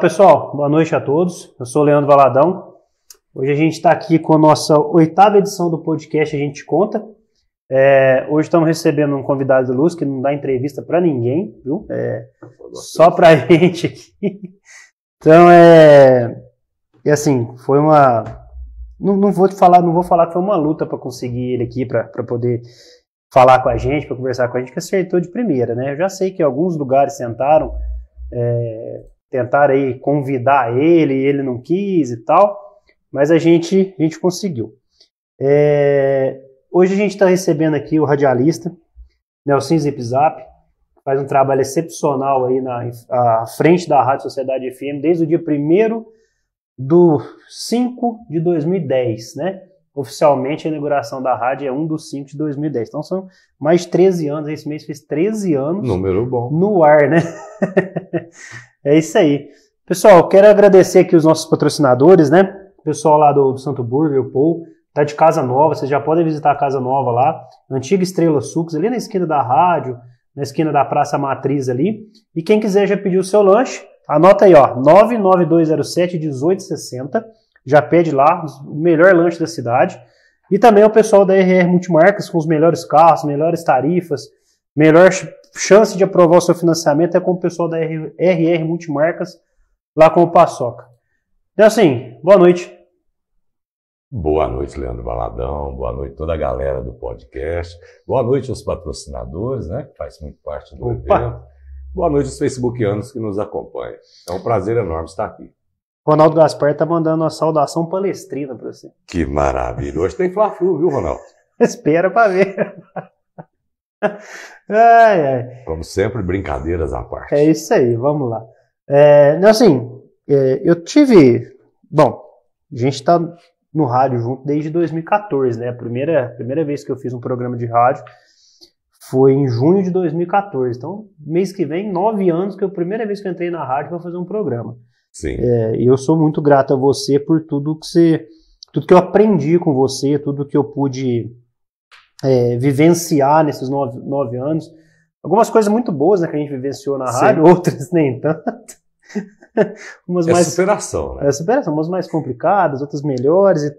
pessoal, boa noite a todos. Eu sou o Leandro Valadão. Hoje a gente está aqui com a nossa oitava edição do podcast A gente Conta. É, hoje estamos recebendo um convidado de luz que não dá entrevista para ninguém, viu? É, só para a gente aqui. Então é, e assim, foi uma, não, não vou te falar, não vou falar que foi uma luta para conseguir ele aqui para poder falar com a gente, para conversar com a gente, que acertou de primeira, né? Eu já sei que alguns lugares sentaram, é, tentaram aí convidar ele, ele não quis e tal, mas a gente, a gente conseguiu. É, hoje a gente está recebendo aqui o radialista Nelson Zipzap, que faz um trabalho excepcional aí na à frente da Rádio Sociedade FM desde o dia 1 do 5 de 2010, né? Oficialmente a inauguração da rádio é 1 do 5 de 2010. Então são mais de 13 anos, esse mês fez 13 anos. Número bom. No ar, né? É isso aí. Pessoal, quero agradecer aqui os nossos patrocinadores, né? O pessoal lá do, do Santo Burger, o Paul, tá de casa nova, vocês já podem visitar a casa nova lá, antiga Estrela Sucos, ali na esquina da rádio, na esquina da Praça Matriz ali. E quem quiser já pedir o seu lanche, anota aí, ó, 99207 1860. Já pede lá o melhor lanche da cidade. E também o pessoal da RR Multimarcas com os melhores carros, melhores tarifas, melhor chance de aprovar o seu financiamento é com o pessoal da RR Multimarcas, lá com o Paçoca. Então, assim, boa noite. Boa noite, Leandro Baladão. Boa noite, toda a galera do podcast. Boa noite aos patrocinadores, né? Que faz muito parte do Opa. evento. Boa noite aos facebookianos que nos acompanham. É um prazer enorme estar aqui. Ronaldo Gaspar está mandando uma saudação palestrina para você. Que maravilha. Hoje tem Fla-Flu, viu, Ronaldo? Espera para ver. Ai, ai. Como sempre, brincadeiras à parte. É isso aí, vamos lá. É, assim, é, eu tive. Bom, a gente está no rádio junto desde 2014, né? A primeira, primeira vez que eu fiz um programa de rádio foi em junho de 2014. Então, mês que vem, nove anos que é a primeira vez que eu entrei na rádio para fazer um programa. Sim. É, e eu sou muito grato a você por tudo que você, tudo que eu aprendi com você, tudo que eu pude é, vivenciar nesses nove, nove anos. Algumas coisas muito boas né, que a gente vivenciou na rádio, Sim. outras nem tanto. umas é mais, superação, né? É superação, umas mais complicadas, outras melhores, e,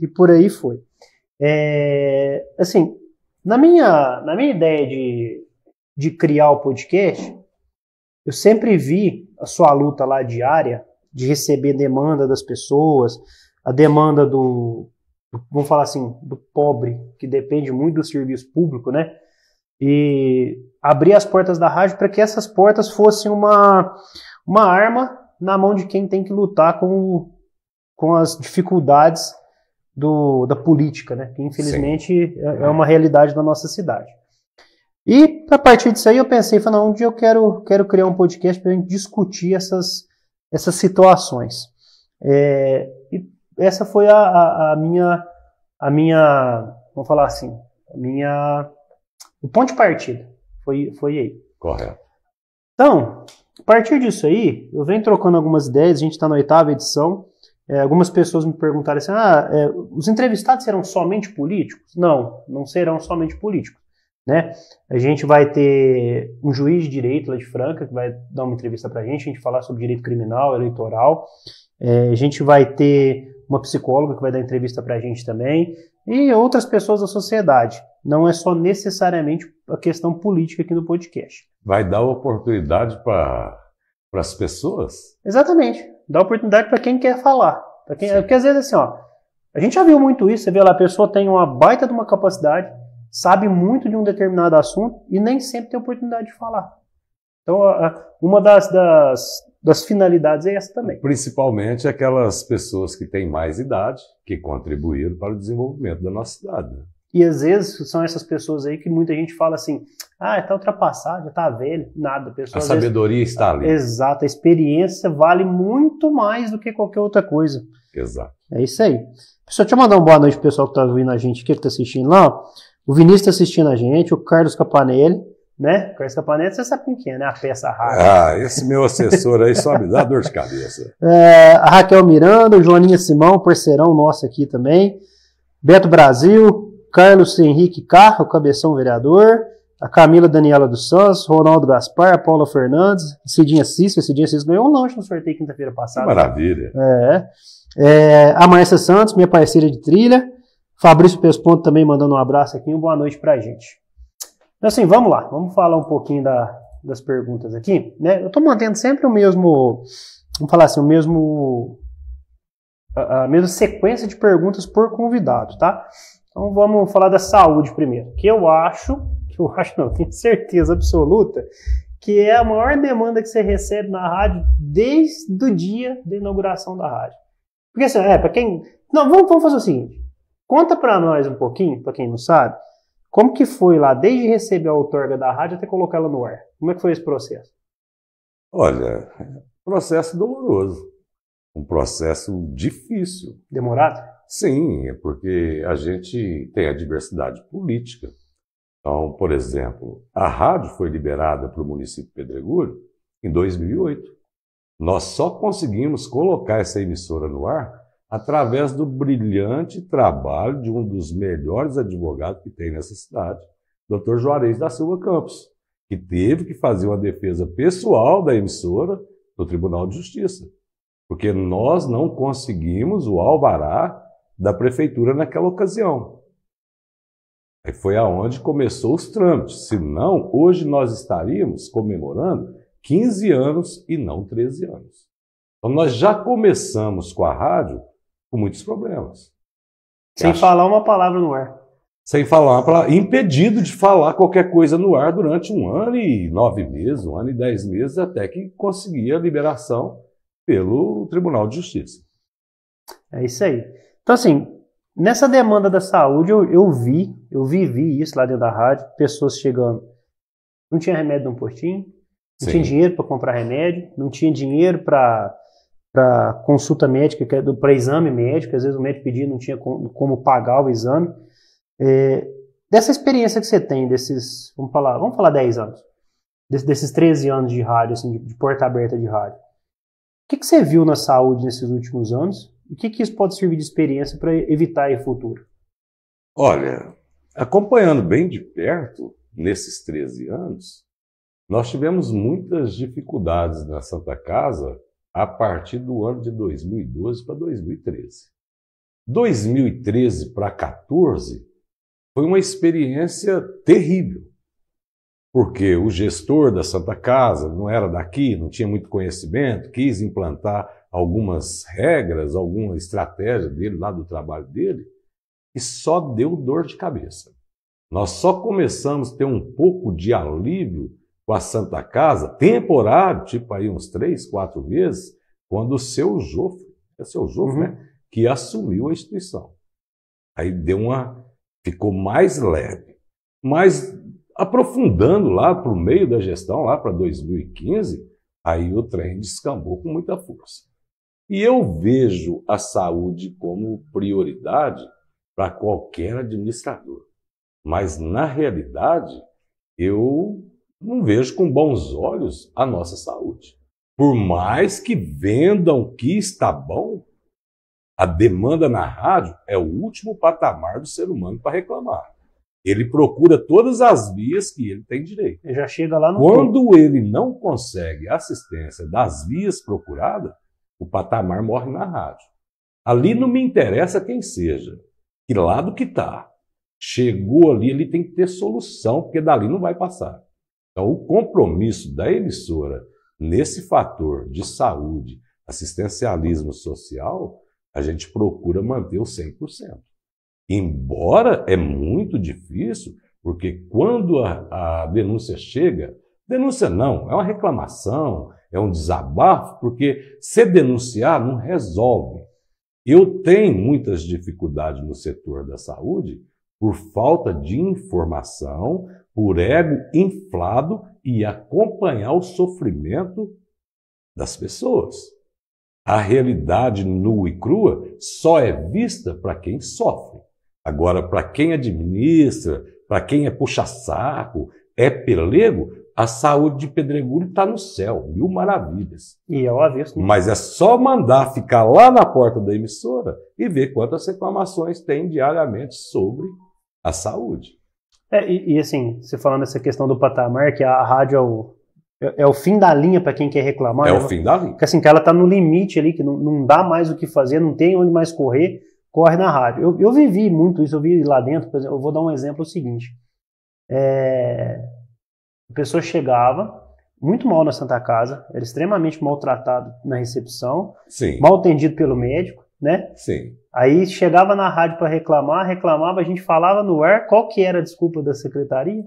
e, e por aí foi. É, assim, na minha, na minha ideia de, de criar o podcast, eu sempre vi a sua luta lá diária de receber demanda das pessoas, a demanda do, vamos falar assim, do pobre, que depende muito do serviço público, né? E abrir as portas da rádio para que essas portas fossem uma, uma arma na mão de quem tem que lutar com, com as dificuldades do, da política, né? Que infelizmente é, é uma realidade da nossa cidade. E a partir disso aí eu pensei, falei, não, um dia eu quero, quero criar um podcast para a gente discutir essas, essas situações. É, essa foi a, a, a minha, a minha, vamos falar assim, a minha, o ponto de partida foi, foi aí. Correto. Então, a partir disso aí, eu venho trocando algumas ideias, a gente está na oitava edição. É, algumas pessoas me perguntaram assim: ah, é, os entrevistados serão somente políticos? Não, não serão somente políticos. Né? A gente vai ter um juiz de direito lá de Franca que vai dar uma entrevista para a gente, a gente falar sobre direito criminal, eleitoral. É, a gente vai ter uma psicóloga que vai dar entrevista para a gente também, e outras pessoas da sociedade. Não é só necessariamente a questão política aqui no podcast. Vai dar oportunidade para as pessoas? Exatamente. Dá oportunidade para quem quer falar. quem, porque às vezes assim, ó, a gente já viu muito isso, você vê lá, a pessoa tem uma baita de uma capacidade, sabe muito de um determinado assunto e nem sempre tem oportunidade de falar. Então, uma das, das, das finalidades é essa também. Principalmente aquelas pessoas que têm mais idade, que contribuíram para o desenvolvimento da nossa cidade. Né? E às vezes são essas pessoas aí que muita gente fala assim: ah, está ultrapassado, está velho, nada. A, pessoa, a sabedoria vezes, está ali. Exato, a experiência vale muito mais do que qualquer outra coisa. Exato. É isso aí. Pessoal, deixa eu mandar uma boa noite pro pessoal que está ouvindo a gente aqui, que está assistindo lá. O Vinícius está assistindo a gente, o Carlos Capanelli, né? Conhece Capanema, você sabe quem é, né? A peça rara. Ah, esse meu assessor aí só me dá dor de cabeça. É, a Raquel Miranda, o Joaninha Simão, parceirão nosso aqui também. Beto Brasil, Carlos Henrique Carro, cabeção vereador. A Camila Daniela dos Santos, Ronaldo Gaspar, a Paula Fernandes, Cidinha Cício, Cidinha Cício ganhou um lanche no sorteio quinta-feira passada. Que maravilha. É. é. A Márcia Santos, minha parceira de trilha. Fabrício Pesponto também mandando um abraço aqui uma boa noite pra gente. Então, assim, vamos lá, vamos falar um pouquinho da, das perguntas aqui. Né? Eu estou mantendo sempre o mesmo, vamos falar assim, o mesmo, a, a mesma sequência de perguntas por convidado, tá? Então vamos falar da saúde primeiro, que eu acho, que eu acho não, tenho certeza absoluta, que é a maior demanda que você recebe na rádio desde o dia da inauguração da rádio. Porque assim, é, para quem. Não, vamos, vamos fazer o seguinte: conta para nós um pouquinho, para quem não sabe, como que foi lá, desde receber a outorga da rádio até colocar ela no ar? Como é que foi esse processo? Olha, processo doloroso. Um processo difícil. Demorado? Sim, é porque a gente tem a diversidade política. Então, por exemplo, a rádio foi liberada para o município de Pedregulho em 2008. Nós só conseguimos colocar essa emissora no ar através do brilhante trabalho de um dos melhores advogados que tem nessa cidade, Dr. Juarez da Silva Campos, que teve que fazer uma defesa pessoal da emissora no Tribunal de Justiça, porque nós não conseguimos o alvará da prefeitura naquela ocasião. Aí foi aonde começou os trâmites, senão hoje nós estaríamos comemorando 15 anos e não 13 anos. Então nós já começamos com a rádio com muitos problemas. Sem acho... falar uma palavra no ar. Sem falar uma palavra, impedido de falar qualquer coisa no ar durante um ano e nove meses, um ano e dez meses, até que conseguia a liberação pelo Tribunal de Justiça. É isso aí. Então, assim, nessa demanda da saúde, eu, eu vi, eu vivi isso lá dentro da rádio, pessoas chegando. Não tinha remédio no postinho, não Sim. tinha dinheiro para comprar remédio, não tinha dinheiro para para consulta médica, é para exame médico, às vezes o médico pedia não tinha como pagar o exame. É, dessa experiência que você tem, desses, vamos falar, vamos falar 10 anos, desses 13 anos de rádio, assim, de, porta aberta de rádio, o que, que você viu na saúde nesses últimos anos? E o que, que isso pode servir de experiência para evitar em futuro? Olha, acompanhando bem de perto, nesses 13 anos, nós tivemos muitas dificuldades na Santa Casa a partir do ano de 2012 para 2013. 2013 para 14 foi uma experiência terrível, porque o gestor da Santa Casa não era daqui, não tinha muito conhecimento, quis implantar algumas regras, alguma estratégia dele lá do trabalho dele, e só deu dor de cabeça. Nós só começamos a ter um pouco de alívio com a Santa Casa, temporário, tipo aí uns três, quatro meses, quando o seu Jofre, é seu Jofre, né, uhum. né? Que assumiu a instituição. Aí deu uma. ficou mais leve. Mas aprofundando lá para o meio da gestão, lá para 2015, aí o trem descambou com muita força. E eu vejo a saúde como prioridade para qualquer administrador. Mas, na realidade, eu não vejo com bons olhos a nossa saúde. Por mais que vendam que está bom, a demanda na rádio é o último patamar do ser humano para reclamar. Ele procura todas as vias que ele tem direito. Ele já chega lá no Quando ele não consegue assistência das vias procuradas, o patamar morre na rádio. Ali não me interessa quem seja, que lado que está. Chegou ali, ele tem que ter solução, porque dali não vai passar. Então, o compromisso da emissora nesse fator de saúde, assistencialismo social, a gente procura manter o 100%. Embora é muito difícil, porque quando a, a denúncia chega, denúncia não, é uma reclamação, é um desabafo, porque se denunciar não resolve. Eu tenho muitas dificuldades no setor da saúde por falta de informação, por ego inflado e acompanhar o sofrimento das pessoas. A realidade nua e crua só é vista para quem sofre. Agora, para quem administra, para quem é puxa-saco, é pelego, a saúde de Pedregulho está no céu, mil maravilhas. E é o avesso. Né? Mas é só mandar ficar lá na porta da emissora e ver quantas reclamações tem diariamente sobre a saúde. É, e, e, assim, você falando essa questão do patamar, que a rádio é o, é, é o fim da linha para quem quer reclamar. É né? o fim da linha. Que assim, que ela tá no limite ali, que não, não dá mais o que fazer, não tem onde mais correr, corre na rádio. Eu, eu vivi muito isso, eu vi lá dentro, por exemplo, eu vou dar um exemplo o seguinte. É, a pessoa chegava muito mal na Santa Casa, era extremamente maltratado na recepção, Sim. mal atendido pelo médico, né? Sim. Aí chegava na rádio para reclamar, reclamava, a gente falava no ar, qual que era a desculpa da secretaria?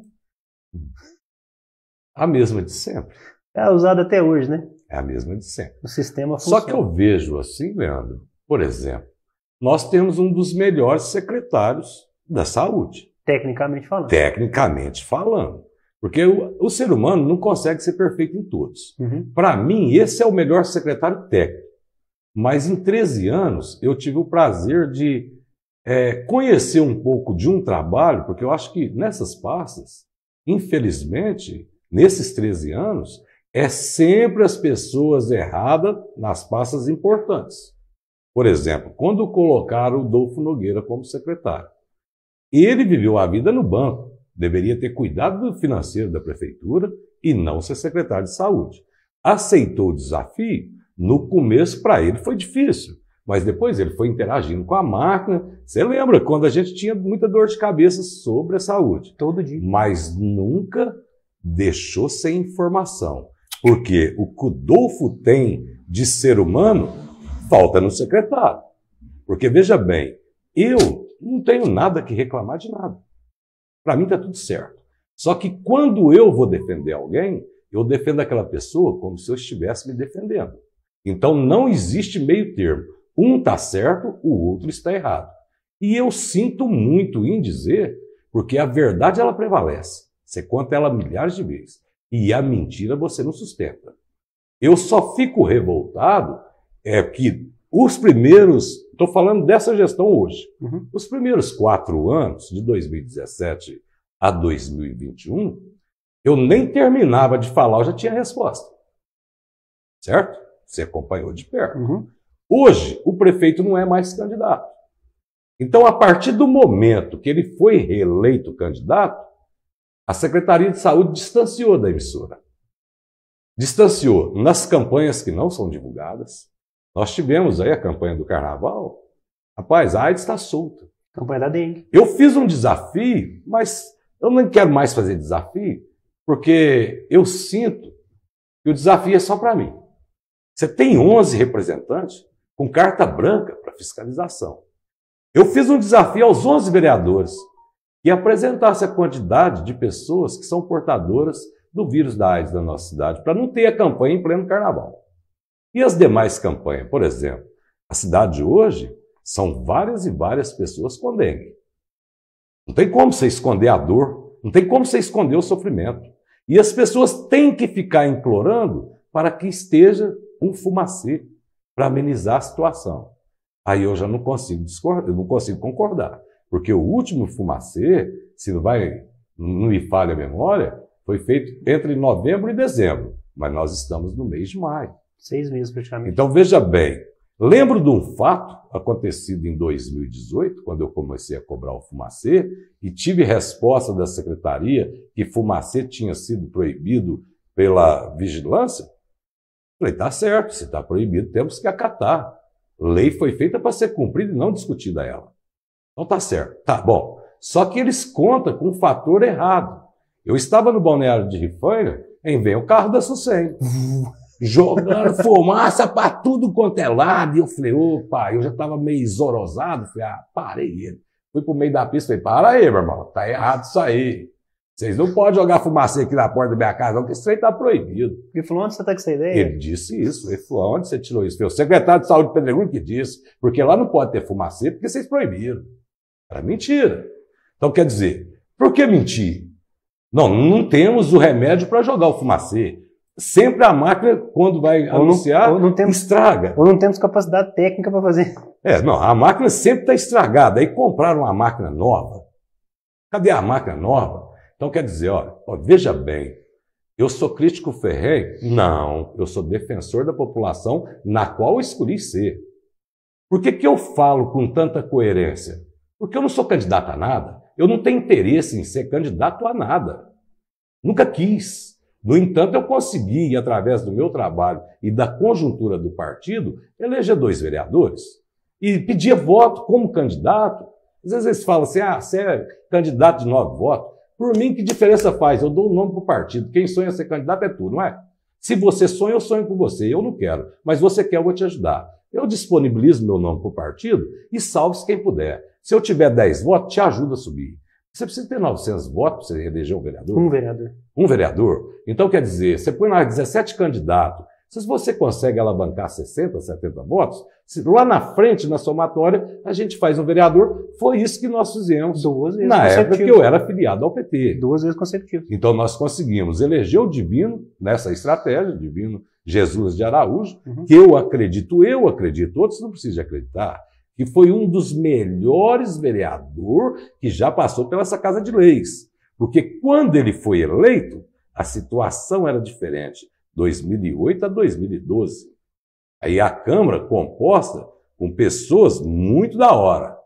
A mesma de sempre. É usada até hoje, né? É a mesma de sempre. O sistema funciona. Só que eu vejo assim, Leandro, por exemplo, nós temos um dos melhores secretários da saúde. Tecnicamente falando. Tecnicamente falando. Porque o, o ser humano não consegue ser perfeito em todos. Uhum. Para mim, esse é o melhor secretário técnico. Mas em 13 anos eu tive o prazer de é, conhecer um pouco de um trabalho, porque eu acho que nessas pastas, infelizmente, nesses 13 anos, é sempre as pessoas erradas nas pastas importantes. Por exemplo, quando colocaram o Dolfo Nogueira como secretário, ele viveu a vida no banco, deveria ter cuidado do financeiro da prefeitura e não ser secretário de saúde. Aceitou o desafio no começo, para ele foi difícil, mas depois ele foi interagindo com a máquina. Você lembra quando a gente tinha muita dor de cabeça sobre a saúde? Todo dia. Mas nunca deixou sem informação. Porque o que o Dolfo tem de ser humano falta no secretário. Porque veja bem, eu não tenho nada que reclamar de nada. Para mim está tudo certo. Só que quando eu vou defender alguém, eu defendo aquela pessoa como se eu estivesse me defendendo. Então não existe meio termo. Um está certo, o outro está errado. E eu sinto muito em dizer, porque a verdade ela prevalece. Você conta ela milhares de vezes. E a mentira você não sustenta. Eu só fico revoltado é que os primeiros, estou falando dessa gestão hoje, uhum. os primeiros quatro anos, de 2017 a 2021, eu nem terminava de falar, eu já tinha resposta. Certo? Você acompanhou de perto. Uhum. Hoje, o prefeito não é mais candidato. Então, a partir do momento que ele foi reeleito candidato, a Secretaria de Saúde distanciou da emissora. Distanciou nas campanhas que não são divulgadas. Nós tivemos aí a campanha do carnaval. Rapaz, a AIDS está solta. Campanha da dengue. Eu fiz um desafio, mas eu não quero mais fazer desafio, porque eu sinto que o desafio é só para mim. Você tem 11 representantes com carta branca para fiscalização. Eu fiz um desafio aos 11 vereadores que apresentasse a quantidade de pessoas que são portadoras do vírus da AIDS na nossa cidade, para não ter a campanha em pleno carnaval. E as demais campanhas? Por exemplo, a cidade de hoje são várias e várias pessoas com dengue. Não tem como você esconder a dor, não tem como você esconder o sofrimento. E as pessoas têm que ficar implorando para que esteja um fumacê para amenizar a situação. Aí eu já não consigo discordar, eu não consigo concordar, porque o último fumacê, se não vai não me falha a memória, foi feito entre novembro e dezembro, mas nós estamos no mês de maio. Seis meses praticamente. Então veja bem, lembro de um fato acontecido em 2018, quando eu comecei a cobrar o fumacê, e tive resposta da secretaria que fumacê tinha sido proibido pela vigilância, Falei, tá certo, se está proibido, temos que acatar. Lei foi feita para ser cumprida e não discutida ela. Então tá certo. Tá bom. Só que eles contam com um fator errado. Eu estava no balneário de Rifanha, em vem o carro da SUSEM. jogando fumaça para tudo quanto é lado. E eu falei, opa, eu já estava meio zorosado. Falei, ah, parei ele. Fui pro meio da pista e falei, para aí, meu irmão, tá errado isso aí. Vocês não podem jogar fumaça aqui na porta da minha casa, não, tá porque esse trem está proibido. Ele falou, onde você está com essa ideia? Ele disse isso. Ele falou, onde você tirou isso? Foi o secretário de saúde Pedregulho que disse, porque lá não pode ter fumacê, porque vocês proibiram. Era mentira. Então, quer dizer, por que mentir? Não, não temos o remédio para jogar o fumacê. Sempre a máquina, quando vai ou anunciar, não, não temos, estraga. Ou não temos capacidade técnica para fazer. É, não, a máquina sempre está estragada. Aí compraram uma máquina nova. Cadê a máquina nova? Então quer dizer, ó, ó veja bem, eu sou crítico ferrenho? Não, eu sou defensor da população na qual escolhi ser. Por que, que eu falo com tanta coerência? Porque eu não sou candidato a nada, eu não tenho interesse em ser candidato a nada. Nunca quis. No entanto, eu consegui, através do meu trabalho e da conjuntura do partido, eleger dois vereadores e pedir voto como candidato. Às vezes eles falam assim: ah, você é candidato de nove votos. Por mim, que diferença faz? Eu dou o nome para o partido. Quem sonha ser candidato é tu, não é? Se você sonha, eu sonho com você. Eu não quero. Mas você quer, eu vou te ajudar. Eu disponibilizo meu nome para o partido e salve-se quem puder. Se eu tiver 10 votos, te ajudo a subir. Você precisa ter 900 votos para você eleger um vereador? Um vereador. Um vereador. Então, quer dizer, você põe lá 17 candidatos. Se você consegue alavancar 60, 70 votos, Lá na frente, na somatória, a gente faz um vereador. Foi isso que nós fizemos. Duas vezes na época que eu era filiado ao PT. Duas vezes consecutivas. Então nós conseguimos eleger o Divino nessa estratégia, o Divino Jesus de Araújo, uhum. que eu acredito, eu acredito, outros não precisam acreditar, que foi um dos melhores vereadores que já passou pela essa Casa de Leis. Porque quando ele foi eleito, a situação era diferente. 2008 a 2012. E a Câmara composta com pessoas muito da hora,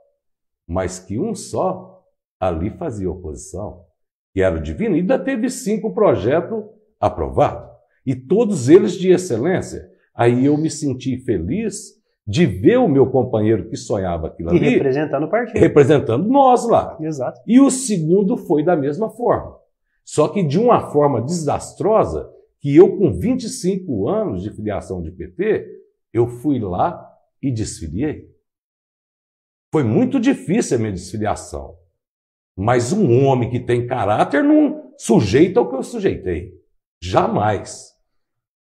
mas que um só ali fazia oposição, que era o Divino. E ainda teve cinco projetos aprovados, e todos eles de excelência. Aí eu me senti feliz de ver o meu companheiro que sonhava aquilo e representando o partido. Representando nós lá. Exato. E o segundo foi da mesma forma. Só que de uma forma desastrosa, que eu, com 25 anos de filiação de PT, eu fui lá e desfiliei. Foi muito difícil a minha desfiliação. Mas um homem que tem caráter não sujeita ao que eu sujeitei. Jamais.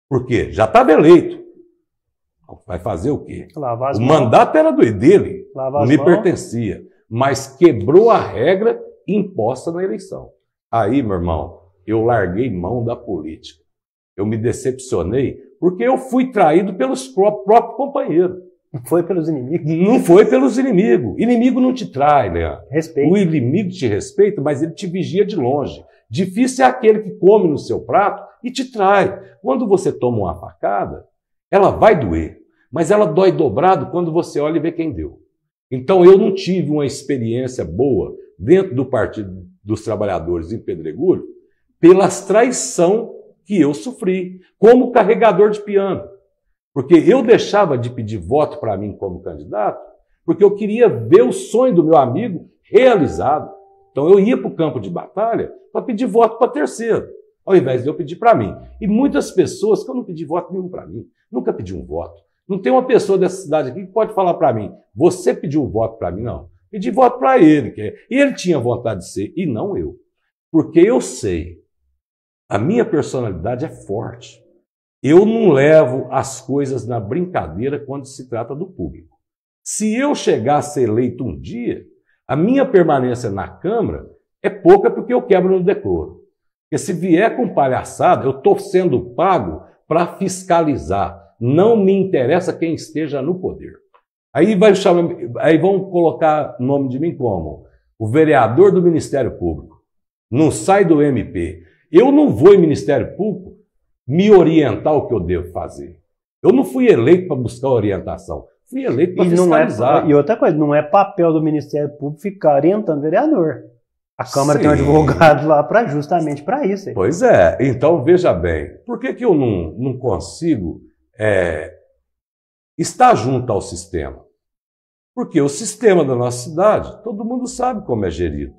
Por quê? Já estava tá eleito. Vai fazer o quê? o mandato era do dele, não me mãos. pertencia. Mas quebrou a regra imposta na eleição. Aí, meu irmão, eu larguei mão da política. Eu me decepcionei porque eu fui traído pelos próprio companheiro. Não foi pelos inimigos. Não foi pelos inimigos. Inimigo não te trai, né? Respeito. O inimigo te respeita, mas ele te vigia de longe. Difícil é aquele que come no seu prato e te trai. Quando você toma uma facada, ela vai doer, mas ela dói dobrado quando você olha e vê quem deu. Então eu não tive uma experiência boa dentro do Partido dos Trabalhadores em Pedregulho pelas traição que eu sofri como carregador de piano. Porque eu deixava de pedir voto para mim como candidato, porque eu queria ver o sonho do meu amigo realizado. Então eu ia para o campo de batalha para pedir voto para terceiro, ao invés de eu pedir para mim. E muitas pessoas que eu não pedi voto nenhum para mim, nunca pedi um voto. Não tem uma pessoa dessa cidade aqui que pode falar para mim, você pediu um voto para mim, não. Pedi voto para ele, que é, ele tinha vontade de ser, e não eu. Porque eu sei a minha personalidade é forte. Eu não levo as coisas na brincadeira quando se trata do público. Se eu chegar a ser eleito um dia, a minha permanência na Câmara é pouca porque eu quebro no decoro. Porque se vier com palhaçada, eu estou sendo pago para fiscalizar. Não me interessa quem esteja no poder. Aí, vai chamar, aí vão colocar o nome de mim como o vereador do Ministério Público. Não sai do MP. Eu não vou em Ministério Público me orientar o que eu devo fazer. Eu não fui eleito para buscar orientação. Fui eleito para é fiscalizar. É, e outra coisa, não é papel do Ministério Público ficar orientando o vereador. A Câmara Sim. tem um advogado lá pra, justamente para isso. Pois é. Então, veja bem, por que, que eu não, não consigo é, estar junto ao sistema? Porque o sistema da nossa cidade, todo mundo sabe como é gerido.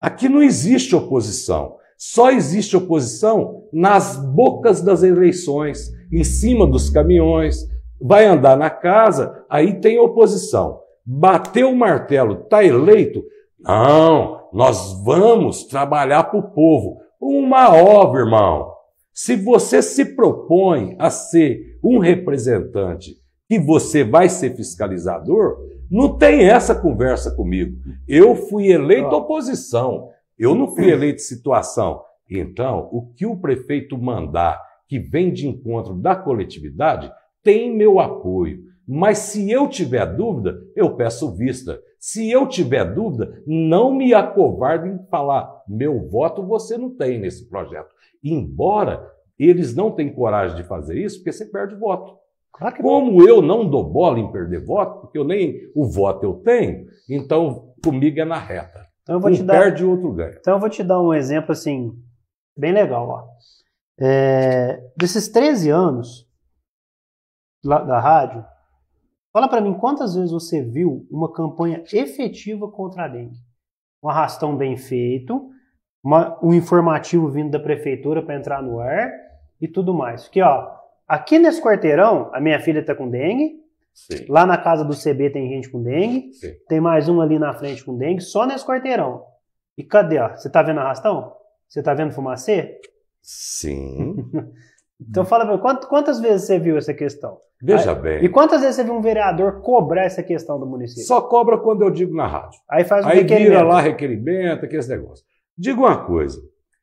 Aqui não existe oposição. Só existe oposição nas bocas das eleições, em cima dos caminhões. Vai andar na casa, aí tem oposição. Bateu o martelo, tá eleito? Não, nós vamos trabalhar para o povo. Uma obra, irmão. Se você se propõe a ser um representante que você vai ser fiscalizador, não tem essa conversa comigo. Eu fui eleito oposição. Eu não fui eleito situação. Então, o que o prefeito mandar, que vem de encontro da coletividade, tem meu apoio. Mas se eu tiver dúvida, eu peço vista. Se eu tiver dúvida, não me acovarde em falar: meu voto você não tem nesse projeto. Embora eles não tenham coragem de fazer isso, porque você perde voto. Claro Como não. eu não dou bola em perder voto, porque eu nem o voto eu tenho, então comigo é na reta. Então eu vou um te dar, perde, o outro ganha. Então eu vou te dar um exemplo assim, bem legal. Ó. É, desses 13 anos lá, da rádio, fala para mim quantas vezes você viu uma campanha efetiva contra a dengue. Um arrastão bem feito, uma, um informativo vindo da prefeitura para entrar no ar e tudo mais. Porque, ó, aqui nesse quarteirão, a minha filha está com dengue, Sim. Lá na casa do CB tem gente com dengue. Sim. Tem mais um ali na frente com dengue, só nesse quarteirão. E cadê? Você tá vendo arrastão? Você tá vendo fumacê? Sim. então fala pra mim, quantas vezes você viu essa questão? Veja aí, bem. E quantas vezes você viu um vereador cobrar essa questão do município? Só cobra quando eu digo na rádio. Aí faz um Aí vira lá, requerimento, aqueles negócios. Digo uma coisa.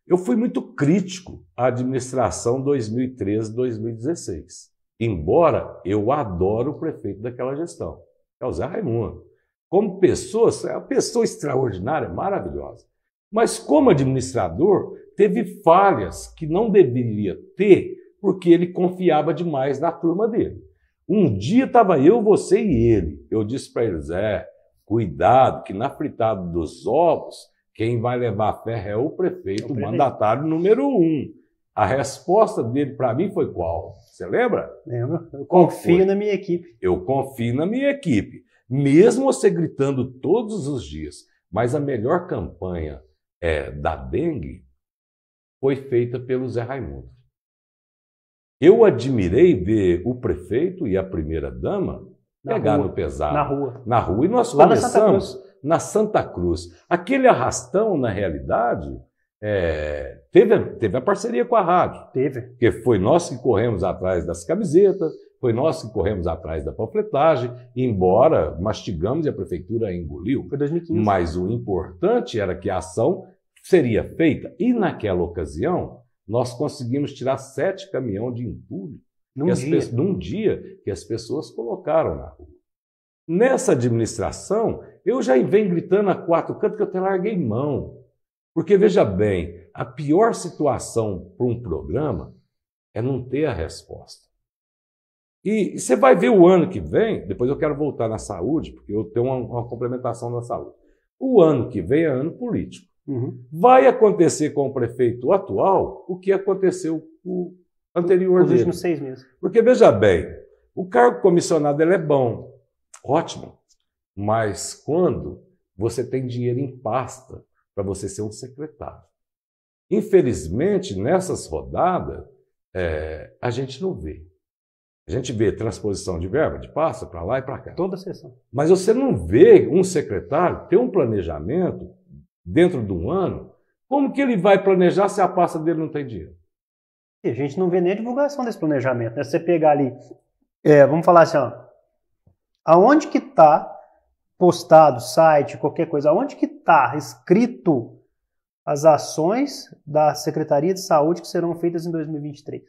Eu fui muito crítico à administração 2013-2016. Embora eu adoro o prefeito daquela gestão, é o Zé Raimundo. Como pessoa, é uma pessoa extraordinária, maravilhosa. Mas como administrador, teve falhas que não deveria ter, porque ele confiava demais na turma dele. Um dia estava eu, você e ele. Eu disse para ele, Zé, cuidado, que na fritada dos ovos, quem vai levar a ferro é o prefeito, é o prefeito. mandatário número um. A resposta dele para mim foi qual? Você lembra? Lembro. Eu confio na minha equipe. Eu confio na minha equipe. Mesmo você gritando todos os dias, mas a melhor campanha é, da dengue foi feita pelo Zé Raimundo. Eu admirei ver o prefeito e a primeira-dama pegar rua, no pesado. Na rua. Na rua. E nós Lá começamos na Santa, na Santa Cruz. Aquele arrastão, na realidade, é, teve, teve a parceria com a rádio. Teve. Porque foi nós que corremos atrás das camisetas, foi nós que corremos atrás da panfletagem, embora mastigamos e a prefeitura engoliu. Foi 2015. Mas o importante era que a ação seria feita. E naquela ocasião, nós conseguimos tirar sete caminhões de entulho num, dia. num dia que as pessoas colocaram na rua. Nessa administração, eu já venho gritando a quatro cantos que eu até larguei mão. Porque, veja bem, a pior situação para um programa é não ter a resposta. E você vai ver o ano que vem, depois eu quero voltar na saúde, porque eu tenho uma, uma complementação na saúde. O ano que vem é ano político. Uhum. Vai acontecer com o prefeito atual o que aconteceu com o anterior Nos últimos seis meses. Porque, veja bem, o cargo comissionado ele é bom, ótimo, mas quando você tem dinheiro em pasta para você ser um secretário. Infelizmente, nessas rodadas, é, a gente não vê. A gente vê transposição de verba, de passa para lá e para cá. Toda a sessão. Mas você não vê um secretário ter um planejamento dentro de um ano. Como que ele vai planejar se a pasta dele não tem dinheiro? E a gente não vê nem divulgação desse planejamento. Né? Você pegar ali, é, vamos falar assim, ó, aonde que está postado, site, qualquer coisa, aonde que está escrito as ações da Secretaria de Saúde que serão feitas em 2023.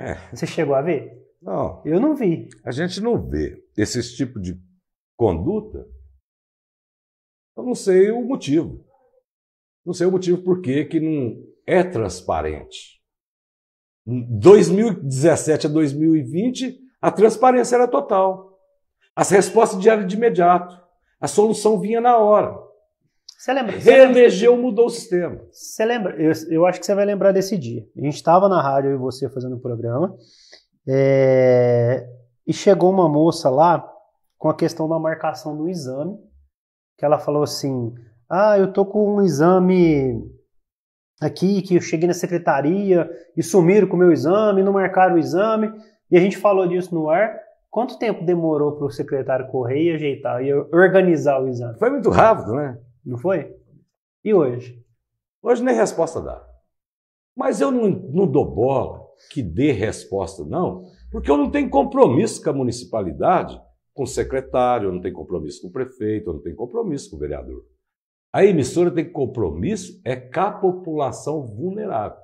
É. Você chegou a ver? Não. Eu não vi. A gente não vê esses tipo de conduta. Eu não sei o motivo. Não sei o motivo por que que não é transparente. 2017 a 2020, a transparência era total. As respostas vieram de imediato. A solução vinha na hora. Você lembra? Reelegeu, mudou o sistema. Você lembra? Eu, eu, acho que você vai lembrar desse dia. A gente estava na rádio, eu e você, fazendo o um programa. É, e chegou uma moça lá com a questão da marcação do exame. Que ela falou assim: Ah, eu tô com um exame aqui, que eu cheguei na secretaria e sumiram com o meu exame, não marcaram o exame. E a gente falou disso no ar. Quanto tempo demorou para o secretário correr e ajeitar e organizar o exame? Foi muito rápido, né? Não foi? E hoje? Hoje nem resposta dá. Mas eu não, não dou bola que dê resposta, não, porque eu não tenho compromisso com a municipalidade, com o secretário, eu não tenho compromisso com o prefeito, eu não tenho compromisso com o vereador. A emissora tem compromisso é com a população vulnerável.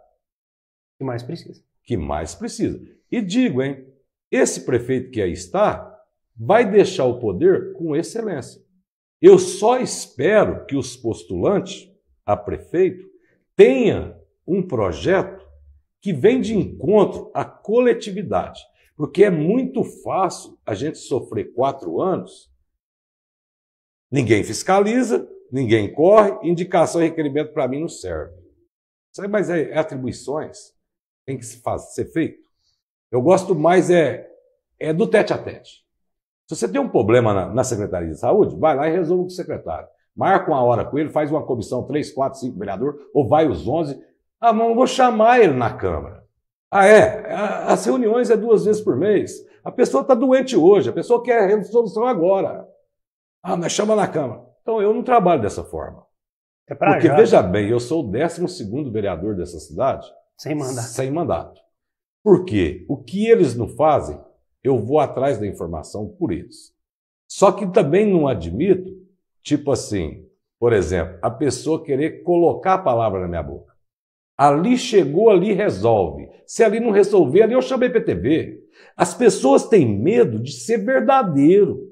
Que mais precisa. Que mais precisa. E digo, hein, esse prefeito que aí está vai deixar o poder com excelência. Eu só espero que os postulantes a prefeito tenha um projeto que vem de encontro à coletividade, porque é muito fácil a gente sofrer quatro anos, ninguém fiscaliza, ninguém corre, indicação e requerimento para mim não serve. Isso mas é, é atribuições, tem que se fazer, ser feito. Eu gosto mais é, é do tete a tete. Se você tem um problema na, na Secretaria de Saúde, vai lá e resolva com o secretário. Marca uma hora com ele, faz uma comissão três, quatro, cinco vereador, ou vai os 11. Ah, mas vou chamar ele na Câmara. Ah, é? As reuniões é duas vezes por mês. A pessoa está doente hoje, a pessoa quer a solução agora. Ah, mas chama na Câmara. Então eu não trabalho dessa forma. É pra Porque, já. veja bem, eu sou o 12 vereador dessa cidade. Sem mandato. Sem mandato. Por quê? O que eles não fazem, eu vou atrás da informação por isso. Só que também não admito, tipo assim, por exemplo, a pessoa querer colocar a palavra na minha boca. Ali chegou, ali resolve. Se ali não resolver, ali eu chamei PTV. As pessoas têm medo de ser verdadeiro.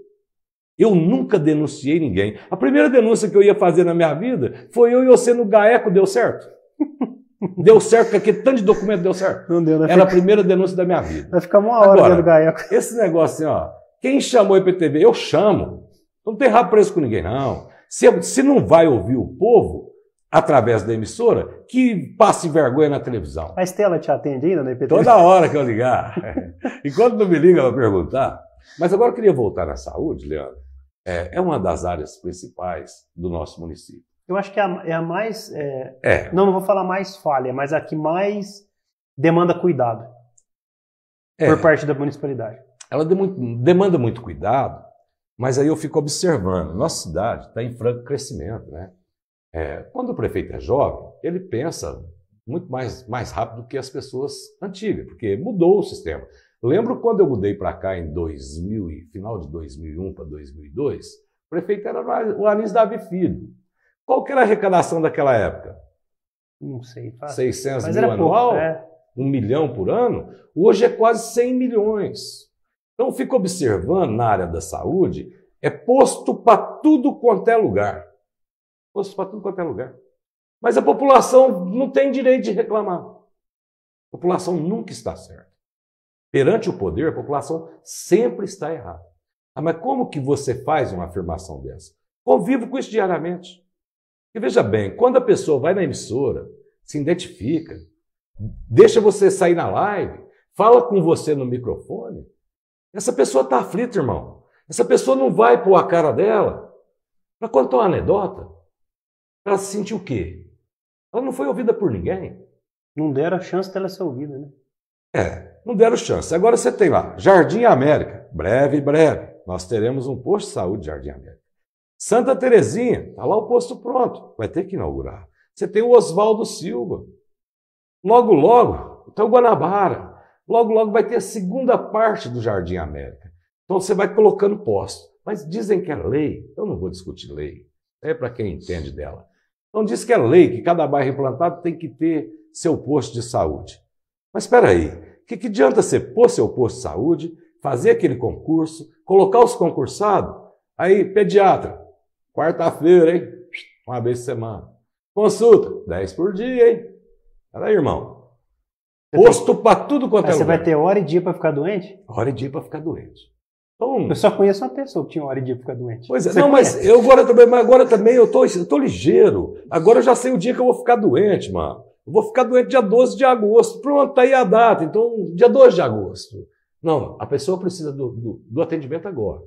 Eu nunca denunciei ninguém. A primeira denúncia que eu ia fazer na minha vida foi eu e você no GAECO, deu certo? Deu certo, porque aquele tanto de documento deu certo. Não deu, né? Era a primeira denúncia da minha vida. Vai ficar uma hora Agora, do Gaeco. Esse negócio assim, ó. Quem chamou o IPTV? Eu chamo. Não tem rabo preso com ninguém, não. Se, se não vai ouvir o povo, através da emissora, que passe vergonha na televisão. A Estela te atende ainda na IPTV? Toda hora que eu ligar. Enquanto não me liga para perguntar. Mas agora eu queria voltar na saúde, Leandro. É, é uma das áreas principais do nosso município. Eu acho que é a, é a mais. É, é. Não, não vou falar mais falha, mas a que mais demanda cuidado é. por parte da municipalidade. Ela de muito, demanda muito cuidado, mas aí eu fico observando. Nossa cidade está em franco crescimento, né? É, quando o prefeito é jovem, ele pensa muito mais, mais rápido que as pessoas antigas, porque mudou o sistema. Lembro quando eu mudei para cá em 2000, final de 2001 para 2002, o prefeito era o Anis Davi Filho. Qual que era a arrecadação daquela época? Não sei. Fácil. 600 Mas mil anual? É. Um milhão por ano? Hoje é quase 100 milhões. Então, fico observando na área da saúde, é posto para tudo quanto é lugar. Posto para tudo quanto é lugar. Mas a população não tem direito de reclamar. A população nunca está certa. Perante o poder, a população sempre está errada. Ah, mas como que você faz uma afirmação dessa? Convivo com isso diariamente. E veja bem, quando a pessoa vai na emissora, se identifica, deixa você sair na live, fala com você no microfone, essa pessoa está aflita, irmão. Essa pessoa não vai pôr a cara dela para contar uma anedota, para se sentir o quê? Ela não foi ouvida por ninguém. Não deram a chance dela ser ouvida, né? É, não deram chance. Agora você tem lá, Jardim América. Breve, breve, nós teremos um posto de saúde Jardim América. Santa Terezinha, está lá o posto pronto, vai ter que inaugurar. Você tem o Oswaldo Silva. Logo, logo, então Guanabara. Logo, logo vai ter a segunda parte do Jardim América. Então você vai colocando posto. Mas dizem que é lei. Eu não vou discutir lei. É para quem entende dela. Então diz que é lei que cada bairro implantado tem que ter seu posto de saúde. Mas espera aí. O que, que adianta você pôr seu posto de saúde, fazer aquele concurso, colocar os concursados? Aí, pediatra, Quarta-feira, hein? Uma vez por semana. Consulta, 10 por dia, hein? Peraí, irmão. Posto para tudo quanto é ah, Você lugar. vai ter hora e dia para ficar doente? Hora e dia para ficar doente. Então, eu só conheço uma pessoa que tinha hora e dia para ficar doente. Pois é, Você não, mas eu agora também, mas agora também eu tô, eu tô ligeiro. Agora eu já sei o dia que eu vou ficar doente, mano. Eu vou ficar doente dia 12 de agosto. Pronto, tá aí a data. Então, dia 12 de agosto. Não, a pessoa precisa do, do, do atendimento agora.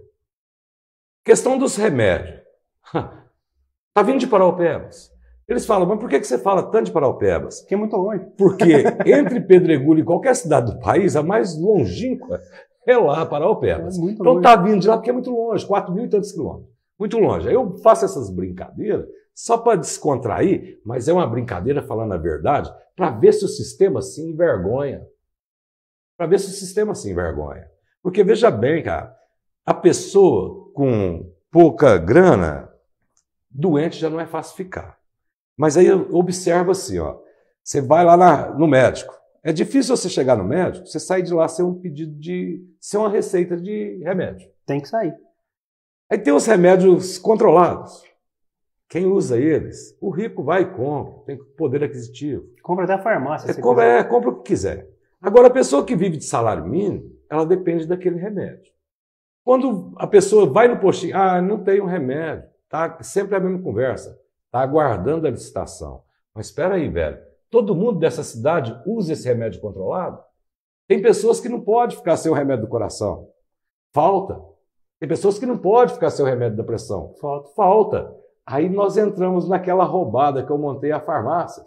Questão dos remédios. Está vindo de Paraupebas. Eles falam, mas por que você fala tanto de Paraupebas? Que é muito longe. Porque entre Pedregulho e qualquer cidade do país, a mais longínqua é lá, Paraupebas. É então está vindo de lá porque é muito longe, 4 mil e tantos quilômetros. Muito longe. Aí eu faço essas brincadeiras só para descontrair, mas é uma brincadeira falando a verdade, para ver se o sistema se envergonha. Para ver se o sistema se envergonha. Porque veja bem, cara, a pessoa com pouca grana, doente já não é fácil ficar. Mas aí observa assim, ó. Você vai lá na, no médico. É difícil você chegar no médico, você sair de lá ser um pedido de. ser uma receita de remédio. Tem que sair. Aí tem os remédios controlados. Quem usa eles? O rico vai e compra, tem poder aquisitivo. Compra até a farmácia. É, compra, é, compra o que quiser. Agora, a pessoa que vive de salário mínimo, ela depende daquele remédio. Quando a pessoa vai no postinho, ah, não tem um remédio. Tá sempre a mesma conversa. Tá aguardando a licitação. Mas espera aí, velho. Todo mundo dessa cidade usa esse remédio controlado? Tem pessoas que não pode ficar sem o remédio do coração. Falta. Tem pessoas que não pode ficar sem o remédio da pressão. Falta. Falta. Aí nós entramos naquela roubada que eu montei a farmácia.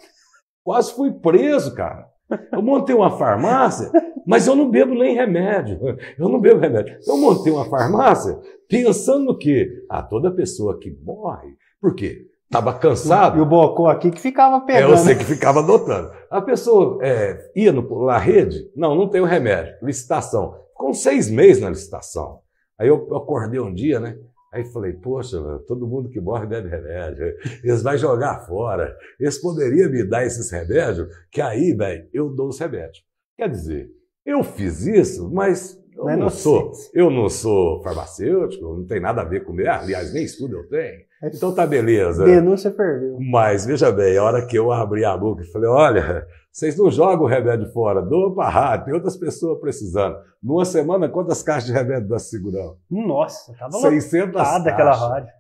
Quase fui preso, cara. Eu montei uma farmácia, mas eu não bebo nem remédio. Eu não bebo remédio. Eu montei uma farmácia pensando no quê? Ah, toda pessoa que morre, por quê? Estava cansado. E o bocó aqui que ficava é, pegando. É você que ficava adotando. A pessoa é, ia no, na rede, não, não tem o remédio, licitação. com seis meses na licitação. Aí eu acordei um dia, né? Aí falei, poxa, todo mundo que morre bebe remédio, eles vão jogar fora, eles poderiam me dar esses remédios, que aí, velho, eu dou os remédios. Quer dizer, eu fiz isso, mas eu não, não sou. Eu não sou farmacêutico, não tem nada a ver com meu. Aliás, nem estudo eu tenho. É então tá beleza. Denúncia perdeu. Mas veja bem, a hora que eu abri a boca e falei, olha, vocês não jogam o remédio fora, doa para rádio, tem outras pessoas precisando. Numa semana, quantas caixas de remédio da Segurão? Nossa, estava 600 caixas. rádio.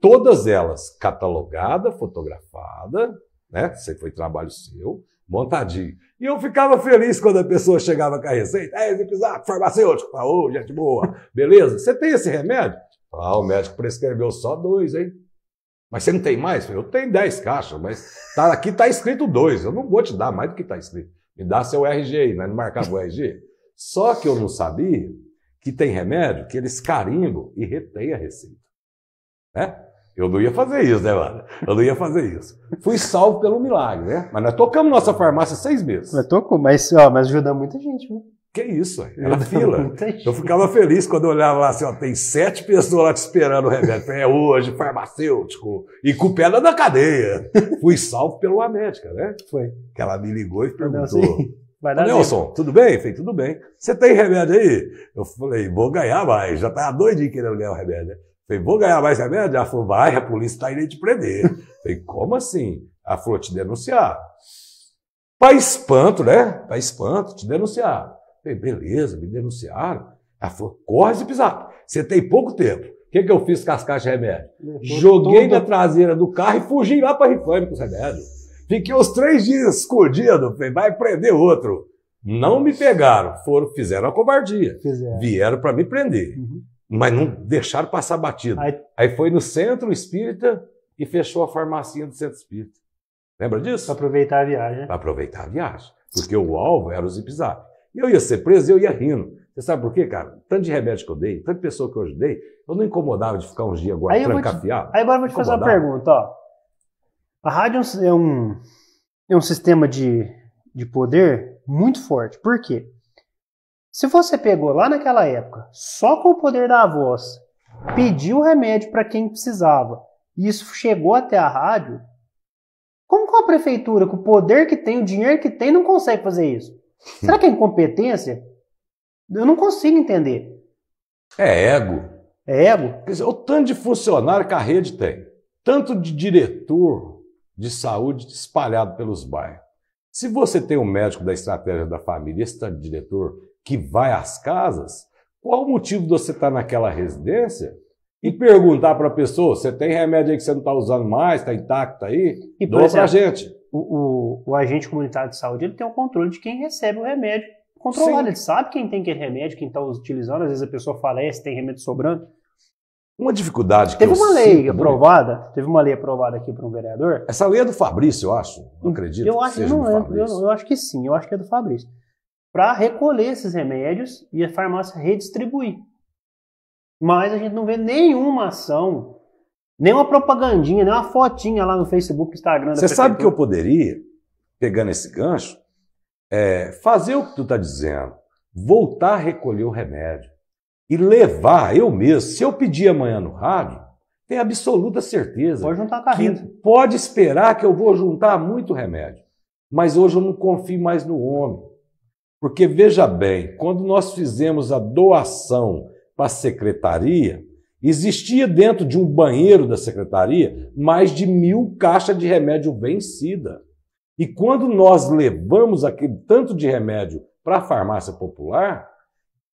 Todas elas catalogada, fotografada, né? Você foi trabalho seu, montadinho. E eu ficava feliz quando a pessoa chegava com a receita. É, ah, farmacêutico, falou, tá, gente boa, beleza? Você tem esse remédio? Ah, o médico prescreveu só dois, hein? Mas você não tem mais? Eu tenho 10 caixas, mas tá, aqui está escrito dois. Eu não vou te dar mais do que está escrito. Me dá seu RG aí, né? Não marcava o RG. Só que eu não sabia que tem remédio que eles carimbam e retém a receita. Né? Eu não ia fazer isso, né, mano? Eu não ia fazer isso. Fui salvo pelo milagre, né? Mas nós tocamos nossa farmácia seis meses. Mas tocou, mas, ó, mas ajuda muita gente, viu? Que isso, era fila. Eu ficava feliz quando eu olhava lá assim, ó, tem sete pessoas lá te esperando o remédio. É hoje, farmacêutico, e com pedra da cadeia. Fui salvo pelo América, né? Foi. Que ela me ligou e perguntou. vai dar Nelson, tempo. tudo bem? Falei, tudo bem. Você tem remédio aí? Eu falei, vou ganhar mais. Já tá doidinho dois querendo ganhar o remédio, Falei, vou ganhar mais remédio? Ela falou, vai, a polícia tá indo te prender. Falei, como assim? Ela falou, te denunciar. Para espanto, né? Para espanto, te denunciar. Falei, beleza, me denunciaram. Ela falou, corre esse pisar. Você tem pouco tempo. O que, que eu fiz com as caixas de remédio? Joguei todo... na traseira do carro e fugi lá para Rifame com os remédios. Fiquei uns três dias escondido, falei, vai prender outro. Não me pegaram, foram, fizeram a covardia. Fizeram. Vieram para me prender, uhum. mas não deixaram passar batido. Aí... Aí... foi no centro espírita e fechou a farmacinha do centro espírita. Lembra disso? Para aproveitar a viagem. Para aproveitar a viagem, porque o alvo era o zipzap. Eu ia ser preso e eu ia rindo. Você sabe por quê, cara? Tanto de remédio que eu dei, tanta pessoa que eu ajudei, eu não incomodava de ficar uns dias agora trancafiado. Aí agora eu vou te fazer uma pergunta, ó. A rádio é, é um, é um sistema de, de poder muito forte. Por quê? Se você pegou lá naquela época, só com o poder da voz, pediu remédio para quem precisava, e isso chegou até a rádio, como que a prefeitura, com o poder que tem, o dinheiro que tem, não consegue fazer isso? Será que é incompetência? Eu não consigo entender. É ego. É ego? Quer dizer, o tanto de funcionário que a rede tem, tanto de diretor de saúde espalhado pelos bairros. Se você tem um médico da estratégia da família, esse tanto de diretor que vai às casas, qual o motivo de você estar naquela residência e perguntar para a pessoa: você tem remédio aí que você não está usando mais, está intacto aí? E Doa para a gente o, o, o, agente comunitário de saúde ele tem o controle de quem recebe o remédio controlado. Sim. Ele sabe quem tem aquele remédio, quem está utilizando. Às vezes a pessoa fala, é, se tem remédio sobrando. Uma dificuldade teve que Teve uma lei sinto, aprovada, teve uma lei aprovada aqui para um vereador. Essa lei é do Fabrício, eu acho. Não acredito. Eu acho, que não lembro, eu, eu, acho que sim, eu acho que é do Fabrício. Para recolher esses remédios e a farmácia redistribuir. Mas a gente não vê nenhuma ação nem uma propagandinha, nem uma fotinha lá no Facebook, Instagram. Você sabe que eu poderia, pegando esse gancho, é, fazer o que tu está dizendo, voltar a recolher o remédio e levar eu mesmo. Se eu pedir amanhã no rádio, tenho absoluta certeza pode juntar carreta. que pode esperar que eu vou juntar muito remédio. Mas hoje eu não confio mais no homem. Porque veja bem, quando nós fizemos a doação para a secretaria, Existia dentro de um banheiro da secretaria mais de mil caixas de remédio vencida. E quando nós levamos aquele tanto de remédio para a farmácia popular, o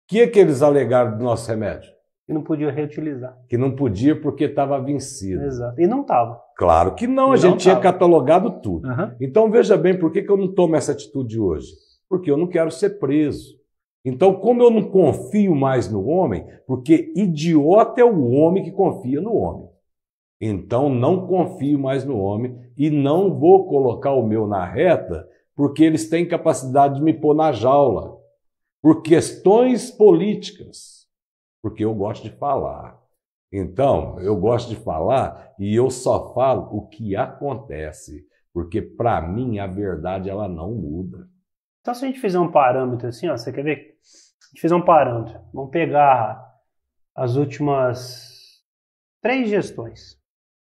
que, é que eles alegaram do nosso remédio? Que não podia reutilizar. Que não podia porque estava vencido. Exato. E não estava. Claro que não, a não gente tava. tinha catalogado tudo. Uhum. Então veja bem por que, que eu não tomo essa atitude hoje. Porque eu não quero ser preso. Então, como eu não confio mais no homem, porque idiota é o homem que confia no homem. Então, não confio mais no homem e não vou colocar o meu na reta, porque eles têm capacidade de me pôr na jaula, por questões políticas, porque eu gosto de falar. Então, eu gosto de falar e eu só falo o que acontece, porque para mim a verdade ela não muda. Então, se a gente fizer um parâmetro assim, ó, você quer ver Deixa gente fez um parâmetro. Vamos pegar as últimas três gestões.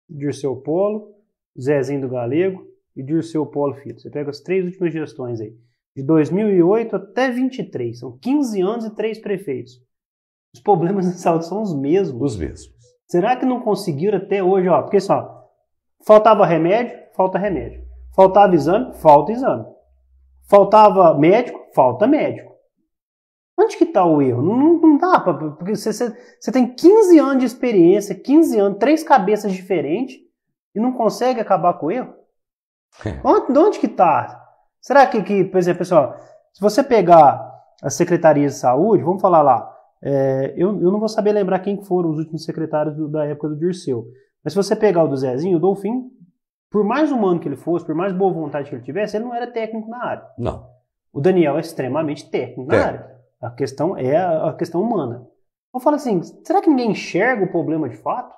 Dirceu Polo, Zezinho do Galego e Dirceu Polo Filho. Você pega as três últimas gestões aí. De 2008 até 23. São 15 anos e três prefeitos. Os problemas de saúde são os mesmos. Os mesmos. Será que não conseguiram até hoje? Ó, porque só faltava remédio, falta remédio. Faltava exame, falta exame. Faltava médico, falta médico. Onde que está o erro? Não, não dá, pra, porque você, você, tem 15 anos de experiência, 15 anos, três cabeças diferentes e não consegue acabar com o erro? É. Onde, de onde que está? Será que, que, por exemplo, pessoal, se você pegar as secretarias de saúde, vamos falar lá, é, eu, eu, não vou saber lembrar quem foram os últimos secretários do, da época do Dirceu, mas se você pegar o do Zezinho, o Dolfim, por mais humano que ele fosse, por mais boa vontade que ele tivesse, ele não era técnico na área. Não. O Daniel é extremamente técnico na é. área. A questão é a questão humana. Eu falo assim, será que ninguém enxerga o problema de fato?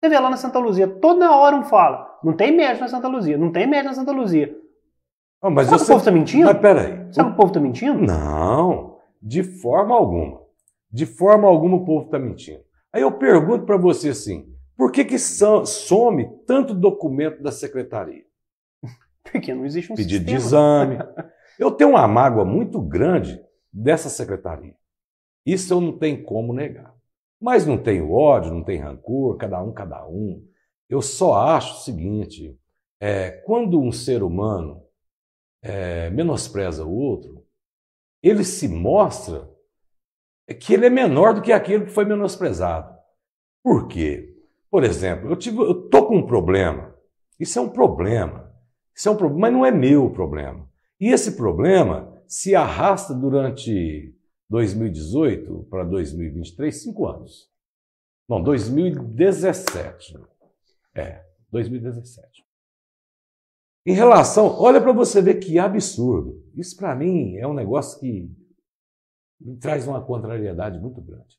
Você vê lá na Santa Luzia, toda hora um fala, não tem médico na Santa Luzia, não tem médico na Santa Luzia. Ah, mas você... o povo está mentindo? Mas peraí. Será o... o povo está mentindo? Não, de forma alguma. De forma alguma o povo está mentindo. Aí eu pergunto para você assim, por que que some tanto documento da secretaria? Porque não existe um Pedido sistema. de exame. Eu tenho uma mágoa muito grande dessa secretaria. Isso eu não tenho como negar. Mas não tenho ódio, não tenho rancor, cada um, cada um. Eu só acho o seguinte: é, quando um ser humano é, menospreza o outro, ele se mostra que ele é menor do que aquele que foi menosprezado. Por quê? Por exemplo, eu tive, eu tô com um problema. Isso é um problema. Isso é um problema, mas não é meu problema. E esse problema se arrasta durante 2018 para 2023, cinco anos. Não, 2017. É, 2017. Em relação, olha para você ver que absurdo. Isso para mim é um negócio que me traz uma contrariedade muito grande.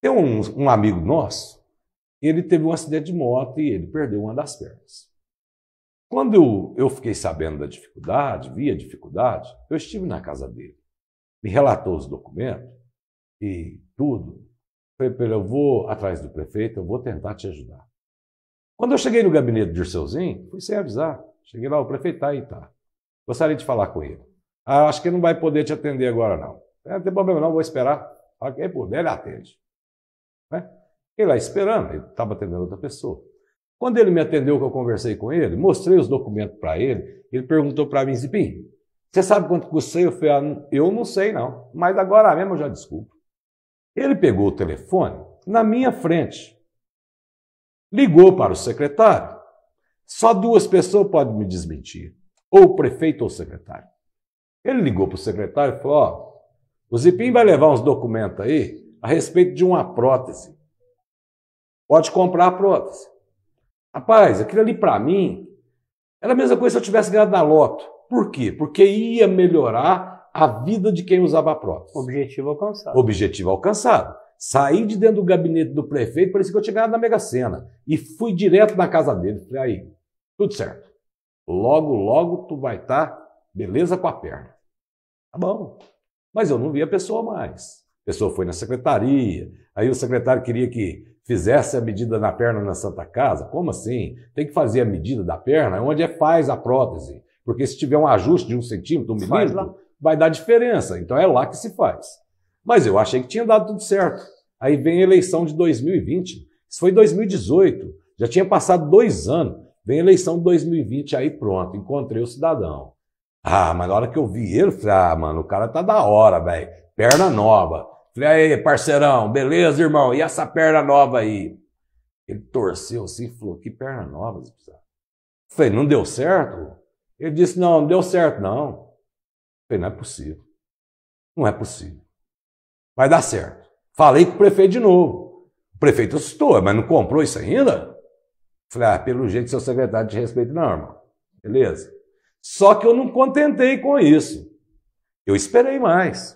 Tem um, um amigo nosso, ele teve um acidente de moto e ele perdeu uma das pernas. Quando eu fiquei sabendo da dificuldade, vi a dificuldade, eu estive na casa dele. Me relatou os documentos e tudo. Falei para ele, eu vou atrás do prefeito, eu vou tentar te ajudar. Quando eu cheguei no gabinete de Dirceuzinho, fui sem avisar. Cheguei lá, o prefeito está aí, tá. Gostaria de falar com ele. Ah, acho que ele não vai poder te atender agora, não. É, não tem problema não, vou esperar. Quem puder, ele atende. Né? Ele lá esperando, ele estava atendendo outra pessoa. Quando ele me atendeu, que eu conversei com ele, mostrei os documentos para ele, ele perguntou para mim, Zipim, você sabe quanto custei? Eu falei, ah, eu não sei não, mas agora mesmo eu já desculpo. Ele pegou o telefone na minha frente, ligou para o secretário. Só duas pessoas podem me desmentir, ou o prefeito ou o secretário. Ele ligou para o secretário e falou, ó, oh, o Zipim vai levar uns documentos aí a respeito de uma prótese. Pode comprar a prótese. Rapaz, aquilo ali para mim era a mesma coisa se eu tivesse ganhado na loto. Por quê? Porque ia melhorar a vida de quem usava a prótese. Objetivo alcançado. Objetivo alcançado. Saí de dentro do gabinete do prefeito, parecia que eu tinha ganhado na Mega Sena. E fui direto na casa dele. Falei, aí, tudo certo. Logo, logo tu vai estar tá beleza com a perna. Tá bom. Mas eu não vi a pessoa mais. A pessoa foi na secretaria, aí o secretário queria que fizesse a medida na perna na Santa Casa? Como assim? Tem que fazer a medida da perna é onde é faz a prótese. Porque se tiver um ajuste de um centímetro, um milímetro, vai dar diferença. Então é lá que se faz. Mas eu achei que tinha dado tudo certo. Aí vem a eleição de 2020. Isso foi 2018. Já tinha passado dois anos. Vem a eleição de 2020, aí pronto, encontrei o cidadão. Ah, mas na hora que eu vi ele, eu falei, ah, mano, o cara tá da hora, velho. Perna nova. Falei, aí, parceirão, beleza, irmão? E essa perna nova aí? Ele torceu assim e falou, que perna nova? Falei, não deu certo? Ele disse, não, não deu certo, não. Falei, não é possível. Não é possível. Vai dar certo. Falei com o prefeito de novo. O prefeito assustou, mas não comprou isso ainda? Falei, ah, pelo jeito seu secretário de respeito, não, irmão. Beleza. Só que eu não contentei com isso. Eu esperei mais.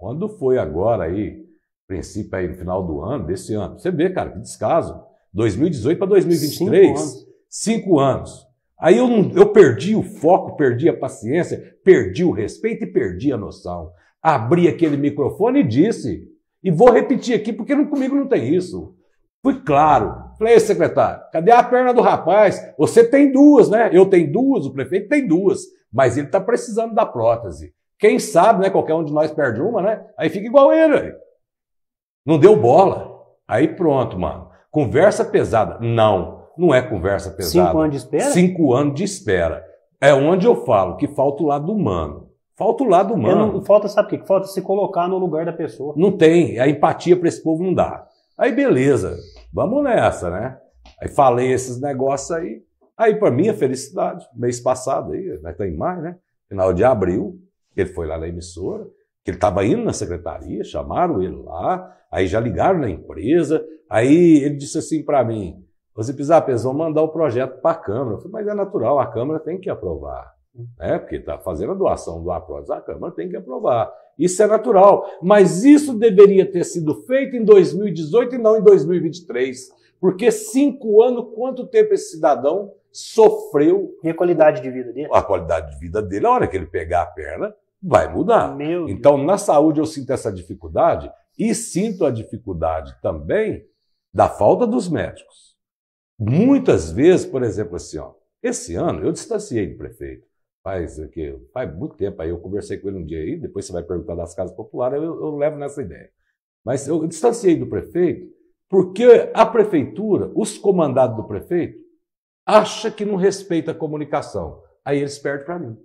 Quando foi agora aí, princípio aí no final do ano, desse ano, você vê, cara, que descaso. 2018 para 2023, cinco anos. cinco anos. Aí eu, eu perdi o foco, perdi a paciência, perdi o respeito e perdi a noção. Abri aquele microfone e disse, e vou repetir aqui porque não, comigo não tem isso. Fui claro. Falei, secretário, cadê a perna do rapaz? Você tem duas, né? Eu tenho duas, o prefeito tem duas, mas ele está precisando da prótese. Quem sabe, né? Qualquer um de nós perde uma, né? Aí fica igual ele. Não deu bola. Aí pronto, mano. Conversa pesada. Não, não é conversa pesada. Cinco anos de espera? Cinco anos de espera. É onde eu falo que falta o lado humano. Falta o lado humano. Não, falta, sabe o quê? Falta se colocar no lugar da pessoa. Não tem. A empatia para esse povo não dá. Aí beleza, vamos nessa, né? Aí falei esses negócios aí. Aí, para minha felicidade, mês passado aí, vai né? ter em maio, né? Final de abril, ele foi lá na emissora, que ele estava indo na secretaria, chamaram ele lá, aí já ligaram na empresa, aí ele disse assim para mim, você Pizapes, vão mandar o projeto para a Câmara. Eu falei, mas é natural, a Câmara tem que aprovar. Né? Porque está fazendo a doação do APROS, a Câmara tem que aprovar. Isso é natural. Mas isso deveria ter sido feito em 2018 e não em 2023. Porque cinco anos, quanto tempo esse cidadão sofreu. E a qualidade de vida dele? A qualidade de vida dele, a hora que ele pegar a perna, vai mudar. Meu então, Deus. na saúde, eu sinto essa dificuldade e sinto a dificuldade também da falta dos médicos. Muitas vezes, por exemplo, assim, ó, esse ano eu distanciei do prefeito. Faz, aqui, faz muito tempo aí, eu conversei com ele um dia aí, depois você vai perguntar das casas populares, eu, eu levo nessa ideia. Mas eu distanciei do prefeito porque a prefeitura, os comandados do prefeito, acha que não respeita a comunicação. Aí eles perdem para mim.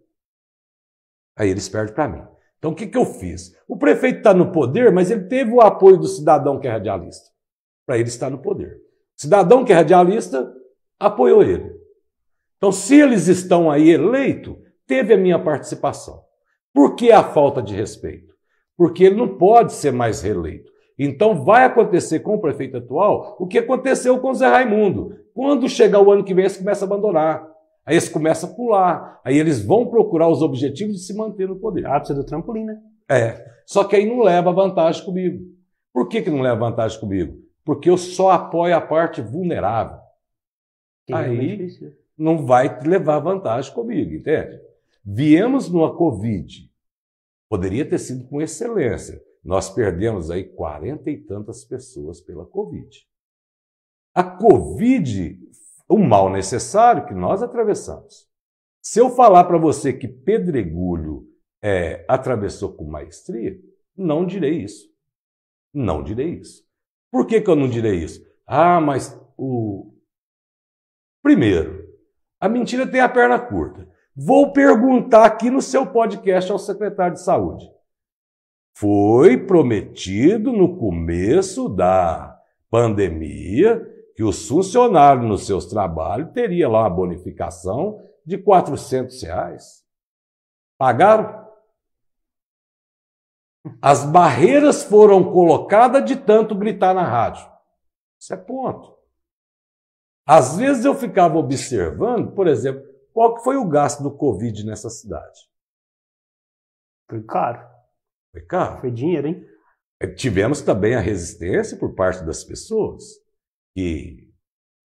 Aí eles perdem para mim. Então o que, que eu fiz? O prefeito está no poder, mas ele teve o apoio do cidadão que é radialista. Para ele estar no poder. O cidadão que é radialista apoiou ele. Então, se eles estão aí eleito, teve a minha participação. Por que a falta de respeito? Porque ele não pode ser mais reeleito. Então vai acontecer com o prefeito atual o que aconteceu com o Zé Raimundo. Quando chegar o ano que vem, eles começam a abandonar. Aí eles começam a pular. Aí eles vão procurar os objetivos de se manter no poder. Ah, precisa do trampolim, né? É. Só que aí não leva vantagem comigo. Por que, que não leva vantagem comigo? Porque eu só apoio a parte vulnerável. Que é aí não vai levar vantagem comigo, entende? Viemos numa Covid. Poderia ter sido com excelência. Nós perdemos aí quarenta e tantas pessoas pela Covid. A Covid, o mal necessário que nós atravessamos. Se eu falar para você que Pedregulho é, atravessou com maestria, não direi isso. Não direi isso. Por que, que eu não direi isso? Ah, mas o. Primeiro, a mentira tem a perna curta. Vou perguntar aqui no seu podcast ao secretário de saúde. Foi prometido no começo da pandemia que os funcionários nos seus trabalhos teria lá uma bonificação de 400 reais. Pagaram? As barreiras foram colocadas de tanto gritar na rádio. Isso é ponto. Às vezes eu ficava observando, por exemplo, qual que foi o gasto do Covid nessa cidade. Foi caro. Foi dinheiro, hein? É, tivemos também a resistência por parte das pessoas que,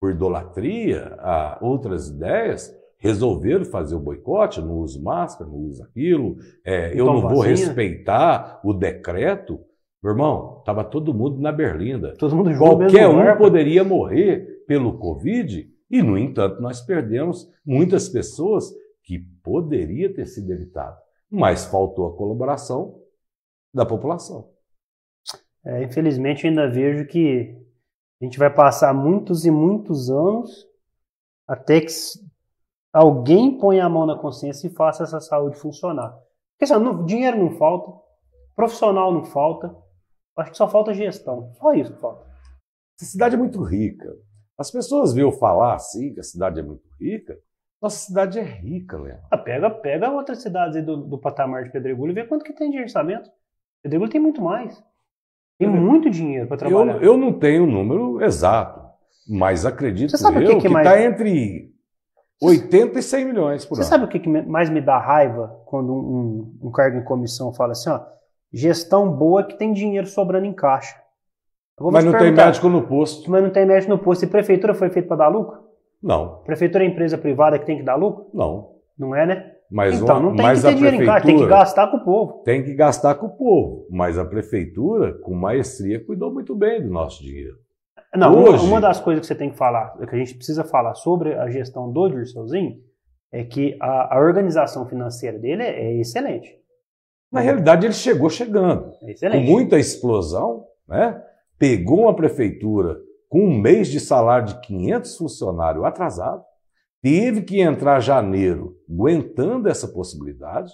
por idolatria a outras ideias, resolveram fazer o boicote, não uso máscara, não uso aquilo, é, então eu não vazinha. vou respeitar o decreto. Meu irmão, estava todo mundo na berlinda. Todo mundo Qualquer um poderia morrer pelo Covid e, no entanto, nós perdemos muitas pessoas que poderia ter sido evitado. Mas faltou a colaboração da população. É, infelizmente, ainda vejo que a gente vai passar muitos e muitos anos até que alguém ponha a mão na consciência e faça essa saúde funcionar. Porque sabe, assim, dinheiro não falta, profissional não falta, acho que só falta gestão. Só isso que falta. Essa cidade é muito rica. As pessoas viram falar assim que a cidade é muito rica. Nossa cidade é rica, Léo. Ah, pega, pega outras cidades do, do patamar de Pedregulho e vê quanto que tem de orçamento. Eu ele tem muito mais. Tem eu, muito dinheiro para trabalhar. Eu, eu não tenho o número exato, mas acredito Você sabe eu o que está mais... Tá entre 80 e 100 milhões por Você ano. Você sabe o que, que mais me dá raiva quando um, um, um cargo em comissão fala assim, ó, gestão boa que tem dinheiro sobrando em caixa. Mas não tem médico no posto. Mas não tem médico no posto. E prefeitura foi feita para dar lucro? Não. Prefeitura é empresa privada que tem que dar lucro? Não. Não é, né? Mas então, não tem mas que ter dinheiro em tem que gastar com o povo. Tem que gastar com o povo, mas a prefeitura, com maestria, cuidou muito bem do nosso dinheiro. Não, Hoje, uma, das coisas que você tem que falar, que a gente precisa falar sobre a gestão do Dirceuzinho, é que a, a organização financeira dele é, é, excelente. Na realidade, ele chegou chegando. É excelente. Com muita explosão, né? pegou uma prefeitura com um mês de salário de 500 funcionários atrasado, teve que entrar janeiro aguentando essa possibilidade,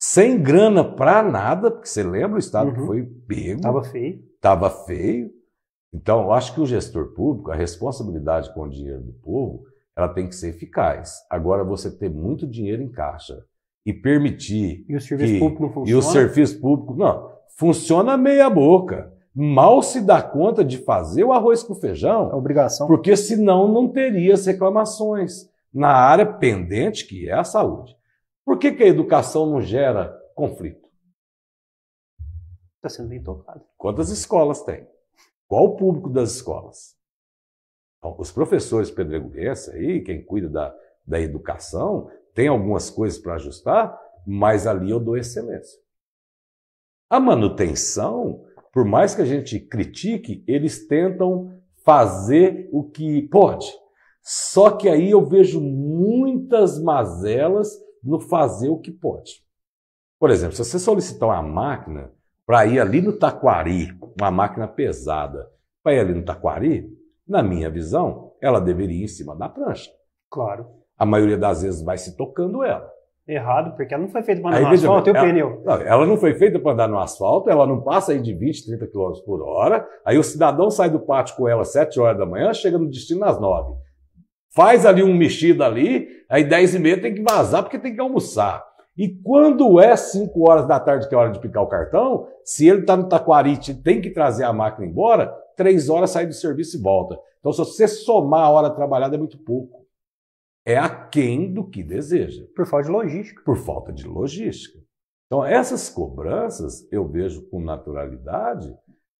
sem grana para nada, porque você lembra o estado uhum. que foi pego. Estava feio. Estava feio. Então, eu acho que o gestor público, a responsabilidade com o dinheiro do povo, ela tem que ser eficaz. Agora, você ter muito dinheiro em caixa e permitir. E o serviço que, público não funciona? E o serviço público. Não, funciona meia boca mal se dá conta de fazer o arroz com feijão. É obrigação. Porque senão não teria as reclamações na área pendente, que é a saúde. Por que, que a educação não gera conflito? Está sendo bem tocado. Quantas escolas tem? Qual o público das escolas? Bom, os professores pedregulhenses aí, quem cuida da, da educação, tem algumas coisas para ajustar, mas ali eu dou excelência. A manutenção por mais que a gente critique, eles tentam fazer o que pode. Só que aí eu vejo muitas mazelas no fazer o que pode. Por exemplo, se você solicitar uma máquina para ir ali no Taquari, uma máquina pesada, para ir ali no Taquari, na minha visão, ela deveria ir em cima da prancha. Claro. A maioria das vezes vai se tocando ela errado, porque ela não foi feita para andar aí, no asfalto, bem, ela, pneu. Não, ela não foi feita para andar no asfalto, ela não passa aí de 20, 30 km por hora, aí o cidadão sai do pátio com ela às 7 horas da manhã, chega no destino às 9. Faz ali um mexido ali, aí 10 e meia tem que vazar porque tem que almoçar. E quando é 5 horas da tarde, que é hora de picar o cartão, se ele está no taquarite tem que trazer a máquina embora, 3 horas sai do serviço e volta. Então, se você somar a hora trabalhada, é muito pouco é aquém do que deseja. Por falta de logística. Por falta de logística. Então, essas cobranças eu vejo com naturalidade,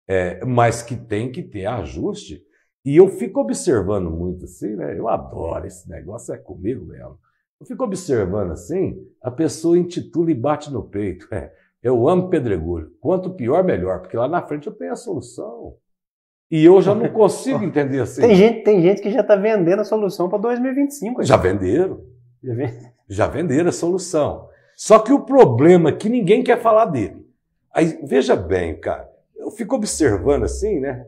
é, mas que tem que ter ajuste. E eu fico observando muito assim, né? Eu adoro esse negócio, é comigo mesmo. Eu fico observando assim, a pessoa intitula e bate no peito. É, eu amo pedregulho. Quanto pior, melhor, porque lá na frente eu tenho a solução. E eu já não consigo entender assim. Tem gente, tem gente que já está vendendo a solução para 2025. Já venderam. Já, vende... já venderam a solução. Só que o problema é que ninguém quer falar dele. Aí, veja bem, cara, eu fico observando assim, né?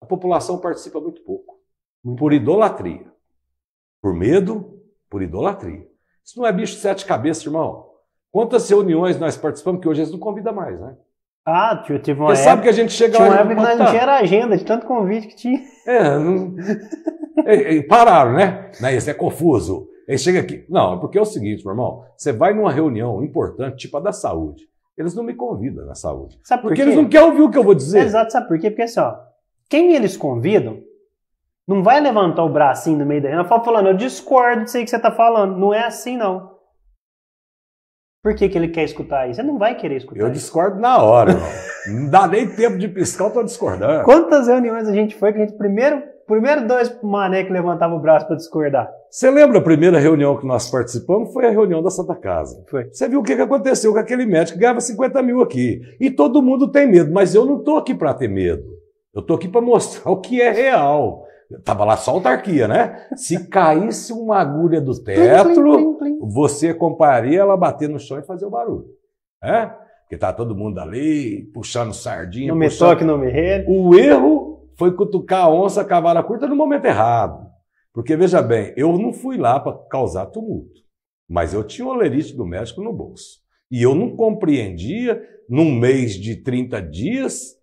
A população participa muito pouco. Por idolatria. Por medo, por idolatria. Isso não é bicho de sete cabeças, irmão. Quantas reuniões nós participamos que hoje eles não convida mais, né? Ah, tio, tive uma Você época, sabe que a gente chega tinha lá. Tinha uma época que não tá. tinha agenda, de tanto convite que tinha. É, não... e, e pararam, né? né? Isso é confuso. Aí chega aqui. Não, é porque é o seguinte, meu irmão. Você vai numa reunião importante, tipo a da saúde. Eles não me convidam na saúde. Sabe por porque quê? eles não querem ouvir o que eu vou dizer. Exato, sabe por quê? Porque assim, ó, quem eles convidam não vai levantar o bracinho no meio da reunião e falar, falando, eu discordo sei aí que você tá falando. Não é assim, não. Por que, que ele quer escutar isso? Você não vai querer escutar Eu isso. discordo na hora, irmão. não dá nem tempo de piscar, eu tô discordando. Quantas reuniões a gente foi que a gente primeiro, primeiro dois mané que levantava o braço para discordar? Você lembra a primeira reunião que nós participamos? Foi a reunião da Santa Casa. Foi. Você viu o que aconteceu com aquele médico que ganhava 50 mil aqui. E todo mundo tem medo, mas eu não tô aqui para ter medo. Eu tô aqui para mostrar o que é real. Tava lá só autarquia, né? Se caísse uma agulha do teto, você compararia ela bater no chão e fazer o barulho. É? Porque tá todo mundo ali, puxando sardinha. Não puxando... me toque, não me rede. O erro foi cutucar a onça, a cavala curta no momento errado. Porque, veja bem, eu não fui lá para causar tumulto, mas eu tinha o olerite do médico no bolso. E eu não compreendia, num mês de 30 dias,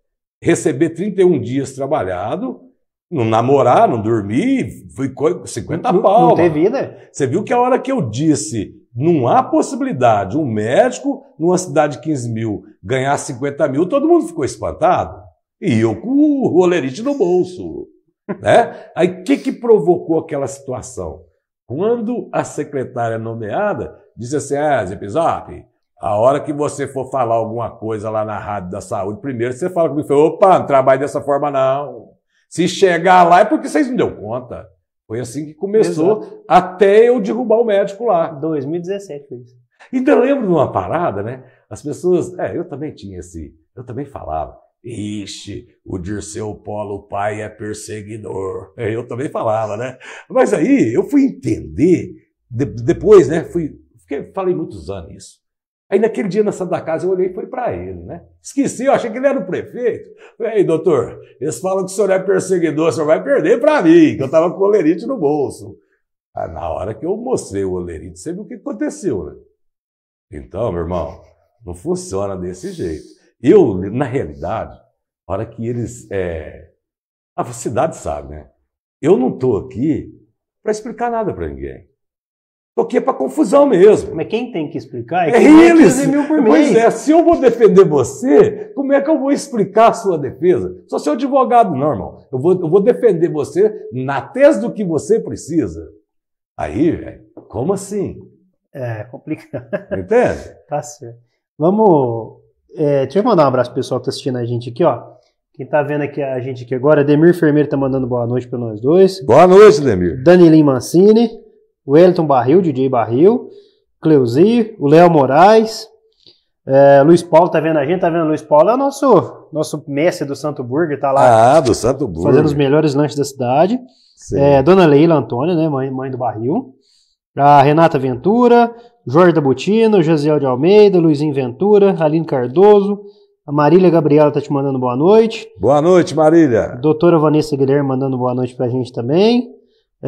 receber 31 dias trabalhado, não namorar, não dormir, foi 50 pau. Não tem teve vida? Você viu que a hora que eu disse, não há possibilidade, um médico numa cidade de 15 mil ganhar 50 mil, todo mundo ficou espantado. E eu com o rolerite no bolso. né? Aí o que, que provocou aquela situação? Quando a secretária nomeada disse assim: Ah, Zip Zop, a hora que você for falar alguma coisa lá na Rádio da Saúde, primeiro você fala comigo, opa, não trabalho dessa forma não. Se chegar lá é porque vocês não deu conta. Foi assim que começou Exato. até eu derrubar o médico lá. 2017 foi isso. Então eu lembro de uma parada, né? As pessoas, é, eu também tinha esse, eu também falava. Ixi, o Dirceu Polo pai é perseguidor. eu também falava, né? Mas aí eu fui entender de, depois, né? Fui, fiquei, falei muitos anos isso. Aí naquele dia na Santa Casa eu olhei e foi para ele, né? Esqueci, eu achei que ele era o prefeito. Falei, doutor, eles falam que o senhor é perseguidor, o senhor vai perder para mim, que eu estava com o olerite no bolso. Ah, na hora que eu mostrei o olerite, você viu o que aconteceu, né? Então, meu irmão, não funciona desse jeito. Eu, na realidade, a hora que eles. É... A cidade sabe, né? Eu não estou aqui para explicar nada para ninguém. Porque é para confusão mesmo. Mas quem tem que explicar é, é eles. Mil por mês. Pois é, se eu vou defender você, como é que eu vou explicar a sua defesa? Só seu advogado, não, irmão. Eu vou, eu vou defender você na tese do que você precisa. Aí, velho, é, como assim? É complicado. Entende? tá certo. Vamos. É, deixa eu mandar um abraço pro pessoal que tá assistindo a gente aqui, ó. Quem tá vendo aqui a gente aqui agora, Demir Fermeiro tá mandando boa noite para nós dois. Boa noite, Demir. Danilin Mancini o Elton Barril, DJ Barril, Cleuzir, o Léo Moraes, é, Luiz Paulo tá vendo a gente, tá vendo? Luiz Paulo é o nosso, nosso mestre do Santo Burger, tá lá. Ah, do Santo Burger. Fazendo os melhores lanches da cidade. É, Dona Leila Antônia, né? Mãe, mãe do barril. A Renata Ventura, da Butina, Josiel de Almeida, Luizinho Ventura, Aline Cardoso. A Marília Gabriela tá te mandando boa noite. Boa noite, Marília. doutora Vanessa Guilherme mandando boa noite pra gente também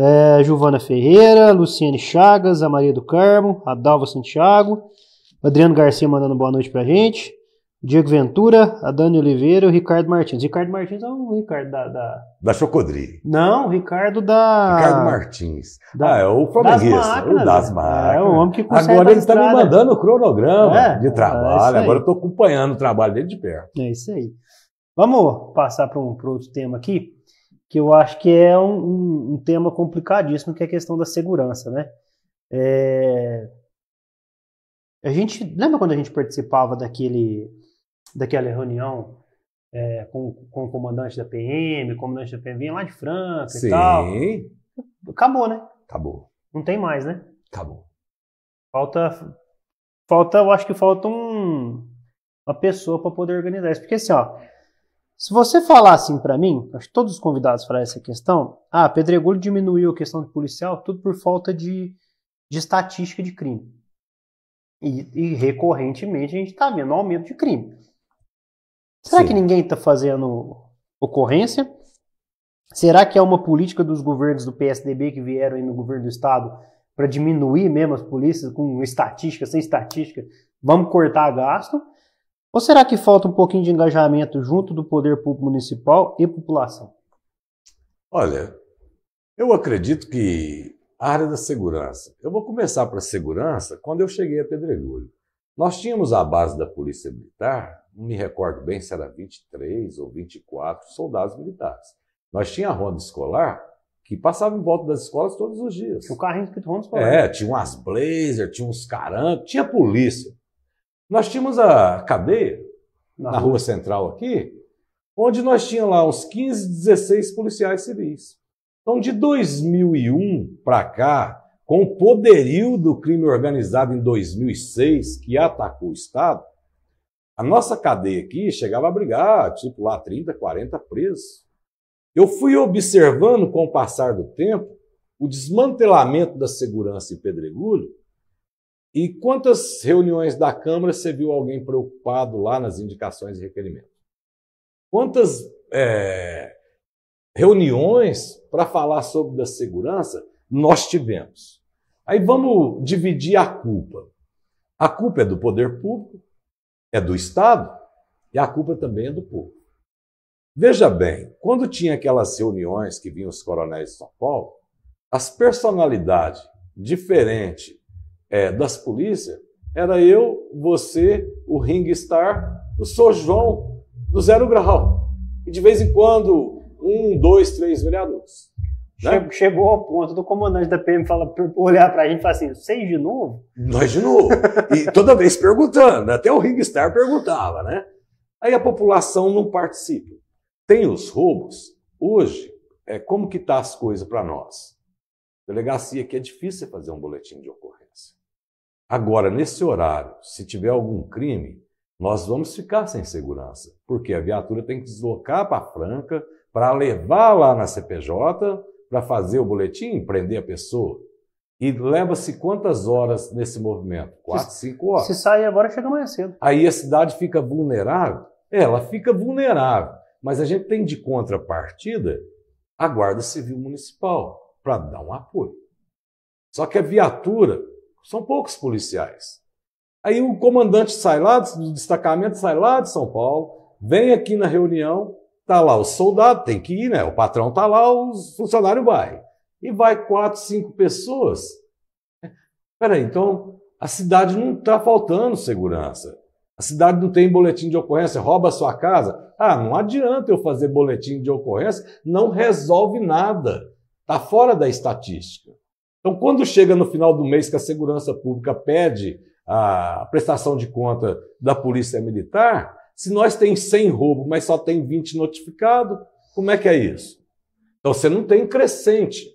é, Giovana Ferreira, Luciane Chagas, a Maria do Carmo, a Dalva Santiago, Adriano Garcia mandando boa noite pra gente, Diego Ventura, a Dani Oliveira e o Ricardo Martins. Ricardo Martins é o Ricardo da. Da, da Chocodri. Não, o Ricardo da. Ricardo Martins. Da, ah, é o flamenguista. o das né? é, máquinas. É o homem que consegue. Agora ele está me mandando o cronograma é, de é trabalho. É Agora eu estou acompanhando o trabalho dele de perto. É isso aí. Vamos passar para um pra outro tema aqui que eu acho que é um, um, um tema complicadíssimo, que é a questão da segurança, né? É... A gente lembra quando a gente participava daquele, daquela reunião é, com, com o comandante da PM, o comandante da PM vinha lá de França Sim. e tal. Acabou, né? Acabou. Não tem mais, né? Acabou. Falta, falta eu acho que falta um, uma pessoa para poder organizar isso. Porque assim, ó, se você falar assim para mim, acho que todos os convidados falaram essa questão, ah, Pedregulho diminuiu a questão de policial tudo por falta de, de estatística de crime. E, e recorrentemente a gente está vendo aumento de crime. Será Sim. que ninguém está fazendo ocorrência? Será que é uma política dos governos do PSDB que vieram aí no governo do Estado para diminuir mesmo as polícias com estatística, sem estatística? Vamos cortar gasto? Ou será que falta um pouquinho de engajamento junto do poder público municipal e população? Olha, eu acredito que a área da segurança. Eu vou começar para a segurança quando eu cheguei a Pedregulho. Nós tínhamos a base da Polícia Militar, não me recordo bem se era 23 ou 24 soldados militares. Nós tínhamos a ronda escolar que passava em volta das escolas todos os dias. O carrinho que ronda é, escolar. É, tinha umas blazer, tinha uns carangos, tinha polícia. Nós tínhamos a cadeia na, na rua. rua central aqui, onde nós tínhamos lá uns 15, 16 policiais civis. Então, de 2001 para cá, com o poderio do crime organizado em 2006, que atacou o Estado, a nossa cadeia aqui chegava a brigar, tipo lá 30, 40 presos. Eu fui observando com o passar do tempo o desmantelamento da segurança em Pedregulho e quantas reuniões da Câmara você viu alguém preocupado lá nas indicações e requerimentos? Quantas é, reuniões para falar sobre da segurança nós tivemos? Aí vamos dividir a culpa. A culpa é do poder público, é do Estado e a culpa também é do povo. Veja bem, quando tinha aquelas reuniões que vinham os coronéis de São Paulo, as personalidades diferentes é, das polícias, era eu, você, o Ring Star, o Sr. João, do Zero Grau. E de vez em quando, um, dois, três vereadores. Né? Chegou ao ponto do comandante da PM fala, olhar para a gente e falar assim: vocês de novo? Nós de novo. E toda vez perguntando, né? até o Ring Star perguntava, né? Aí a população não participa. Tem os roubos. Hoje, é como que tá as coisas para nós? Delegacia que é difícil fazer um boletim de ocorrência. Agora, nesse horário, se tiver algum crime, nós vamos ficar sem segurança, porque a viatura tem que deslocar para Franca para levar lá na CPJ para fazer o boletim, prender a pessoa. E leva-se quantas horas nesse movimento? Quatro, se, cinco horas. Se sair agora, chega mais cedo. Aí a cidade fica vulnerável? É, ela fica vulnerável, mas a gente tem de contrapartida a Guarda Civil Municipal para dar um apoio. Só que a viatura são poucos policiais. Aí o comandante sai lá, do destacamento sai lá de São Paulo, vem aqui na reunião, tá lá o soldado, tem que ir, né? O patrão tá lá, o funcionário vai. E vai quatro, cinco pessoas. Peraí, então a cidade não está faltando segurança. A cidade não tem boletim de ocorrência, rouba a sua casa. Ah, não adianta eu fazer boletim de ocorrência, não resolve nada. Está fora da estatística. Então, quando chega no final do mês que a segurança pública pede a prestação de conta da polícia militar, se nós tem 100 roubos, mas só tem 20 notificados, como é que é isso? Então, você não tem crescente.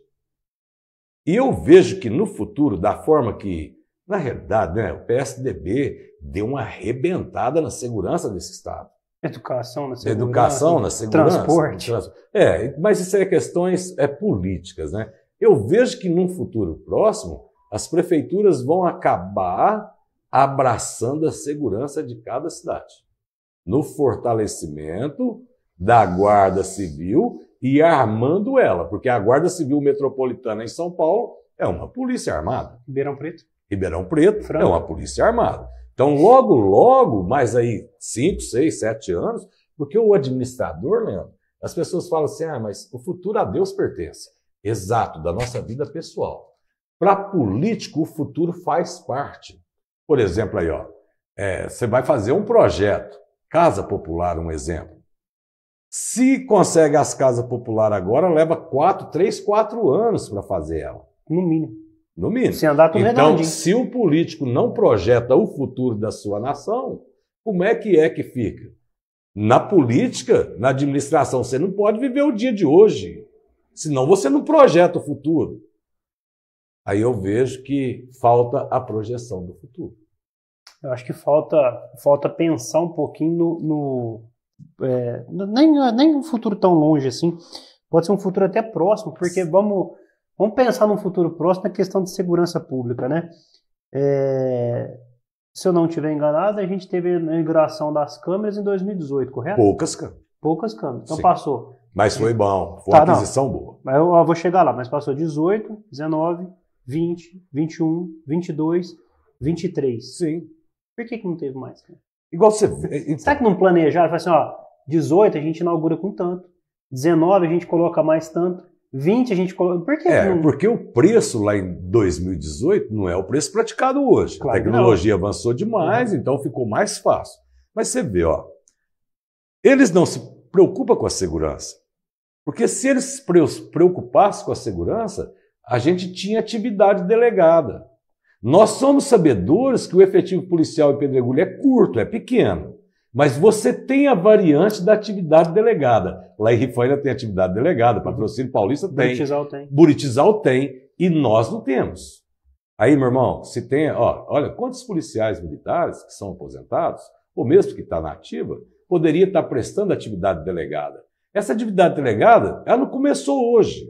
E eu vejo que no futuro, da forma que, na realidade, né, o PSDB deu uma arrebentada na segurança desse Estado. Educação na segurança. Educação na segurança. Transporte. É, mas isso é questões é, políticas, né? Eu vejo que num futuro próximo, as prefeituras vão acabar abraçando a segurança de cada cidade, no fortalecimento da Guarda Civil e armando ela, porque a Guarda Civil Metropolitana em São Paulo é uma polícia armada. Ribeirão Preto. Ribeirão Preto é uma polícia armada. Então, logo, logo, mais aí 5, 6, 7 anos, porque o administrador, Leandro, as pessoas falam assim, ah, mas o futuro a Deus pertence. Exato, da nossa vida pessoal. Para político, o futuro faz parte. Por exemplo, aí, ó, é, você vai fazer um projeto, Casa Popular, um exemplo. Se consegue as casas populares agora, leva quatro, três, quatro anos para fazer ela. No mínimo. No mínimo. Se andar tudo então, redondinho. se o político não projeta o futuro da sua nação, como é que é que fica? Na política, na administração, você não pode viver o dia de hoje. Senão você não projeta o futuro. Aí eu vejo que falta a projeção do futuro. Eu acho que falta, falta pensar um pouquinho no. no é, nem, nem um futuro tão longe assim. Pode ser um futuro até próximo, porque vamos, vamos pensar num futuro próximo na questão de segurança pública, né? É, se eu não estiver enganado, a gente teve a migração das câmeras em 2018, correto? Poucas câmeras. Poucas câmeras. Então Sim. passou mas é. foi bom, foi tá, uma aquisição não. boa. Eu vou chegar lá, mas passou 18, 19, 20, 21, 22, 23. Sim. Por que, que não teve mais? Igual você. Então... Será que não planejaram? Falaram assim, ó, 18 a gente inaugura com tanto, 19 a gente coloca mais tanto, 20 a gente coloca. Por que? É, não... porque o preço lá em 2018 não é o preço praticado hoje. Claro a tecnologia avançou demais, uhum. então ficou mais fácil. Mas você vê, ó, eles não se preocupam com a segurança. Porque se eles preocupassem com a segurança, a gente tinha atividade delegada. Nós somos sabedores que o efetivo policial em Pedregulho é curto, é pequeno, mas você tem a variante da atividade delegada. Lá em Rifaina tem atividade delegada, Patrocínio Paulista tem. Buritizal tem. Buritizal tem, e nós não temos. Aí, meu irmão, se tem, ó, olha, quantos policiais militares que são aposentados, ou mesmo que está na ativa, poderia estar tá prestando atividade delegada? Essa atividade delegada, ela não começou hoje.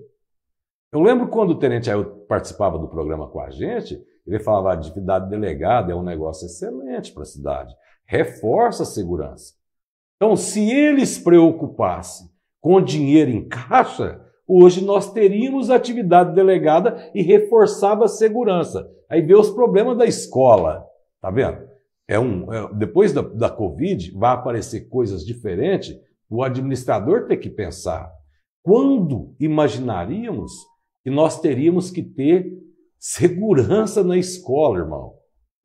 Eu lembro quando o Tenente Ailton participava do programa com a gente, ele falava: a atividade delegada é um negócio excelente para a cidade, reforça a segurança. Então, se eles preocupassem com dinheiro em caixa, hoje nós teríamos atividade delegada e reforçava a segurança. Aí vê os problemas da escola, tá vendo? É um, é, depois da, da Covid, vai aparecer coisas diferentes o administrador tem que pensar. Quando imaginaríamos que nós teríamos que ter segurança na escola, irmão?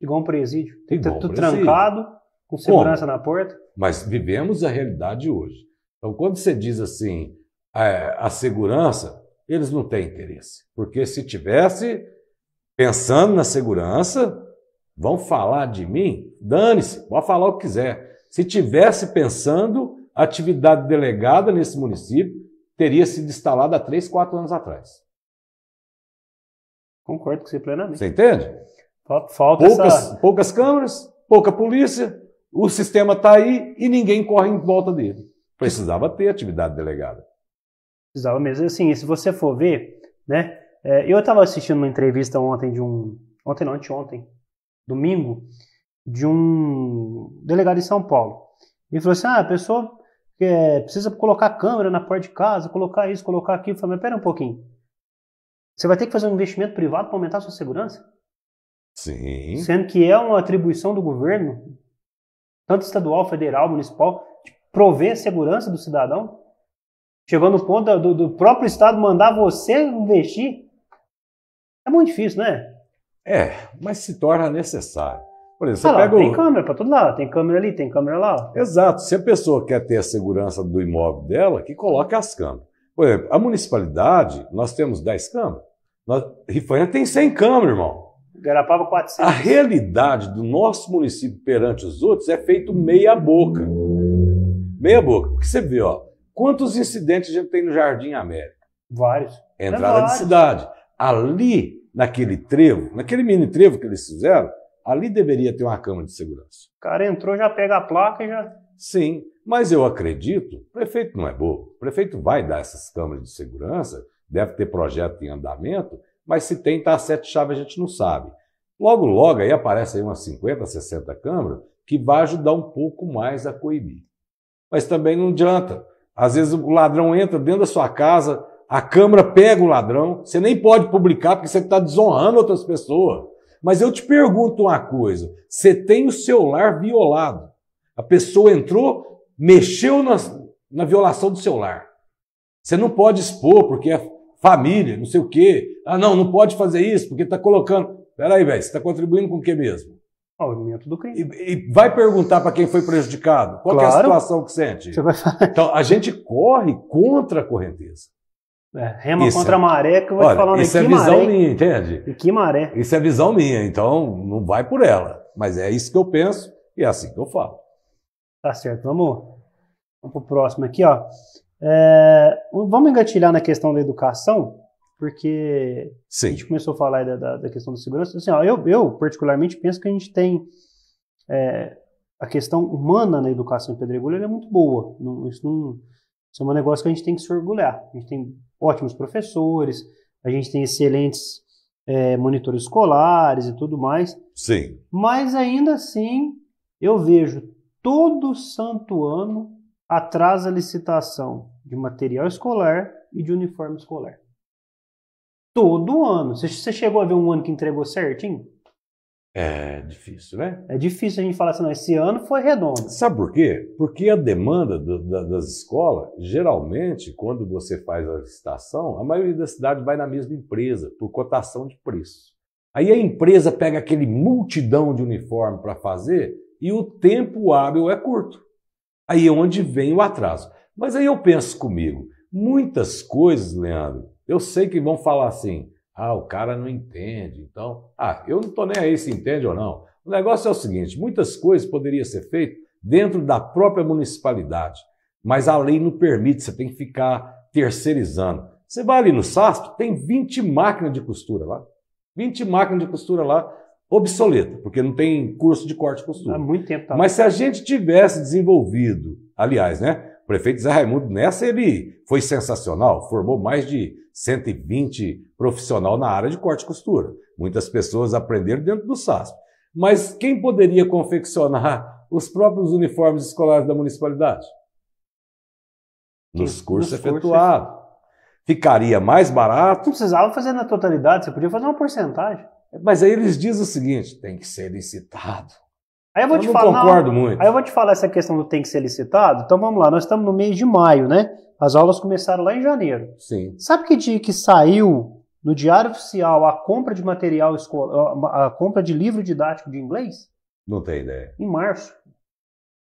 Igual um presídio. Igual Tudo trancado, com segurança Como? na porta. Mas vivemos a realidade hoje. Então, quando você diz assim, a, é, a segurança, eles não têm interesse. Porque se tivesse pensando na segurança, vão falar de mim? Dane-se, pode falar o que quiser. Se tivesse pensando atividade delegada nesse município teria sido instalada há três, quatro anos atrás. Concordo com você plenamente. Você entende? Falta poucas, essa... poucas câmeras, pouca polícia, o sistema está aí e ninguém corre em volta dele. Precisava ter atividade delegada. Precisava mesmo. Assim, se você for ver, né? É, eu estava assistindo uma entrevista ontem de um. Ontem não, anteontem, domingo, de um delegado de São Paulo. Ele falou assim: ah, a pessoa é, precisa colocar câmera na porta de casa, colocar isso, colocar aquilo. Eu falei, mas pera um pouquinho. Você vai ter que fazer um investimento privado para aumentar a sua segurança? Sim. Sendo que é uma atribuição do governo, tanto estadual, federal, municipal, de prover a segurança do cidadão. chegando no ponto do, do próprio Estado mandar você investir. É muito difícil, né? É, mas se torna necessário. Por exemplo, tá pega. lá, Tem câmera para todo lado, tem câmera ali, tem câmera lá. Exato. Se a pessoa quer ter a segurança do imóvel dela, que coloque as câmeras. Por exemplo, a municipalidade, nós temos 10 câmeras. Nós... tem 100 câmeras, irmão. Garapava 400. A realidade do nosso município perante os outros é feito meia boca. Meia boca. Porque você vê, ó, quantos incidentes a gente tem no Jardim América? Vários. É é entrada é vários. de cidade. Ali, naquele trevo, naquele mini trevo que eles fizeram, ali deveria ter uma câmara de segurança. O cara entrou, já pega a placa e já. Sim, mas eu acredito, o prefeito não é bobo. O prefeito vai dar essas câmaras de segurança, deve ter projeto em andamento, mas se tem, tá sete chaves, a gente não sabe. Logo, logo, aí aparece aí umas 50, 60 câmaras que vai ajudar um pouco mais a coibir. Mas também não adianta. Às vezes o ladrão entra dentro da sua casa, a câmara pega o ladrão, você nem pode publicar porque você está desonrando outras pessoas. Mas eu te pergunto uma coisa: você tem o seu lar violado. A pessoa entrou, mexeu na, na violação do seu lar. Você não pode expor porque é família, não sei o quê. Ah, não, não pode fazer isso porque está colocando. Peraí, velho, você está contribuindo com o que mesmo? Ao alimento do crime. E, e vai perguntar para quem foi prejudicado. Qual claro. é a situação que sente? Vai... Então, a gente corre contra a correnteza. É, rema isso. contra é- a maré, que eu vou Olha, te falar Isso é visão maré, minha, entende? E que maré. Isso é visão minha, então não vai por ela. Mas é isso que eu penso e é assim que eu falo. Tá certo, vamos, vamos pro próximo aqui, ó. É, vamos engatilhar na questão da educação, porque Sim. a gente começou a falar da, da, da questão da segurança. Assim, ó, eu, eu, particularmente, penso que a gente tem é, a questão humana na educação em Pedregulho é muito boa. Não, isso, não, isso é um negócio que a gente tem que se orgulhar. A gente tem ótimos professores, a gente tem excelentes é, monitores escolares e tudo mais. Sim. Mas ainda assim, eu vejo todo santo ano atrasa a licitação de material escolar e de uniforme escolar. Todo ano. Você chegou a ver um ano que entregou certinho? É difícil, né? É difícil a gente falar assim, não, esse ano foi redondo. Sabe por quê? Porque a demanda do, da, das escolas, geralmente, quando você faz a licitação, a maioria da cidade vai na mesma empresa, por cotação de preço. Aí a empresa pega aquele multidão de uniforme para fazer e o tempo hábil é curto. Aí é onde vem o atraso. Mas aí eu penso comigo, muitas coisas, Leandro, eu sei que vão falar assim, ah, o cara não entende. Então, ah, eu não estou nem aí se entende ou não. O negócio é o seguinte: muitas coisas poderiam ser feitas dentro da própria municipalidade, mas a lei não permite, você tem que ficar terceirizando. Você vai ali no Sasp, tem 20 máquinas de costura lá. 20 máquinas de costura lá, obsoleta, porque não tem curso de corte e costura. Há muito tempo. Tá? Mas se a gente tivesse desenvolvido, aliás, né? prefeito Zé Raimundo, nessa ele foi sensacional, formou mais de 120 profissional na área de corte e costura. Muitas pessoas aprenderam dentro do SASP. Mas quem poderia confeccionar os próprios uniformes escolares da municipalidade? Nos cursos efetuados. Ficaria mais barato. Não precisava fazer na totalidade, você podia fazer uma porcentagem. Mas aí eles dizem o seguinte: tem que ser licitado. Aí eu vou eu te não falar, concordo muito. Aí eu vou te falar essa questão do tem que ser licitado. Então vamos lá, nós estamos no mês de maio, né? As aulas começaram lá em janeiro. Sim. Sabe que dia que saiu no Diário Oficial a compra de material escolar, a compra de livro didático de inglês? Não tem ideia. Em março.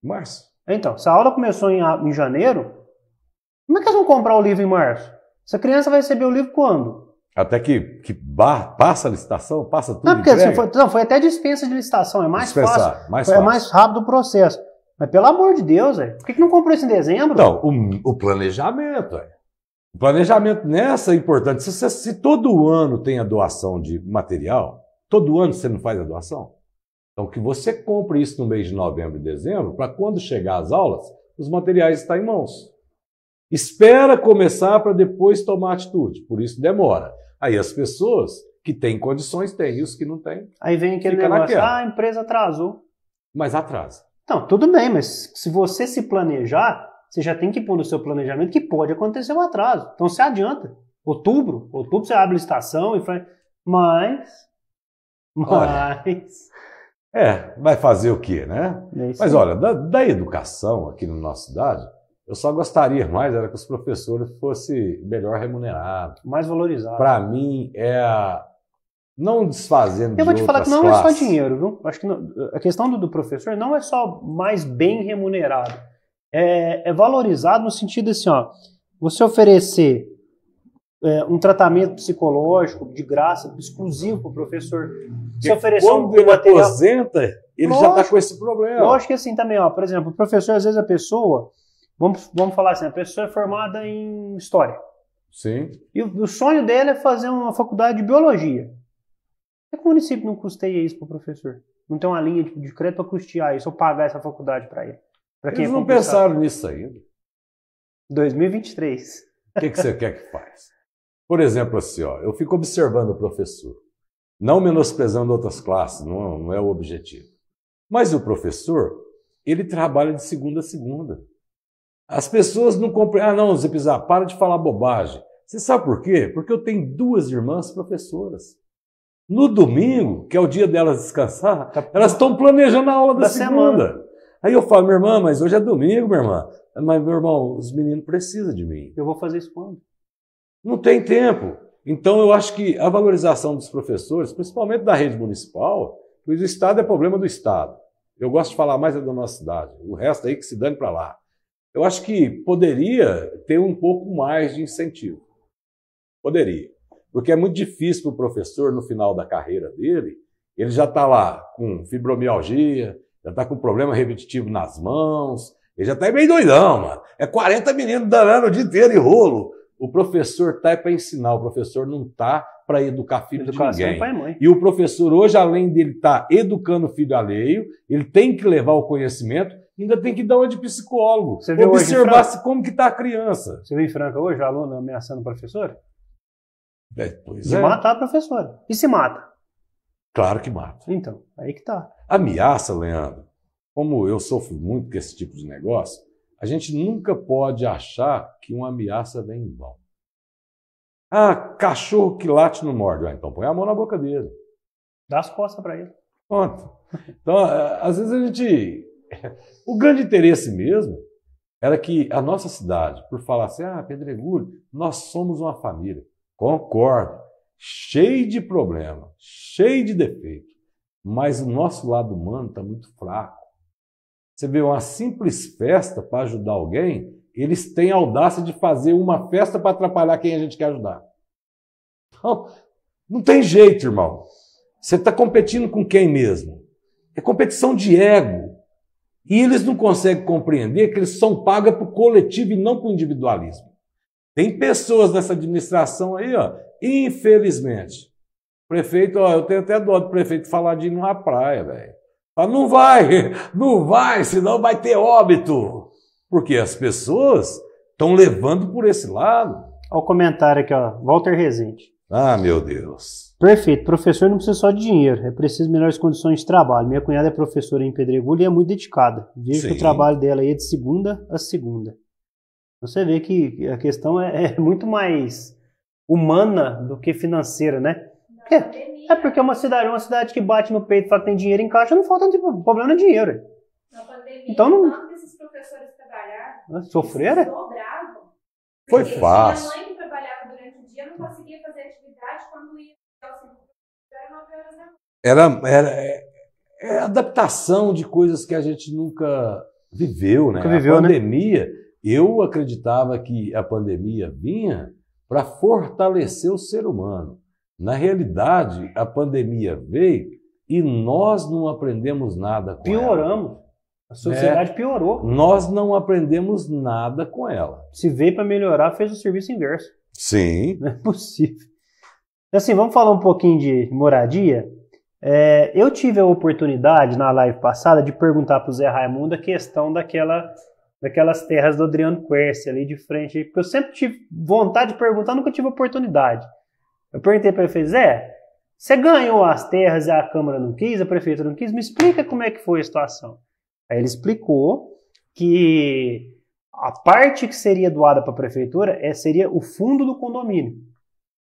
Março. Então, se a aula começou em, em janeiro, como é que eles vão comprar o livro em março? Essa criança vai receber o livro quando? Até que, que bar, passa a licitação, passa tudo. Não, porque assim, foi, não, foi até dispensa de licitação, é mais Dispensar, fácil. Mais foi, é fácil. É mais rápido o processo. Mas pelo amor de Deus, por que, que não comprou isso em dezembro? Então, o, o planejamento, é. O planejamento nessa é importante. Se, se, se todo ano tem a doação de material, todo ano você não faz a doação? Então, que você compre isso no mês de novembro e dezembro, para quando chegar às aulas, os materiais estão em mãos. Espera começar para depois tomar atitude, por isso demora. Aí as pessoas que têm condições têm, e os que não têm. Aí vem aquele negócio, naquela. ah, a empresa atrasou. Mas atrasa. Não, tudo bem, mas se você se planejar, você já tem que pôr no seu planejamento que pode acontecer um atraso. Então você adianta. Outubro, outubro você abre a estação e faz. Mas. Mas. Olha, é, vai fazer o quê, né? É mas olha, da, da educação aqui na nossa cidade, eu só gostaria mais era que os professores fossem melhor remunerados. Mais valorizados. Para mim, é a... não desfazendo Eu vou te falar que não classes. é só dinheiro, viu? Acho que não... a questão do, do, professor não é só mais bem remunerado. É, é valorizado no sentido assim, ó. Você oferecer é, um tratamento psicológico de graça, exclusivo para o professor. Se oferecer quando um ele material... aposenta, ele lógico, já está com esse problema. Lógico que assim também, ó, por exemplo, o professor, às vezes a pessoa Vamos, vamos falar assim, a pessoa é formada em história. Sim. E o, o sonho dela é fazer uma faculdade de biologia. Por que o município não custeia isso para o professor? Não tem uma linha tipo, de, decreto crédito para custear isso ou pagar essa faculdade para ele? Pra Eles é não pensaram nisso ainda. 2023. O que, que você quer que faz? Por exemplo, assim, ó, eu fico observando o professor, não menosprezando outras classes, não, não é o objetivo. Mas o professor, ele trabalha de segunda a segunda. As pessoas não compreendem. Ah, não, Zipizar, para de falar bobagem. Você sabe por quê? Porque eu tenho duas irmãs professoras. No domingo, que é o dia delas descansar, tá elas estão planejando a aula da, da segunda. Semana. Aí eu falo, minha irmã, mas hoje é domingo, minha irmã. Mas, meu irmão, os meninos precisam de mim. Eu vou fazer isso quando? Não tem tempo. Então, eu acho que a valorização dos professores, principalmente da rede municipal, pois o Estado é problema do Estado. Eu gosto de falar mais da nossa cidade. O resto aí que se dane para lá. Eu acho que poderia ter um pouco mais de incentivo. Poderia. Porque é muito difícil para o professor, no final da carreira dele, ele já está lá com fibromialgia, já está com problema repetitivo nas mãos, ele já está meio doidão, mano. É 40 meninos danando o dia inteiro em rolo. O professor está é para ensinar, o professor não está para educar filho Educação de ninguém. Pai e, mãe. e o professor hoje, além dele estar tá educando o filho alheio, ele tem que levar o conhecimento ainda tem que dar uma de psicólogo. Você viu observar se como que está a criança. Você viu em Franca hoje, aluno ameaçando o professor? É, pois se é. matar a professora. E se mata? Claro que mata. Então, aí que tá. Ameaça, Leandro. Como eu sofro muito com esse tipo de negócio, a gente nunca pode achar que uma ameaça vem em vão. Ah, cachorro que late não morde. Ah, então põe a mão na boca dele. Dá as costas para ele. Pronto. Então, é, às vezes a gente o grande interesse mesmo era que a nossa cidade, por falar assim, ah, Pedregulho, nós somos uma família. Concordo, cheio de problema, cheio de defeito, mas o nosso lado humano está muito fraco. Você vê uma simples festa para ajudar alguém, eles têm audácia de fazer uma festa para atrapalhar quem a gente quer ajudar. Então, não tem jeito, irmão. Você está competindo com quem mesmo? É competição de ego. E eles não conseguem compreender que eles são pagos para o coletivo e não para o individualismo. Tem pessoas nessa administração aí, ó, infelizmente. Prefeito, ó, eu tenho até dó do prefeito falar de ir numa praia, velho. Fala, não vai, não vai, senão vai ter óbito. Porque as pessoas estão levando por esse lado. Olha o comentário aqui, ó, Walter Rezende. Ah, meu Deus. Perfeito. Professor não precisa só de dinheiro, é preciso melhores condições de trabalho. Minha cunhada é professora em Pedregulho e é muito dedicada. Vejo que o trabalho dela é de segunda a segunda. Você vê que a questão é, é muito mais humana do que financeira, né? É, é porque é uma cidade, é uma cidade que bate no peito e fala que tem dinheiro em caixa, não falta tipo, problema de dinheiro. Na pandemia, então não. esses professores trabalharam. Ah, sofreram? Foi fácil conseguia fazer atividade quando ia ao Era Era, é, é adaptação de coisas que a gente nunca viveu, né? Nunca viveu, a né? pandemia, né? eu acreditava que a pandemia vinha para fortalecer o ser humano. Na realidade, a pandemia veio e nós não aprendemos nada com Pioramos. ela. Pioramos. A sociedade né? piorou. Nós não aprendemos nada com ela. Se veio para melhorar, fez o serviço inverso. Sim. Não é possível. Assim, vamos falar um pouquinho de moradia. É, eu tive a oportunidade na live passada de perguntar para o Zé Raimundo a questão daquela, daquelas terras do Adriano Quercia ali de frente, porque eu sempre tive vontade de perguntar, nunca tive oportunidade. Eu perguntei para ele, falei, Zé, você ganhou as terras e a Câmara não quis, a Prefeitura não quis, me explica como é que foi a situação. Aí ele explicou que a parte que seria doada para a prefeitura é, seria o fundo do condomínio.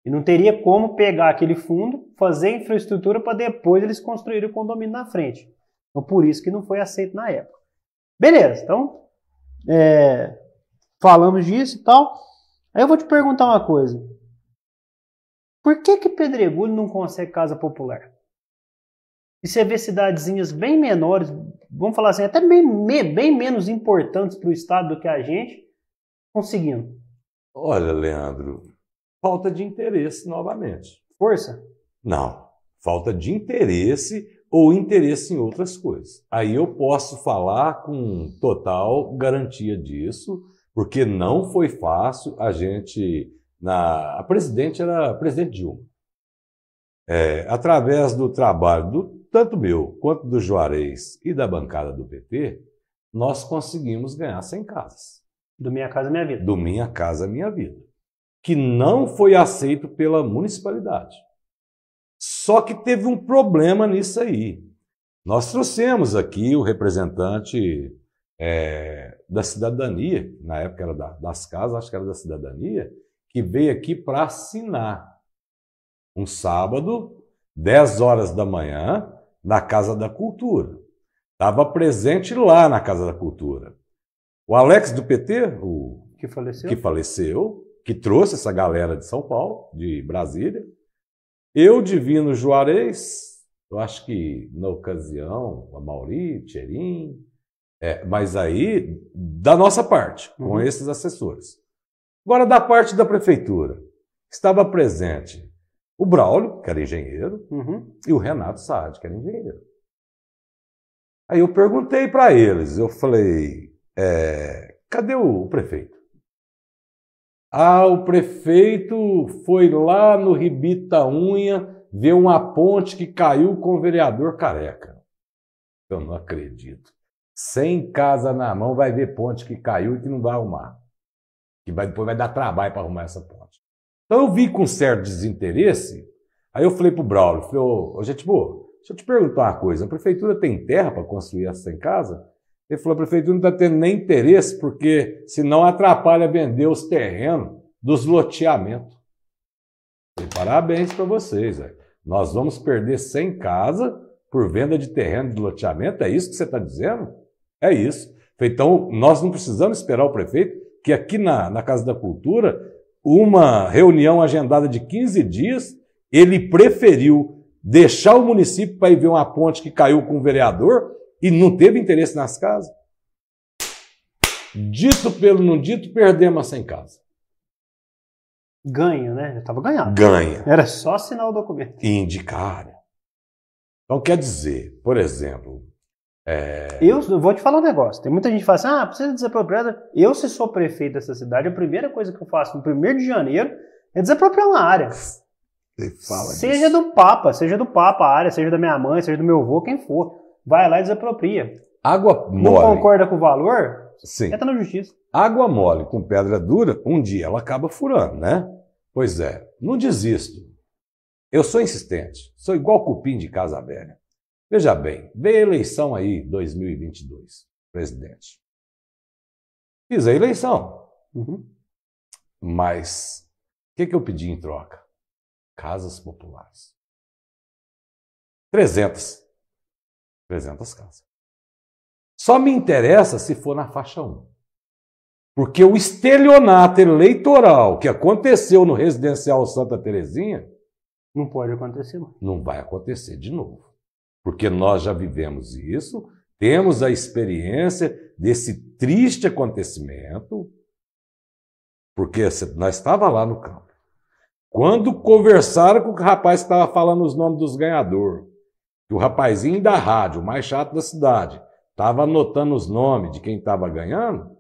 E não teria como pegar aquele fundo, fazer infraestrutura para depois eles construírem o condomínio na frente. Então, por isso que não foi aceito na época. Beleza, então, é, falamos disso e tal. Aí eu vou te perguntar uma coisa. Por que que Pedregulho não consegue casa popular? E você vê cidadezinhas bem menores, vamos falar assim, até bem, bem menos importantes para o Estado do que a gente, conseguindo. Olha, Leandro, falta de interesse novamente. Força? Não, falta de interesse ou interesse em outras coisas. Aí eu posso falar com total garantia disso, porque não foi fácil a gente. Na, a presidente era a presidente Dilma. É, através do trabalho do tanto meu quanto do Juarez e da bancada do PT, nós conseguimos ganhar 100 casas. Do Minha Casa Minha Vida. Do Minha Casa Minha Vida. Que não foi aceito pela municipalidade. Só que teve um problema nisso aí. Nós trouxemos aqui o representante é, da cidadania, na época era da, das casas, acho que era da cidadania, que veio aqui para assinar. Um sábado, 10 horas da manhã, na Casa da Cultura. Estava presente lá na Casa da Cultura. O Alex do PT, o que faleceu, que, faleceu, que trouxe essa galera de São Paulo, de Brasília. Eu, Divino Juarez, eu acho que na ocasião, a Mauri, Tcherim, é, mas aí, da nossa parte, com uhum. esses assessores. Agora, da parte da prefeitura, estava presente o Braulio, que era engenheiro, uhum. e o Renato Saad, que era engenheiro. Aí eu perguntei para eles, eu falei, é, cadê o prefeito? Ah, o prefeito foi lá no Ribita Unha ver uma ponte que caiu com o vereador careca. Eu não acredito. Sem casa na mão vai ver ponte que caiu e que não vai arrumar. Que vai, depois vai dar trabalho para arrumar essa ponte. Então eu vi com certo desinteresse, aí eu falei pro Braulio, falei, ô, gente boa, deixa eu te perguntar uma coisa, a prefeitura tem terra para construir essa em casa? Ele falou, a prefeitura não está tendo nem interesse, porque senão atrapalha vender os terrenos dos loteamentos. parabéns para vocês, velho. Nós vamos perder 100 casa por venda de terreno de loteamento? É isso que você está dizendo? É isso. Então, nós não precisamos esperar o prefeito, que aqui na, na Casa da Cultura uma reunião agendada de 15 dias, ele preferiu deixar o município para ir ver uma ponte que caiu com o vereador e não teve interesse nas casas. Dito pelo não dito, perdemos sem casa. Ganha, né? Já estava ganhando Ganha. Era só assinar o documento. E indicar. Né? Então, quer dizer, por exemplo, é... Eu vou te falar um negócio. Tem muita gente que fala assim, ah, precisa desapropriar. Eu, se sou prefeito dessa cidade, a primeira coisa que eu faço no primeiro de janeiro é desapropriar uma área. seja disso. do Papa, seja do Papa a área, seja da minha mãe, seja do meu avô, quem for. Vai lá e desapropria. Água mole. Não concorda com o valor? Sim. Entra na justiça. Água mole com pedra dura, um dia ela acaba furando, né? Pois é, não desisto. Eu sou insistente, sou igual cupim de casa velha. Veja bem, veio a eleição aí, 2022, presidente. Fiz a eleição. Uhum. Mas o que, que eu pedi em troca? Casas populares. 300. 300 casas. Só me interessa se for na faixa 1. Porque o estelionato eleitoral que aconteceu no residencial Santa Terezinha. Não pode acontecer mais. Não vai acontecer de novo porque nós já vivemos isso, temos a experiência desse triste acontecimento, porque nós estava lá no campo. Quando conversaram com o rapaz que estava falando os nomes dos ganhadores, que o rapazinho da rádio, o mais chato da cidade, estava anotando os nomes de quem estava ganhando,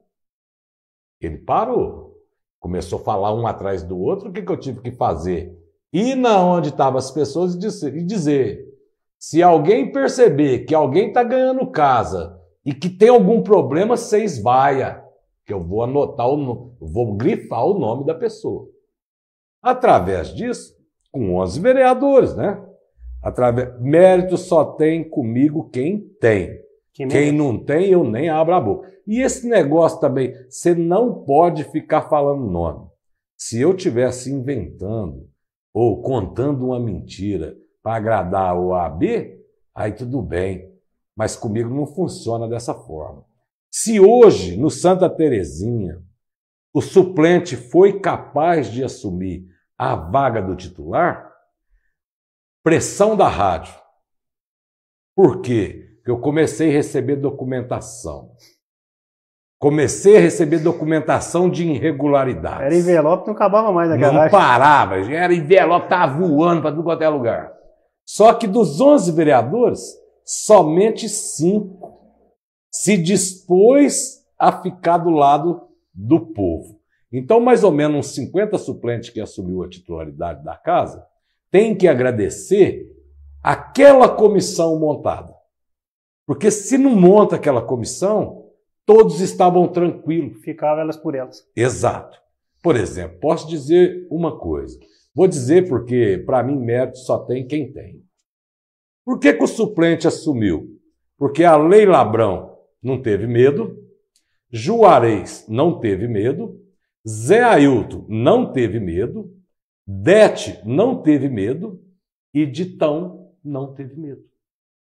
ele parou. Começou a falar um atrás do outro, o que, que eu tive que fazer? Ir na onde estavam as pessoas e dizer, e dizer se alguém perceber que alguém está ganhando casa e que tem algum problema, vocês vaia, que eu vou anotar o vou grifar o nome da pessoa. Através disso, com 11 vereadores, né? Através, mérito só tem comigo quem tem. Que quem não tem, eu nem abro a boca. E esse negócio também, você não pode ficar falando nome. Se eu tivesse inventando ou contando uma mentira, para agradar o AB, aí tudo bem. Mas comigo não funciona dessa forma. Se hoje, no Santa Terezinha, o suplente foi capaz de assumir a vaga do titular, pressão da rádio. Por quê? Porque eu comecei a receber documentação. Comecei a receber documentação de irregularidades. Era envelope, não acabava mais na Não parava, era envelope, estava voando para tudo quanto é lugar. Só que dos 11 vereadores, somente cinco se dispôs a ficar do lado do povo. Então, mais ou menos uns 50 suplentes que assumiu a titularidade da casa têm que agradecer aquela comissão montada. Porque se não monta aquela comissão, todos estavam tranquilos. Ficavam elas por elas. Exato. Por exemplo, posso dizer uma coisa. Vou dizer porque, para mim, mérito só tem quem tem. Por que, que o suplente assumiu? Porque a Lei Labrão não teve medo, Juarez não teve medo, Zé Ailton não teve medo, Dete não teve medo e Ditão não teve medo.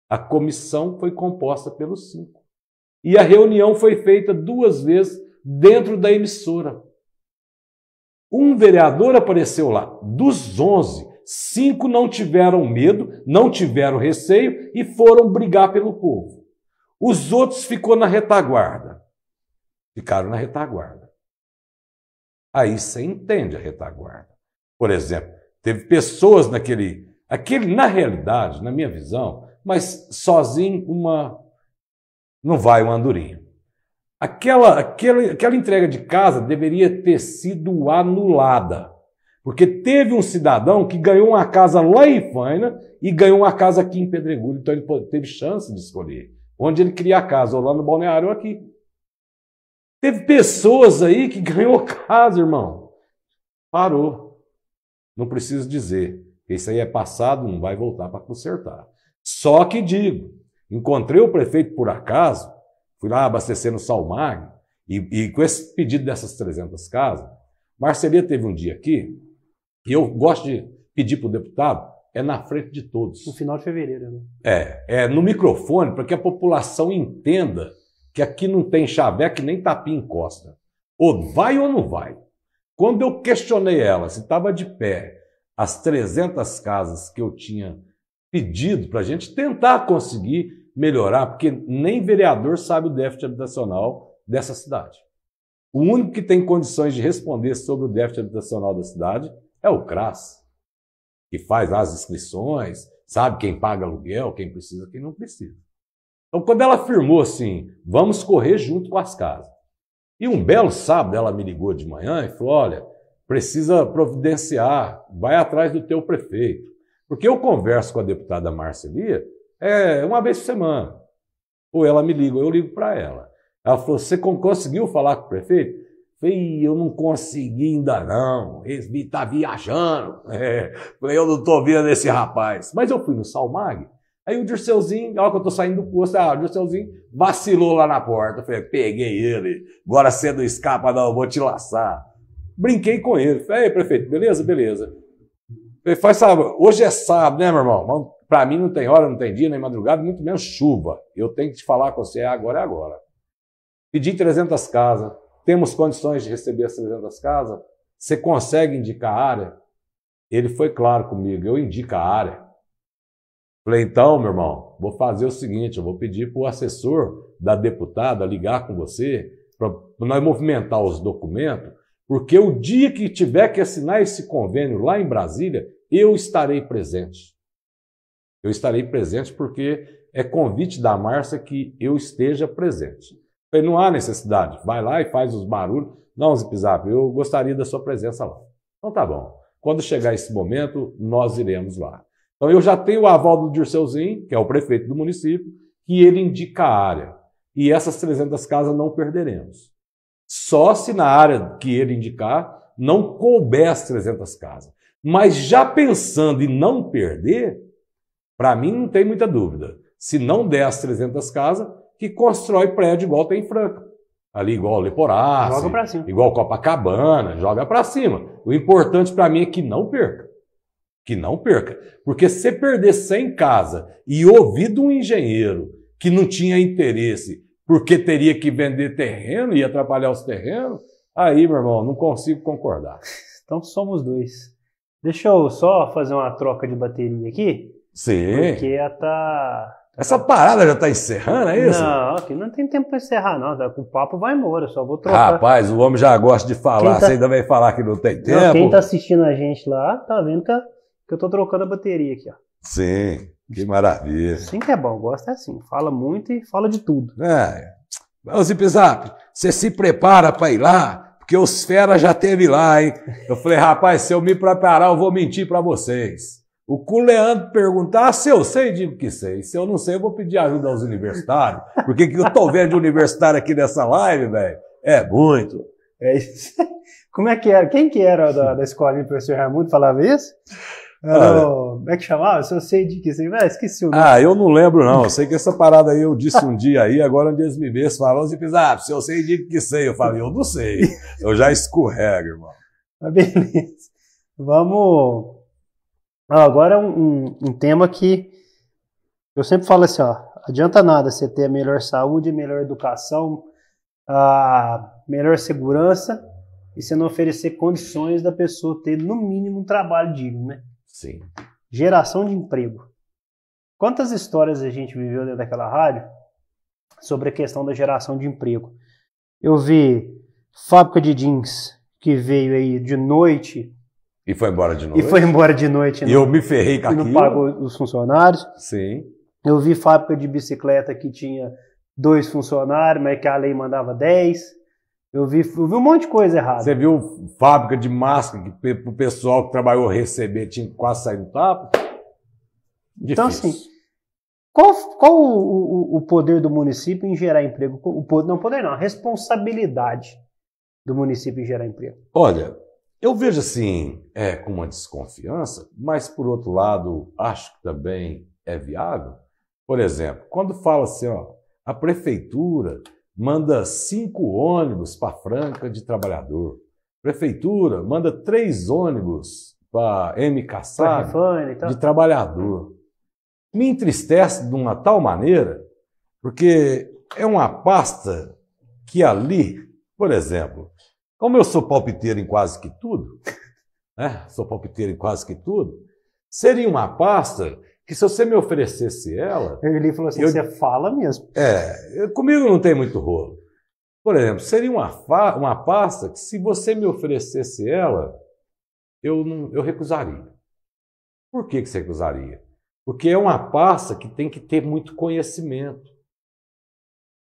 A comissão foi composta pelos cinco. E a reunião foi feita duas vezes dentro da emissora. Um vereador apareceu lá. Dos 11, cinco não tiveram medo, não tiveram receio e foram brigar pelo povo. Os outros ficou na retaguarda. Ficaram na retaguarda. Aí você entende a retaguarda. Por exemplo, teve pessoas naquele, aquele na realidade, na minha visão, mas sozinho uma não vai um andorinho. Aquela, aquela, aquela entrega de casa deveria ter sido anulada. Porque teve um cidadão que ganhou uma casa lá em Faina e ganhou uma casa aqui em Pedregulho. Então ele teve chance de escolher onde ele queria a casa, ou lá no balneário ou aqui. Teve pessoas aí que ganhou casa, irmão. Parou. Não preciso dizer. Isso aí é passado, não vai voltar para consertar. Só que digo, encontrei o prefeito por acaso Fui lá abastecer no Salmar e, e com esse pedido dessas 300 casas, Marcelia teve um dia aqui, e eu gosto de pedir para o deputado, é na frente de todos. No final de fevereiro, né? É, é no microfone, para que a população entenda que aqui não tem chaveque nem tapim costa. Ou vai ou não vai. Quando eu questionei ela se estava de pé as 300 casas que eu tinha pedido para a gente tentar conseguir melhorar, porque nem vereador sabe o déficit habitacional dessa cidade. O único que tem condições de responder sobre o déficit habitacional da cidade é o CRAS, que faz as inscrições, sabe quem paga aluguel, quem precisa, quem não precisa. Então, quando ela afirmou assim, vamos correr junto com as casas. E um belo sábado ela me ligou de manhã e falou: olha, precisa providenciar, vai atrás do teu prefeito. Porque eu converso com a deputada Marcelia é, uma vez por semana. Ou ela me liga, ou eu ligo para ela. Ela falou: Você conseguiu falar com o prefeito? Eu falei, eu não consegui ainda não, ele está viajando. É. eu não estou vendo esse rapaz. Mas eu fui no Salmag, aí o Dirceuzinho, olha, que eu estou saindo do posto, ah, o Dirceuzinho vacilou lá na porta. Eu falei, peguei ele, agora você não escapa não, eu vou te laçar. Brinquei com ele, falei, prefeito, beleza? Beleza. Falei, faz sábado, hoje é sábado, né, meu irmão? Para mim não tem hora, não tem dia, nem madrugada, muito menos chuva. Eu tenho que te falar com você é agora é agora. Pedi 300 casas. Temos condições de receber as 300 casas? Você consegue indicar a área? Ele foi claro comigo, eu indico a área. Falei, então, meu irmão, vou fazer o seguinte, eu vou pedir para o assessor da deputada ligar com você para nós movimentar os documentos, porque o dia que tiver que assinar esse convênio lá em Brasília, eu estarei presente. Eu estarei presente porque é convite da Márcia que eu esteja presente. Falei, não há necessidade, vai lá e faz os barulhos. Não, Zipzap, eu gostaria da sua presença lá. Então tá bom. Quando chegar esse momento, nós iremos lá. Então eu já tenho o aval do Dirceuzinho, que é o prefeito do município, que ele indica a área. E essas 300 casas não perderemos. Só se na área que ele indicar não couber as 300 casas. Mas já pensando em não perder, para mim, não tem muita dúvida. Se não der as 300 casas, que constrói prédio igual tem Franca. Ali, igual Leporace, joga pra cima. igual Copacabana, joga para cima. O importante para mim é que não perca. Que não perca. Porque se perder 100 casa e ouvir de um engenheiro que não tinha interesse porque teria que vender terreno e atrapalhar os terrenos, aí, meu irmão, não consigo concordar. Então somos dois. Deixa eu só fazer uma troca de bateria aqui. Sim. Porque tá. Essa parada já está encerrando, é isso? Não, aqui não tem tempo para encerrar, não. Tá o papo vai embora, só vou trocar. Rapaz, o homem já gosta de falar, tá... você ainda vai falar que não tem tempo. Não, quem está assistindo a gente lá, tá vendo que eu estou trocando a bateria aqui, ó. Sim, que maravilha. Sim que é bom, gosta é assim. Fala muito e fala de tudo. É. Ô Zipzap, você se prepara para ir lá, porque os feras já teve lá, hein? Eu falei, rapaz, se eu me preparar, eu vou mentir para vocês. O que o Leandro perguntar, ah, se eu sei, digo que sei. Se eu não sei, eu vou pedir ajuda aos universitários. Porque que eu tô vendo de universitário aqui nessa live, velho, é muito. É isso. Como é que era? Quem que era da, da escola do professor Raimundo falava isso? Ah, o, como é que chamava? Se eu sei de que sei, esqueci o nome. Ah, eu não lembro, não. Eu sei que essa parada aí eu disse um dia aí, agora onde eles me vêem, falam assim, ah, se eu sei de que sei, eu falei, eu não sei. Eu já escorrego, irmão. Mas beleza. Vamos agora é um, um, tema que eu sempre falo assim, ó, adianta nada você ter melhor saúde, melhor educação, a melhor segurança e você não oferecer condições da pessoa ter no mínimo um trabalho digno, né? Sim. Geração de emprego. Quantas histórias a gente viveu dentro daquela rádio sobre a questão da geração de emprego? Eu vi fábrica de jeans que veio aí de noite e foi embora de noite. E foi embora de noite. E não, eu me ferrei com aquilo. não pagou os funcionários. Sim. Eu vi fábrica de bicicleta que tinha dois funcionários, mas é que a lei mandava dez. Eu vi, eu vi um monte de coisa errada. Você viu fábrica de máscara que o pessoal que trabalhou receber tinha que quase sair do tapa? Difícil. Então, assim, qual, qual o, o, o, poder do município em gerar emprego? O poder, não poder não, a responsabilidade do município em gerar emprego. Olha, eu vejo assim, é com uma desconfiança, mas por outro lado, acho que também é viável. Por exemplo, quando fala assim, ó, a prefeitura manda cinco ônibus para Franca de Trabalhador, prefeitura manda três ônibus para M. Kassab de Trabalhador. Me entristece de uma tal maneira, porque é uma pasta que ali, por exemplo, como eu sou palpiteiro em quase que tudo, né? sou palpiteiro em quase que tudo, seria uma pasta que se você me oferecesse ela. Ele falou assim: eu, você fala mesmo. É, comigo não tem muito rolo. Por exemplo, seria uma, uma pasta que se você me oferecesse ela, eu, não, eu recusaria. Por que, que você recusaria? Porque é uma pasta que tem que ter muito conhecimento.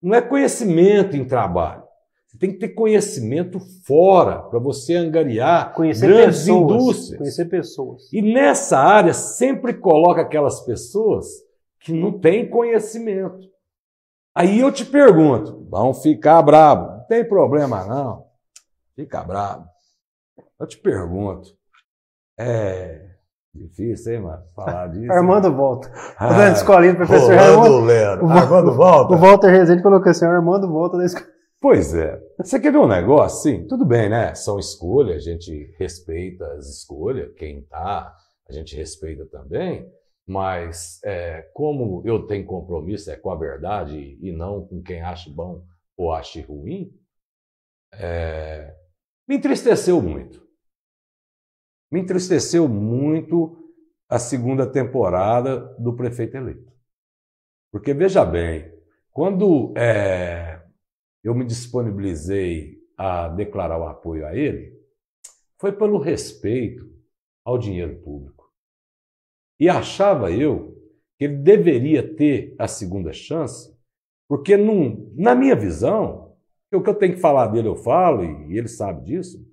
Não é conhecimento em trabalho. Você tem que ter conhecimento fora para você angariar conhecer grandes pessoas, indústrias. Conhecer pessoas. E nessa área sempre coloca aquelas pessoas que não têm conhecimento. Aí eu te pergunto, vão ficar bravo? Não tem problema não. Fica bravo. Eu te pergunto, é, Difícil, hein, mano? Falar disso. Né? Armando volta. Ah, Tô dando escolinha professor Armando, Armando. Lero. Armando volta. O Walter Rezende colocou assim: Armando volta da escola. Pois é. Você quer ver um negócio? Sim, tudo bem, né? São escolhas, a gente respeita as escolhas, quem tá, a gente respeita também, mas é, como eu tenho compromisso é com a verdade e não com quem acha bom ou acha ruim, é, me entristeceu muito. Me entristeceu muito a segunda temporada do prefeito eleito. Porque, veja bem, quando é, eu me disponibilizei a declarar o apoio a ele, foi pelo respeito ao dinheiro público. E achava eu que ele deveria ter a segunda chance, porque, num, na minha visão, o que eu tenho que falar dele eu falo, e ele sabe disso,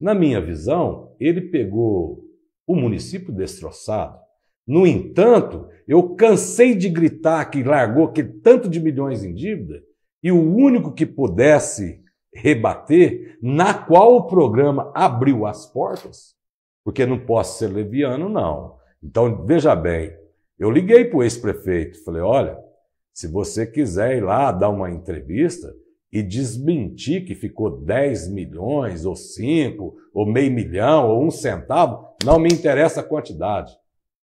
na minha visão, ele pegou o município destroçado. No entanto, eu cansei de gritar que largou aquele tanto de milhões em dívida e o único que pudesse rebater, na qual o programa abriu as portas, porque não posso ser leviano, não. Então, veja bem, eu liguei para o ex-prefeito, falei: olha, se você quiser ir lá dar uma entrevista e desmentir que ficou 10 milhões, ou 5, ou meio milhão, ou um centavo, não me interessa a quantidade.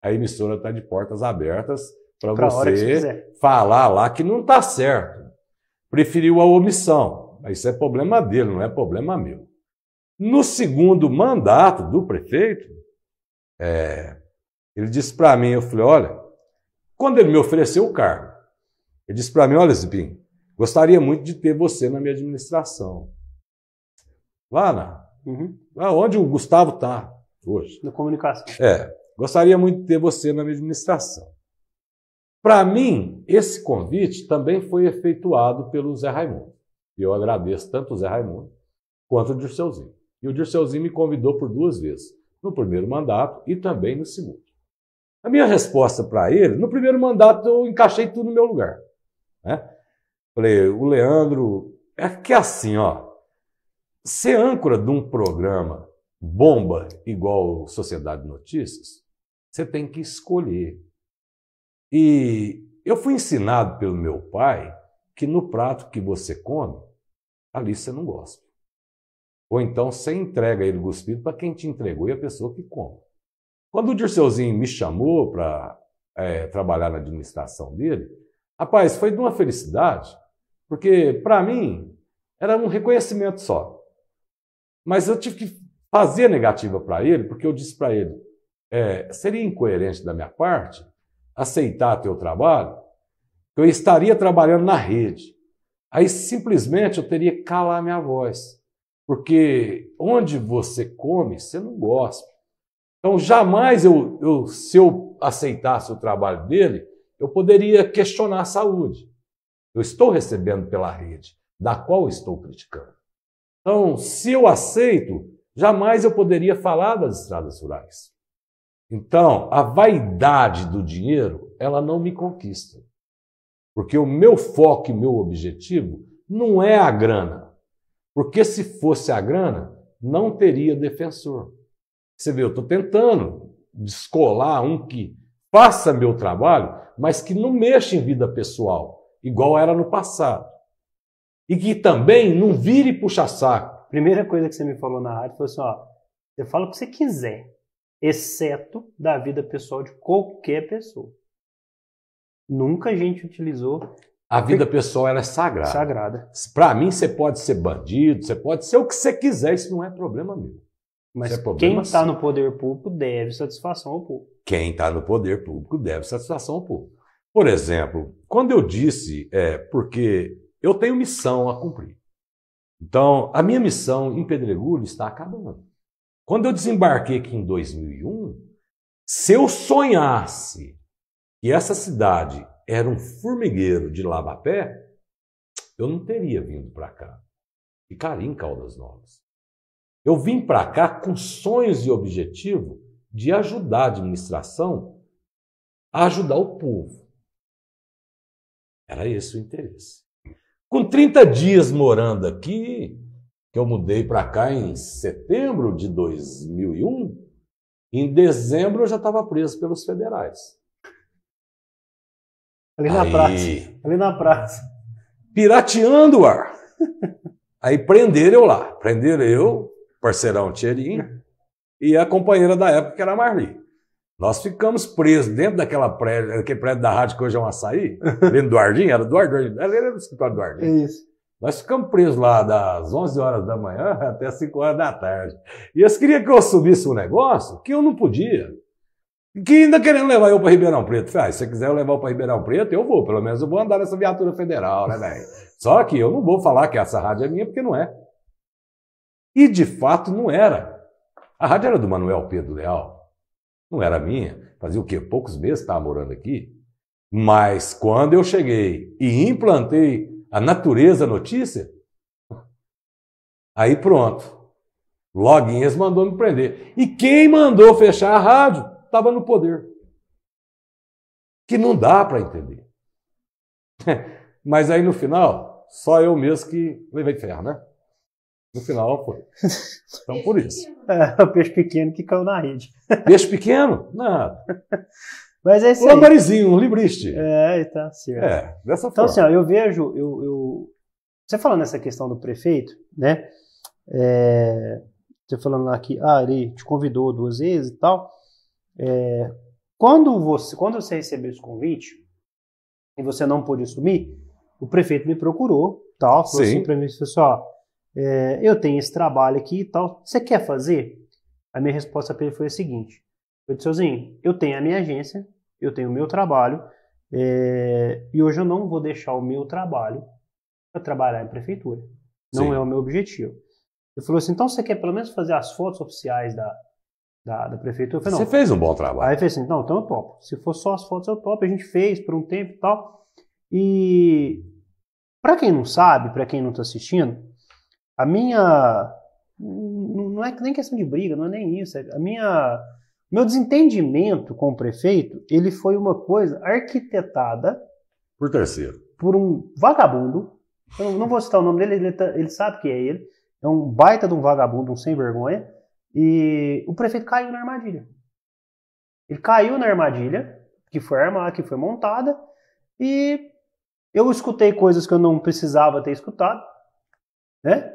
A emissora está de portas abertas para você falar lá que não está certo preferiu a omissão. Mas isso é problema dele, não é problema meu. No segundo mandato do prefeito, é, ele disse para mim, eu falei, olha, quando ele me ofereceu o cargo, ele disse para mim, olha, Zipim, gostaria muito de ter você na minha administração. Lá, na, uhum. lá onde o Gustavo está hoje. Na comunicação. É, gostaria muito de ter você na minha administração. Para mim, esse convite também foi efetuado pelo Zé Raimundo. E eu agradeço tanto o Zé Raimundo quanto o Dirceuzinho. E o Dirceuzinho me convidou por duas vezes, no primeiro mandato e também no segundo. A minha resposta para ele, no primeiro mandato eu encaixei tudo no meu lugar. Né? Falei, o Leandro, é que é assim, ó, ser âncora de um programa bomba igual Sociedade de Notícias, você tem que escolher e eu fui ensinado pelo meu pai que no prato que você come, ali você não gosta. Ou então você entrega ele cuspido para quem te entregou e a pessoa que come. Quando o Dirceuzinho me chamou para é, trabalhar na administração dele, rapaz, foi de uma felicidade, porque para mim era um reconhecimento só. Mas eu tive que fazer negativa para ele, porque eu disse para ele: é, seria incoerente da minha parte aceitar teu trabalho, eu estaria trabalhando na rede. Aí simplesmente eu teria que calar minha voz. Porque onde você come, você não gosta. Então, jamais eu, eu, se eu aceitasse o trabalho dele, eu poderia questionar a saúde. Eu estou recebendo pela rede, da qual estou criticando. Então, se eu aceito, jamais eu poderia falar das estradas rurais. Então, a vaidade do dinheiro, ela não me conquista. Porque o meu foco e meu objetivo não é a grana. Porque se fosse a grana, não teria defensor. Você vê, eu estou tentando descolar um que faça meu trabalho, mas que não mexa em vida pessoal, igual era no passado. E que também não vire puxa-saco. Primeira coisa que você me falou na rádio foi assim: ó, você fala o que você quiser exceto da vida pessoal de qualquer pessoa. Nunca a gente utilizou. A vida pessoal ela é sagrada. Sagrada. Para mim, você pode ser bandido, você pode ser o que você quiser, isso não é problema meu. Mas é problema quem está no poder público deve satisfação ao povo. Quem está no poder público deve satisfação ao povo. Por exemplo, quando eu disse, é, porque eu tenho missão a cumprir. Então, a minha missão em Pedregulho está acabando. Quando eu desembarquei aqui em 2001, se eu sonhasse que essa cidade era um formigueiro de lava pé, eu não teria vindo para cá. Ficaria em Caldas Novas. Eu vim para cá com sonhos e objetivo de ajudar a administração a ajudar o povo. Era esse o interesse. Com 30 dias morando aqui, que eu mudei para cá em setembro de 2001, em dezembro eu já estava preso pelos federais. Ali na Aí... praça. Ali na praça. Pirateando o ar. Aí prenderam eu lá. Prenderam eu, parceirão Tcherinho, e a companheira da época, que era a Marli. Nós ficamos presos dentro daquela prédio, daquele prédio da rádio que hoje é um açaí, dentro do Ardim, era do Ardim, era do escritório do Ardim. É isso. Nós ficamos presos lá das 11 horas da manhã até 5 horas da tarde. E eles queriam que eu assumisse um negócio que eu não podia. Que ainda querendo levar eu para Ribeirão Preto. Falei, ah, se você quiser eu levar para Ribeirão Preto, eu vou. Pelo menos eu vou andar nessa viatura federal, né, velho? Só que eu não vou falar que essa rádio é minha, porque não é. E de fato não era. A rádio era do Manuel Pedro Leal. Não era minha. Fazia o quê? Poucos meses estava morando aqui. Mas quando eu cheguei e implantei a natureza notícia, aí pronto. Loguinhas mandou me prender. E quem mandou fechar a rádio estava no poder. Que não dá para entender. Mas aí no final, só eu mesmo que levei ferro, né? No final foi. Então por isso. É, o peixe pequeno que caiu na rede. Peixe pequeno? Nada. Mas é isso um lambarizinho, um libriste. É, tá certo. É, dessa então, forma. Então, assim, ó, eu vejo, eu, eu... você falando nessa questão do prefeito, né? É... Você falando lá que, ah, ele te convidou duas vezes e tal. É... Quando, você, quando você recebeu esse convite e você não pôde assumir, o prefeito me procurou, tal, falou Sim. assim pra mim, pessoal, assim, é, eu tenho esse trabalho aqui e tal, você quer fazer? A minha resposta para ele foi a seguinte, eu disse, Sozinho, eu tenho a minha agência, eu tenho o meu trabalho, é, e hoje eu não vou deixar o meu trabalho para trabalhar em prefeitura. Não Sim. é o meu objetivo. Ele falou assim, então você quer pelo menos fazer as fotos oficiais da, da, da prefeitura? Falei, você fez um bom trabalho. Aí ele falei assim, não, então eu topo. Se for só as fotos, eu topo. A gente fez por um tempo e tal. E para quem não sabe, para quem não está assistindo, a minha... Não é nem questão de briga, não é nem isso. A minha meu desentendimento com o prefeito, ele foi uma coisa arquitetada por terceiro, por um vagabundo. Eu não vou citar o nome dele, ele, tá, ele sabe que é ele. É um baita de um vagabundo, um sem vergonha. E o prefeito caiu na armadilha. Ele caiu na armadilha que foi armada, que foi montada. E eu escutei coisas que eu não precisava ter escutado, né?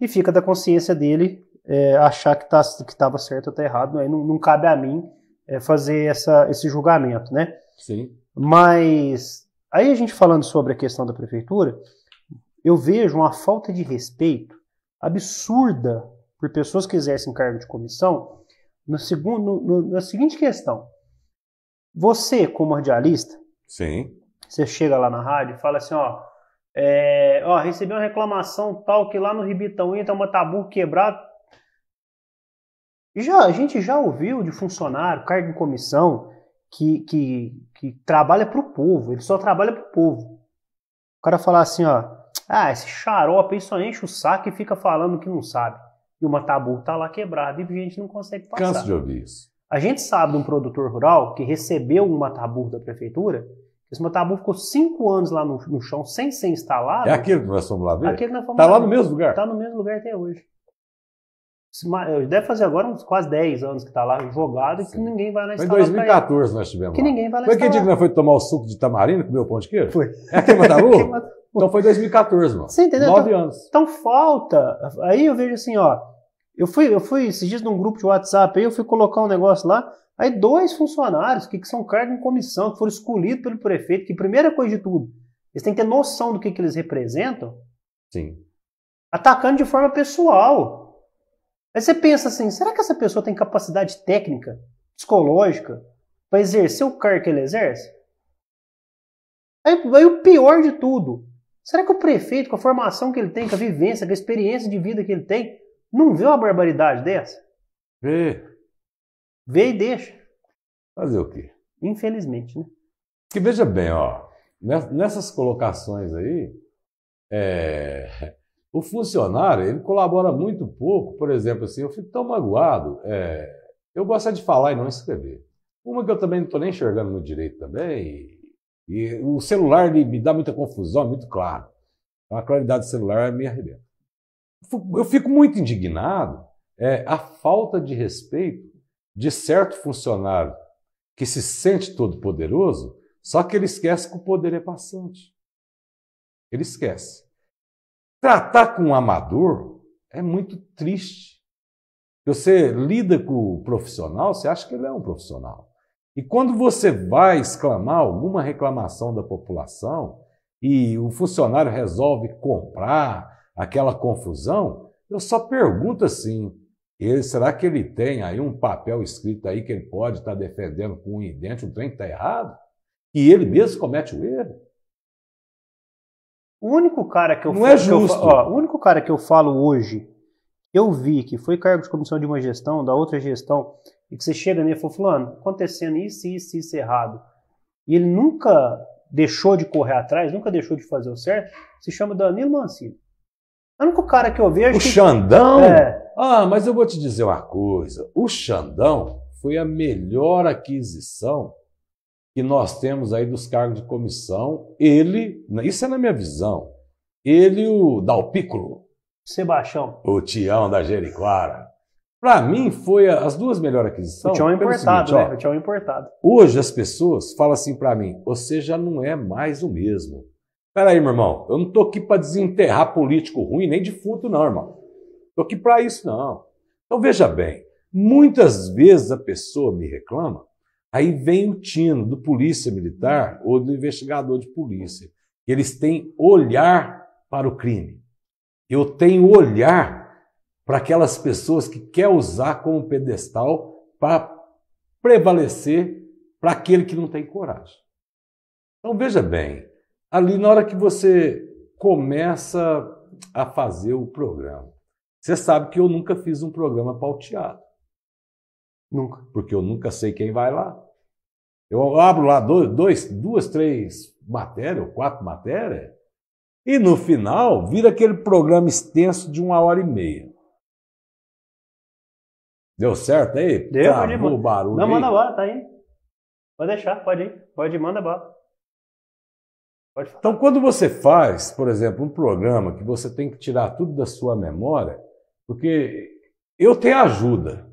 E fica da consciência dele é, achar que tá, estava certo ou está errado, aí não, não, cabe a mim é, fazer essa, esse julgamento, né? Sim. Mas aí a gente falando sobre a questão da prefeitura, eu vejo uma falta de respeito absurda por pessoas que exercem cargo de comissão no segundo, no, no, na seguinte questão. Você, como radialista, Sim. você chega lá na rádio e fala assim, ó, é, ó, recebi uma reclamação tal que lá no Ribitão entra uma tabu quebrada já, a gente já ouviu de funcionário, cargo em comissão, que, que, que trabalha para o povo, ele só trabalha para o povo. O cara falar assim, ó, ah, esse xarope aí só enche o saco e fica falando que não sabe. E uma tabu tá lá quebrada e a gente não consegue passar. Canso de ouvir isso. A gente sabe de um produtor rural que recebeu uma tabu da prefeitura, esse matabu ficou cinco anos lá no, no chão sem ser instalado. É aquele que nós fomos lá ver? Aquele que nós fomos Está lá, lá no mesmo lugar? Está no mesmo lugar até hoje. Eh, deve fazer agora uns quase 10 anos que está lá jogado Sim. e que ninguém vai na instalar. Foi em 2014 nós tivemos. Que lá. ninguém vai na Foi quem dia que nós foi tomar o suco de tamarindo com o meu pão de queijo? Foi. É quem Mataru? É então foi 2014, mano. Você entendeu? Nove então, anos. Então falta. Aí eu vejo assim, ó. Eu fui, eu fui esses dias num grupo de WhatsApp aí, eu fui colocar um negócio lá. Aí dois funcionários que, que são cargos em comissão, que foram escolhidos pelo prefeito, que primeira coisa de tudo, eles têm que ter noção do que, que eles representam. Sim. Atacando de forma pessoal. Aí você pensa assim: será que essa pessoa tem capacidade técnica, psicológica, para exercer o cargo que ele exerce? Aí, aí o pior de tudo: será que o prefeito, com a formação que ele tem, com a vivência, com a experiência de vida que ele tem, não vê uma barbaridade dessa? Vê. Vê e deixa. Fazer o quê? Infelizmente, né? Que veja bem, ó, nessas colocações aí, é, o funcionário, ele colabora muito pouco. Por exemplo, assim, eu fico tão magoado. É, eu gosto é de falar e não escrever. Uma que eu também não estou nem enxergando no direito também. E, e o celular me dá muita confusão, é muito claro. A claridade do celular me arrebenta. Eu fico muito indignado é, a falta de respeito de certo funcionário que se sente todo poderoso, só que ele esquece que o poder é passante. Ele esquece. Tratar com um amador é muito triste. Você lida com o profissional, você acha que ele é um profissional. E quando você vai exclamar alguma reclamação da população e o funcionário resolve comprar aquela confusão, eu só pergunto assim: ele, será que ele tem aí um papel escrito aí que ele pode estar tá defendendo com um idêntico, um trem que está errado? E ele mesmo comete o erro. O único cara que eu não falo, é justo. Eu, ó, o único cara que eu falo hoje, eu vi que foi cargo de comissão de uma gestão, da outra gestão, e que você chega nele e fala, fulano, acontecendo isso, isso, isso errado. E ele nunca deixou de correr atrás, nunca deixou de fazer o certo, se chama Danilo Mancini. É o único cara que eu vejo. O que... Xandão? É... Ah, mas eu vou te dizer uma coisa. O Xandão foi a melhor aquisição que nós temos aí dos cargos de comissão, ele, isso é na minha visão, ele o Dalpículo. Sebastião. O Tião da Jeriquara. Para mim, foi as duas melhores aquisições. O Tião é importado, seguinte, né? o Tião é importado. Hoje as pessoas falam assim para mim: você já não é mais o mesmo. Peraí, meu irmão, eu não tô aqui para desenterrar político ruim nem defunto, não, irmão. Tô aqui para isso, não. Então veja bem: muitas vezes a pessoa me reclama Aí vem o tino do polícia militar ou do investigador de polícia. Eles têm olhar para o crime. Eu tenho olhar para aquelas pessoas que quer usar como pedestal para prevalecer para aquele que não tem coragem. Então veja bem, ali na hora que você começa a fazer o programa, você sabe que eu nunca fiz um programa pauteado. Nunca. Porque eu nunca sei quem vai lá. Eu abro lá dois, dois duas, três matérias, ou quatro matérias, e no final vira aquele programa extenso de uma hora e meia. Deu certo aí? Deu, pode ir. O barulho Não, manda bala, tá aí. Pode deixar, pode ir. Pode ir, manda bala. Pode falar. Então, quando você faz, por exemplo, um programa que você tem que tirar tudo da sua memória, porque eu tenho ajuda.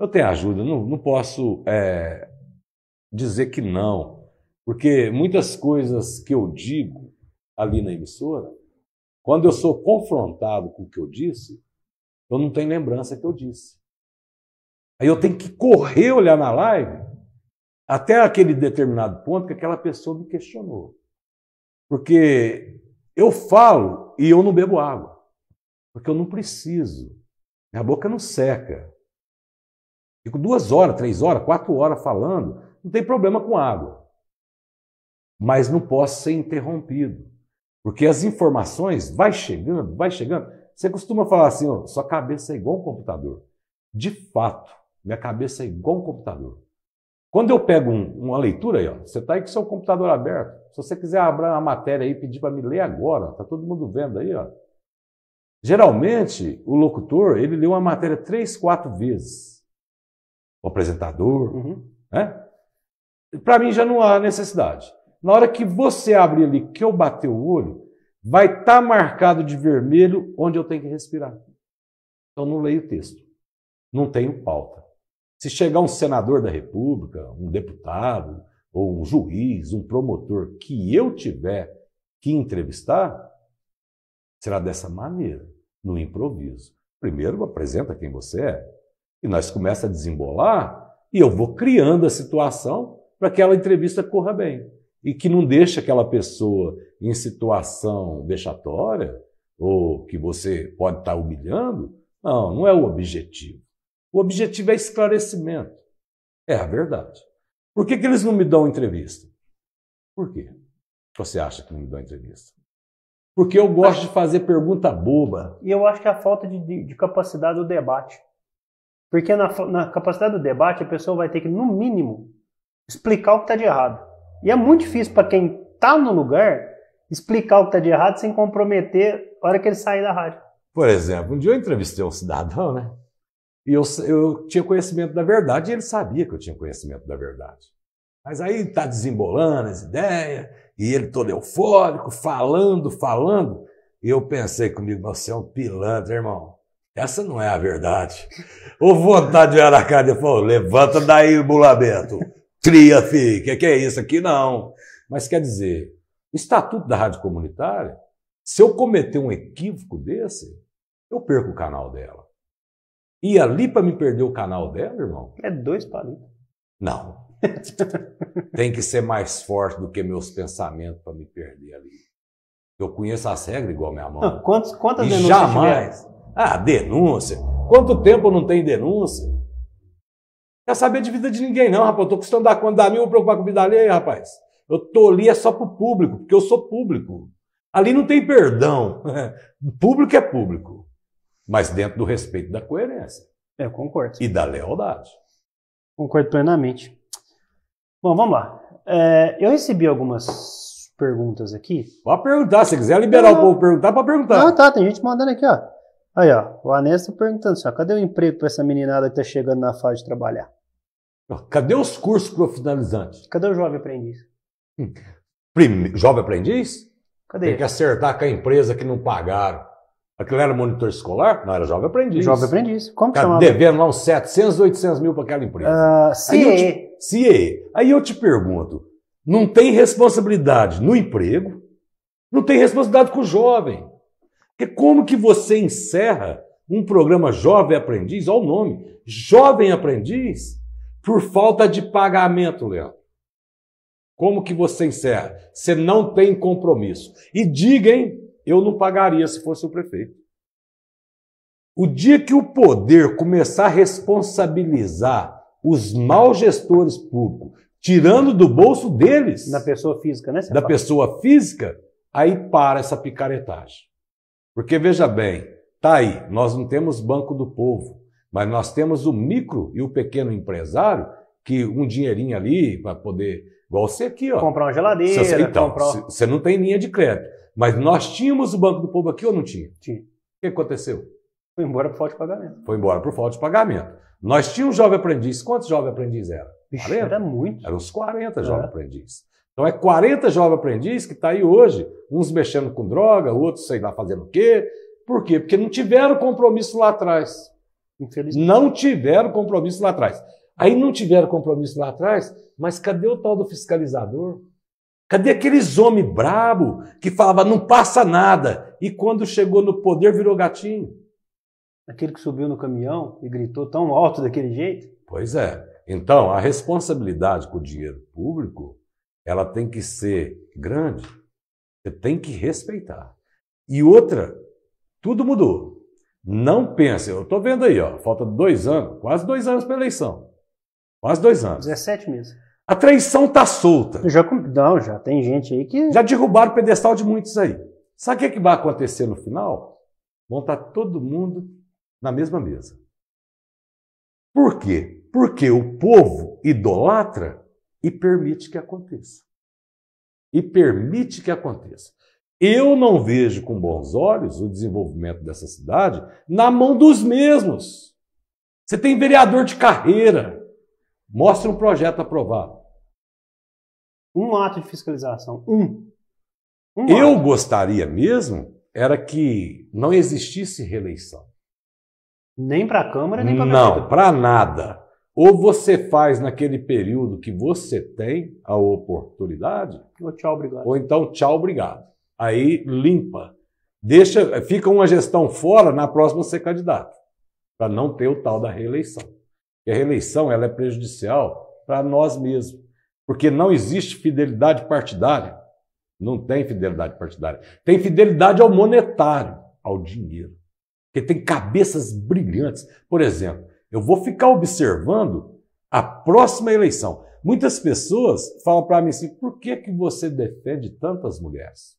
Eu tenho ajuda, não, não posso é, dizer que não, porque muitas coisas que eu digo ali na emissora, quando eu sou confrontado com o que eu disse, eu não tenho lembrança que eu disse. Aí eu tenho que correr olhar na live até aquele determinado ponto que aquela pessoa me questionou. Porque eu falo e eu não bebo água. Porque eu não preciso. Minha boca não seca. Fico duas horas, três horas, quatro horas falando, não tem problema com água. Mas não posso ser interrompido. Porque as informações vai chegando, vai chegando. Você costuma falar assim, ó, sua cabeça é igual um computador. De fato, minha cabeça é igual um computador. Quando eu pego um, uma leitura aí, ó, você está aí com seu computador aberto. Se você quiser abrir uma matéria aí e pedir para me ler agora, tá todo mundo vendo aí, ó. Geralmente, o locutor, ele lê uma matéria três, quatro vezes o apresentador, uhum. né? Para mim já não há necessidade. Na hora que você abrir ali, que eu bater o olho, vai estar tá marcado de vermelho onde eu tenho que respirar. Então não leio o texto. Não tenho pauta. Se chegar um senador da República, um deputado, ou um juiz, um promotor que eu tiver que entrevistar, será dessa maneira, no improviso. Primeiro apresenta quem você é, e nós começa a desembolar e eu vou criando a situação para que aquela entrevista corra bem e que não deixe aquela pessoa em situação vexatória ou que você pode estar tá humilhando. Não, não é o objetivo. O objetivo é esclarecimento. É a verdade. Por que, que eles não me dão entrevista? Por quê? Você acha que não me dão entrevista? Porque eu gosto de fazer pergunta boba. E eu acho que a falta de, de, de capacidade do debate. Porque na, na capacidade do debate, a pessoa vai ter que, no mínimo, explicar o que está de errado. E é muito difícil para quem está no lugar explicar o que está de errado sem comprometer a hora que ele sair da rádio. Por exemplo, um dia eu entrevistei um cidadão, né? E eu, eu tinha conhecimento da verdade e ele sabia que eu tinha conhecimento da verdade. Mas aí está desembolando as ideias, e ele todo eufórico, falando, falando. E eu pensei comigo, você é um pilantra, irmão. Essa não é a verdade. Ô vontade de Aracádia falou, levanta daí, Bulabeto. Tria, filho. que que é isso aqui? Não. Mas quer dizer, estatuto da rádio comunitária, se eu cometer um equívoco desse, eu perco o canal dela. E ali para me perder o canal dela, irmão? É dois palitos. Não. Tem que ser mais forte do que meus pensamentos para me perder ali. Eu conheço as regras igual minha mão. Não, quantos, quantas e denúncias jamais, tiveram? Ah, denúncia. Quanto tempo não tem denúncia? Quer saber de vida de ninguém, não, rapaz. Eu tô custando dar conta da minha, vou preocupar com vida alheia, rapaz. Eu tô ali é só pro público, porque eu sou público. Ali não tem perdão. público é público. Mas dentro do respeito da coerência. É, eu concordo. E da lealdade. Concordo plenamente. Bom, vamos lá. É, eu recebi algumas perguntas aqui. Pode perguntar, se quiser liberar eu... o povo perguntar, pode perguntar. Ah, tá, tem gente mandando aqui, ó. Aí, ó, o Anésio tá perguntando assim, ó, cadê o emprego para essa meninada que tá chegando na fase de trabalhar? Cadê os cursos profissionalizantes? Cadê o jovem aprendiz? Hum, Prime... Jovem aprendiz? Cadê? Tem que acertar com a empresa que não pagaram. Aquilo era monitor escolar? Não, era jovem aprendiz. Jovem aprendiz. Como que Cara, chamava? Devendo lá uns 700, 800 mil para aquela empresa. Uh, CIE. CIE. Aí eu te pergunto, não tem responsabilidade no emprego, não tem responsabilidade com o jovem. Porque como que você encerra um programa Jovem Aprendiz, olha o nome, Jovem Aprendiz, por falta de pagamento, Leandro? Como que você encerra? Você não tem compromisso. E diga, hein, eu não pagaria se fosse o prefeito. O dia que o poder começar a responsabilizar os maus gestores públicos, tirando do bolso deles. Da pessoa física, né? Da fala? pessoa física, aí para essa picaretagem. Porque veja bem, tá aí, nós não temos banco do povo, mas nós temos o micro e o pequeno empresário que um dinheirinho ali para poder, igual você aqui, ó. Comprar uma geladeira, você, então, comprar... Você não tem linha de crédito, mas nós tínhamos o banco do povo aqui ou não tinha? Tinha. O que aconteceu? Foi embora por falta de pagamento. Foi embora por falta de pagamento. Nós tínhamos um jovem aprendiz. Quantos jovem aprendiz eram? era muito. Eram uns 40 é. jovem é. aprendiz. Então é 40 jovens aprendizes que está aí hoje, uns mexendo com droga, outros sei lá fazendo o quê. Por quê? Porque não tiveram compromisso lá atrás. Infelizmente. Não tiveram compromisso lá atrás. Aí não tiveram compromisso lá atrás, mas cadê o tal do fiscalizador? Cadê aqueles homens brabo que falava não passa nada e quando chegou no poder virou gatinho? Aquele que subiu no caminhão e gritou tão alto daquele jeito? Pois é. Então, a responsabilidade com o dinheiro público ela tem que ser grande, você tem que respeitar. E outra, tudo mudou. Não pense, eu estou vendo aí, ó, falta dois anos, quase dois anos para a eleição. Quase dois anos. 17 meses. A traição está solta. Já, não, já tem gente aí que. Já derrubaram o pedestal de muitos aí. Sabe o que, é que vai acontecer no final? Vão estar tá todo mundo na mesma mesa. Por quê? Porque o povo idolatra e permite que aconteça. E permite que aconteça. Eu não vejo com bons olhos o desenvolvimento dessa cidade na mão dos mesmos. Você tem vereador de carreira. Mostre um projeto aprovado. Um ato de fiscalização. Um. um Eu ato. gostaria mesmo era que não existisse reeleição. Nem para a Câmara, nem para Não, para nada. Ou você faz naquele período que você tem a oportunidade. Ou tchau, obrigado. Ou então tchau, obrigado. Aí limpa. Deixa, fica uma gestão fora, na próxima ser candidato. Para não ter o tal da reeleição. Porque a reeleição ela é prejudicial para nós mesmos. Porque não existe fidelidade partidária. Não tem fidelidade partidária. Tem fidelidade ao monetário, ao dinheiro. Porque tem cabeças brilhantes. Por exemplo, eu vou ficar observando a próxima eleição. Muitas pessoas falam para mim assim: por que, que você defende tantas mulheres?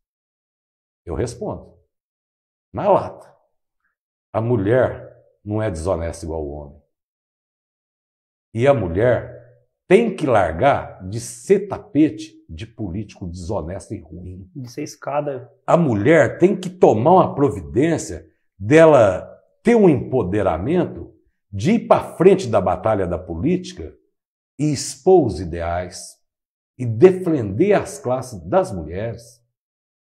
Eu respondo: na lata. A mulher não é desonesta igual o homem. E a mulher tem que largar de ser tapete de político desonesto e ruim. De ser escada. A mulher tem que tomar uma providência dela ter um empoderamento de ir para frente da batalha da política e expor os ideais e defender as classes das mulheres.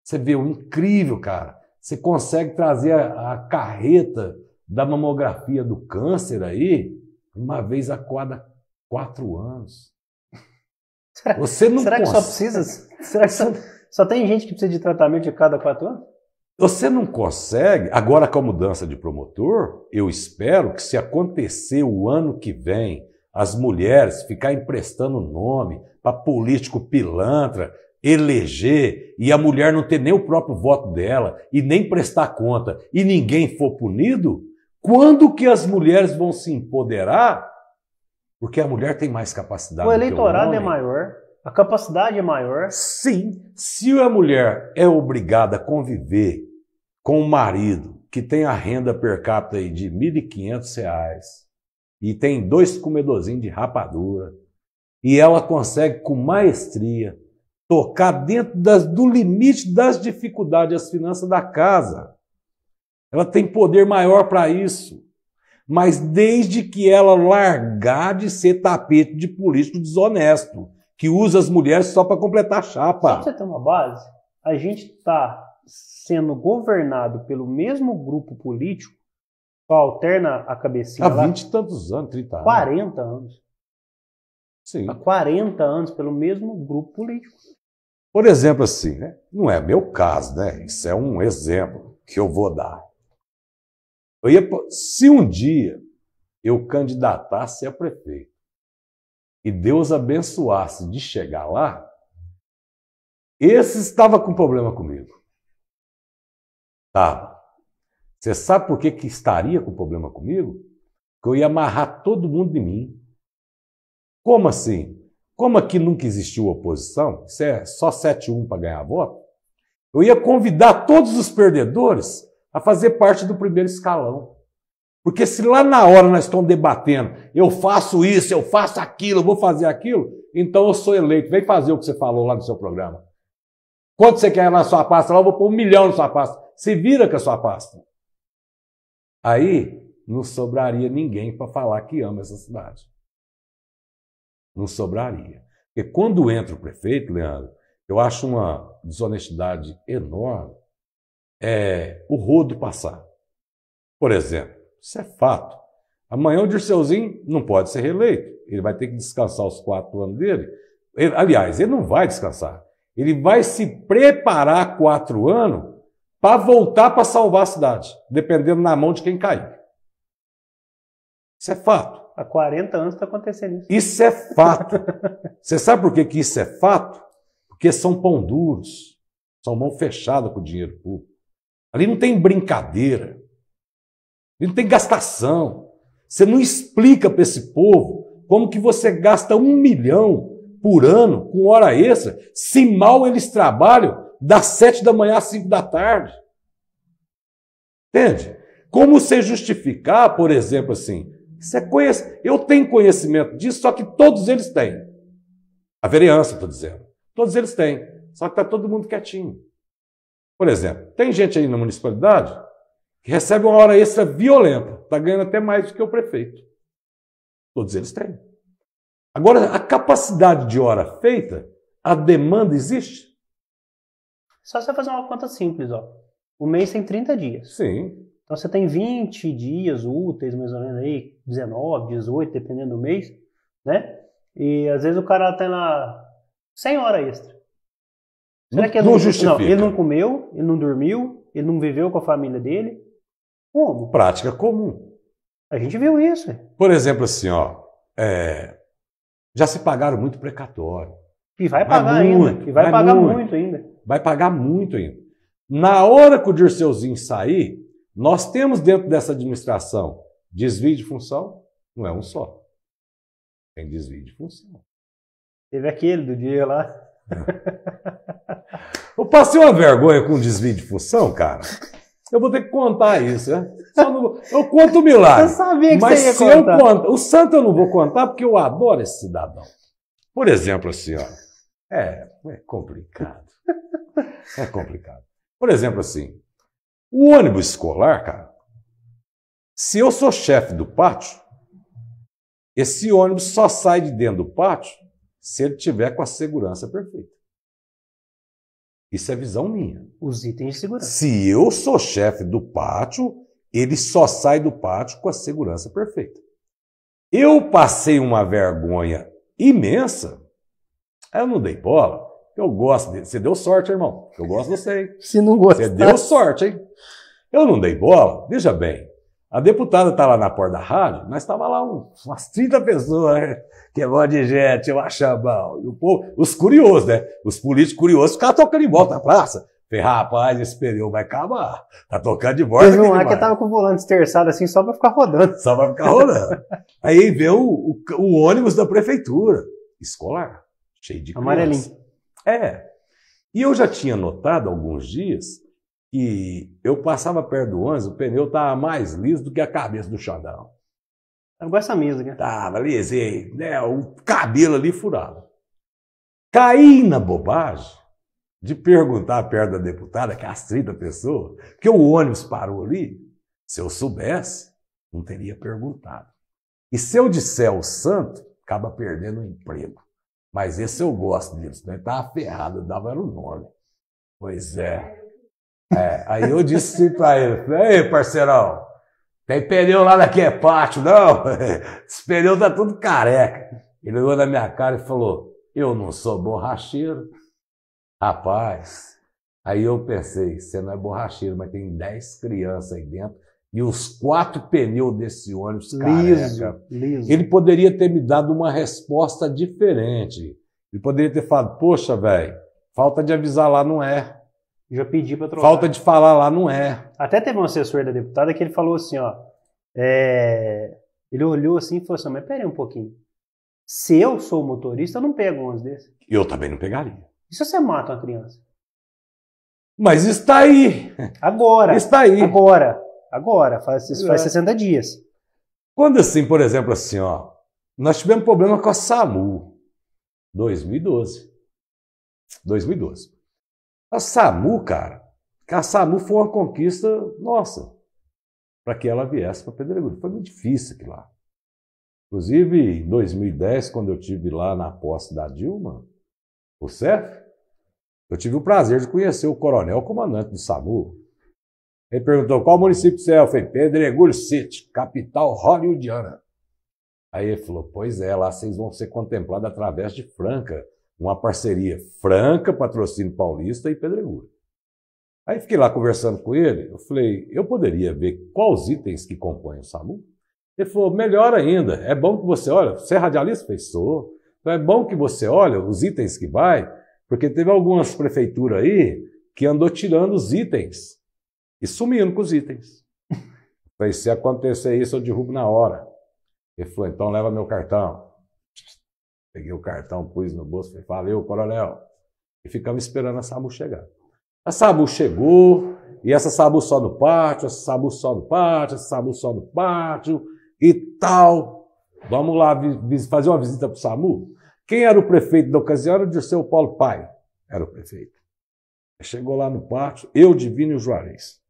Você vê o incrível, cara. Você consegue trazer a, a carreta da mamografia do câncer aí uma vez a cada quatro anos. Será, Você não será que só precisa? Será que só, só tem gente que precisa de tratamento de cada quatro anos? Você não consegue, agora com a mudança de promotor, eu espero que se acontecer o ano que vem, as mulheres ficar emprestando nome para político pilantra, eleger e a mulher não ter nem o próprio voto dela e nem prestar conta e ninguém for punido, quando que as mulheres vão se empoderar? Porque a mulher tem mais capacidade. O eleitorado o é maior, a capacidade é maior. Sim, se a mulher é obrigada a conviver com o marido que tem a renda per capita aí de R$ 1.500 e tem dois comedorzinhos de rapadura, e ela consegue com maestria tocar dentro das, do limite das dificuldades, as finanças da casa. Ela tem poder maior para isso. Mas desde que ela largar de ser tapete de político desonesto, que usa as mulheres só para completar a chapa. Só pra você ter uma base, a gente está sendo governado pelo mesmo grupo político, alterna a cabecinha. Há 20 e tantos anos, 30 anos. 40 anos. Sim. Há 40 anos pelo mesmo grupo político. Por exemplo, assim, né? não é meu caso, né? Isso é um exemplo que eu vou dar. Eu ia, se um dia eu candidatasse a prefeito e Deus abençoasse de chegar lá, esse estava com problema comigo. Você sabe por que, que estaria com problema comigo? Que eu ia amarrar todo mundo de mim. Como assim? Como aqui nunca existiu oposição, isso é só 7-1 para ganhar voto, eu ia convidar todos os perdedores a fazer parte do primeiro escalão. Porque se lá na hora nós estamos debatendo, eu faço isso, eu faço aquilo, eu vou fazer aquilo, então eu sou eleito. Vem fazer o que você falou lá no seu programa. Quanto você quer na sua pasta? Lá eu vou pôr um milhão na sua pasta se vira com a sua pasta. Aí não sobraria ninguém para falar que ama essa cidade. Não sobraria. Porque quando entra o prefeito, Leandro, eu acho uma desonestidade enorme é, o rodo passar. Por exemplo, isso é fato. Amanhã o Dirceuzinho não pode ser reeleito. Ele vai ter que descansar os quatro anos dele. Ele, aliás, ele não vai descansar. Ele vai se preparar quatro anos para voltar para salvar a cidade, dependendo na mão de quem cair. Isso é fato. Há 40 anos está acontecendo isso. Isso é fato. Você sabe por que, que isso é fato? Porque são pão duros, são mão fechada com o dinheiro público. Ali não tem brincadeira, ali não tem gastação. Você não explica para esse povo como que você gasta um milhão por ano com hora extra, se mal eles trabalham das sete da manhã às cinco da tarde. Entende? Como você justificar, por exemplo, assim? Você é conhece? Eu tenho conhecimento disso, só que todos eles têm. A vereança, estou dizendo. Todos eles têm. Só que está todo mundo quietinho. Por exemplo, tem gente aí na municipalidade que recebe uma hora extra violenta. Está ganhando até mais do que o prefeito. Todos eles têm. Agora, a capacidade de hora feita, a demanda existe? Só você fazer uma conta simples, ó. O mês tem 30 dias. Sim. Então você tem 20 dias úteis, mais ou menos aí, 19, 18, dependendo do mês, né? E às vezes o cara tem tá lá 100 horas extra. Será não, que ele não, justifica. Não, ele não comeu, ele não dormiu, ele não viveu com a família dele. Como? Prática comum. A gente viu isso. Por exemplo, assim, ó, é, já se pagaram muito precatório. E vai pagar vai ainda. Muito, e vai, vai pagar muito, muito ainda. Vai pagar muito ainda. Na hora que o Dirceuzinho sair, nós temos dentro dessa administração desvio de função, não é um só. Tem desvio de função. Teve aquele do dia lá. Eu passei uma vergonha com desvio de função, cara. Eu vou ter que contar isso, né? Não, eu conto o milagre. Eu sabia que mas você ia se contar. eu conto, o santo eu não vou contar porque eu adoro esse cidadão. Por exemplo, assim, ó, é, é complicado é complicado. Por exemplo, assim, o ônibus escolar, cara, se eu sou chefe do pátio, esse ônibus só sai de dentro do pátio se ele tiver com a segurança perfeita. Isso é visão minha. Os itens de segurança. Se eu sou chefe do pátio, ele só sai do pátio com a segurança perfeita. Eu passei uma vergonha imensa, eu não dei bola, eu gosto dele. Você deu sorte, irmão. Eu gosto de você, hein? Se não gostar. Você deu sorte, hein? Eu não dei bola. Veja bem, a deputada tá lá na porta da rádio, mas estava lá umas 30 pessoas, né? que é bom de gente, eu acho bom. E o povo, os curiosos, né? Os políticos curiosos ficaram tocando em volta da praça. Falei, rapaz, esse pneu vai acabar. Tá tocando de volta. Teve um lá que tava com o volante esterçado assim só para ficar rodando. Só para ficar rodando. Aí veio o, o, o, ônibus da prefeitura, escolar, cheio de criança. Amarelinho. É. E eu já tinha notado alguns dias que eu passava perto do ônibus, o pneu estava mais liso do que a cabeça do xadrão. Eu essa mesa, né? Tava lisinho, né? O cabelo ali furado. Caí na bobagem de perguntar perto da deputada, que é a 30 pessoa, que o ônibus parou ali. Se eu soubesse, não teria perguntado. E se eu disser o santo, acaba perdendo o emprego. Mas esse eu gosto disso, né? Estava ferrado, eu dava era o nome. Pois é. é. Aí eu disse para ele, ei, parceirão, tem pneu lá daqui é pátio, não? Esse pneu tá tudo careca. Ele olhou na minha cara e falou, eu não sou borracheiro. Rapaz, aí eu pensei, você não é borracheiro, mas tem 10 crianças aí dentro e os quatro pneus desse ônibus liso, careca. Liso. Ele poderia ter me dado uma resposta diferente. Ele poderia ter falado: Poxa, velho, falta de avisar lá não é. Já pedi para trocar. Falta de falar lá não é. Até teve um assessor da deputada que ele falou assim: Ó, é... ele olhou assim e falou assim: Mas peraí um pouquinho. Se eu sou motorista, eu não pego uns desses. Eu também não pegaria. E se você mata uma criança? Mas está aí. Agora. Está aí. Agora agora, faz, faz é. 60 dias. Quando assim, por exemplo, assim, ó, nós tivemos problema com a SAMU, 2012. 2012. A SAMU, cara, a SAMU foi uma conquista nossa para que ela viesse para Pedregulho. Foi muito difícil aquilo lá. Inclusive, em 2010, quando eu tive lá na posse da Dilma, o CEF, eu tive o prazer de conhecer o coronel comandante do SAMU, ele perguntou, qual município você é? Eu falei, Pedregulho City, capital hollywoodiana. Aí ele falou, pois é, lá vocês vão ser contemplados através de Franca, uma parceria Franca, patrocínio paulista e Pedregulho. Aí fiquei lá conversando com ele, eu falei, eu poderia ver quais itens que compõem o SAMU? Ele falou, melhor ainda, é bom que você olha, você é radialista? Eu falei, Então é bom que você olha os itens que vai, porque teve algumas prefeituras aí que andou tirando os itens e sumindo com os itens. Falei, se acontecer isso, eu derrubo na hora. Ele falou, então leva meu cartão. Peguei o cartão, pus no bolso, falei, valeu, coronel. E ficamos esperando a Sabu chegar. A Sabu chegou, e essa Sabu só no pátio, essa Sabu só no pátio, essa Sabu só no pátio, e tal. Vamos lá fazer uma visita para o SAMU? Quem era o prefeito da ocasião era o Dirceu Paulo Pai, era o prefeito. Chegou lá no pátio, eu, Divino e o Juarez.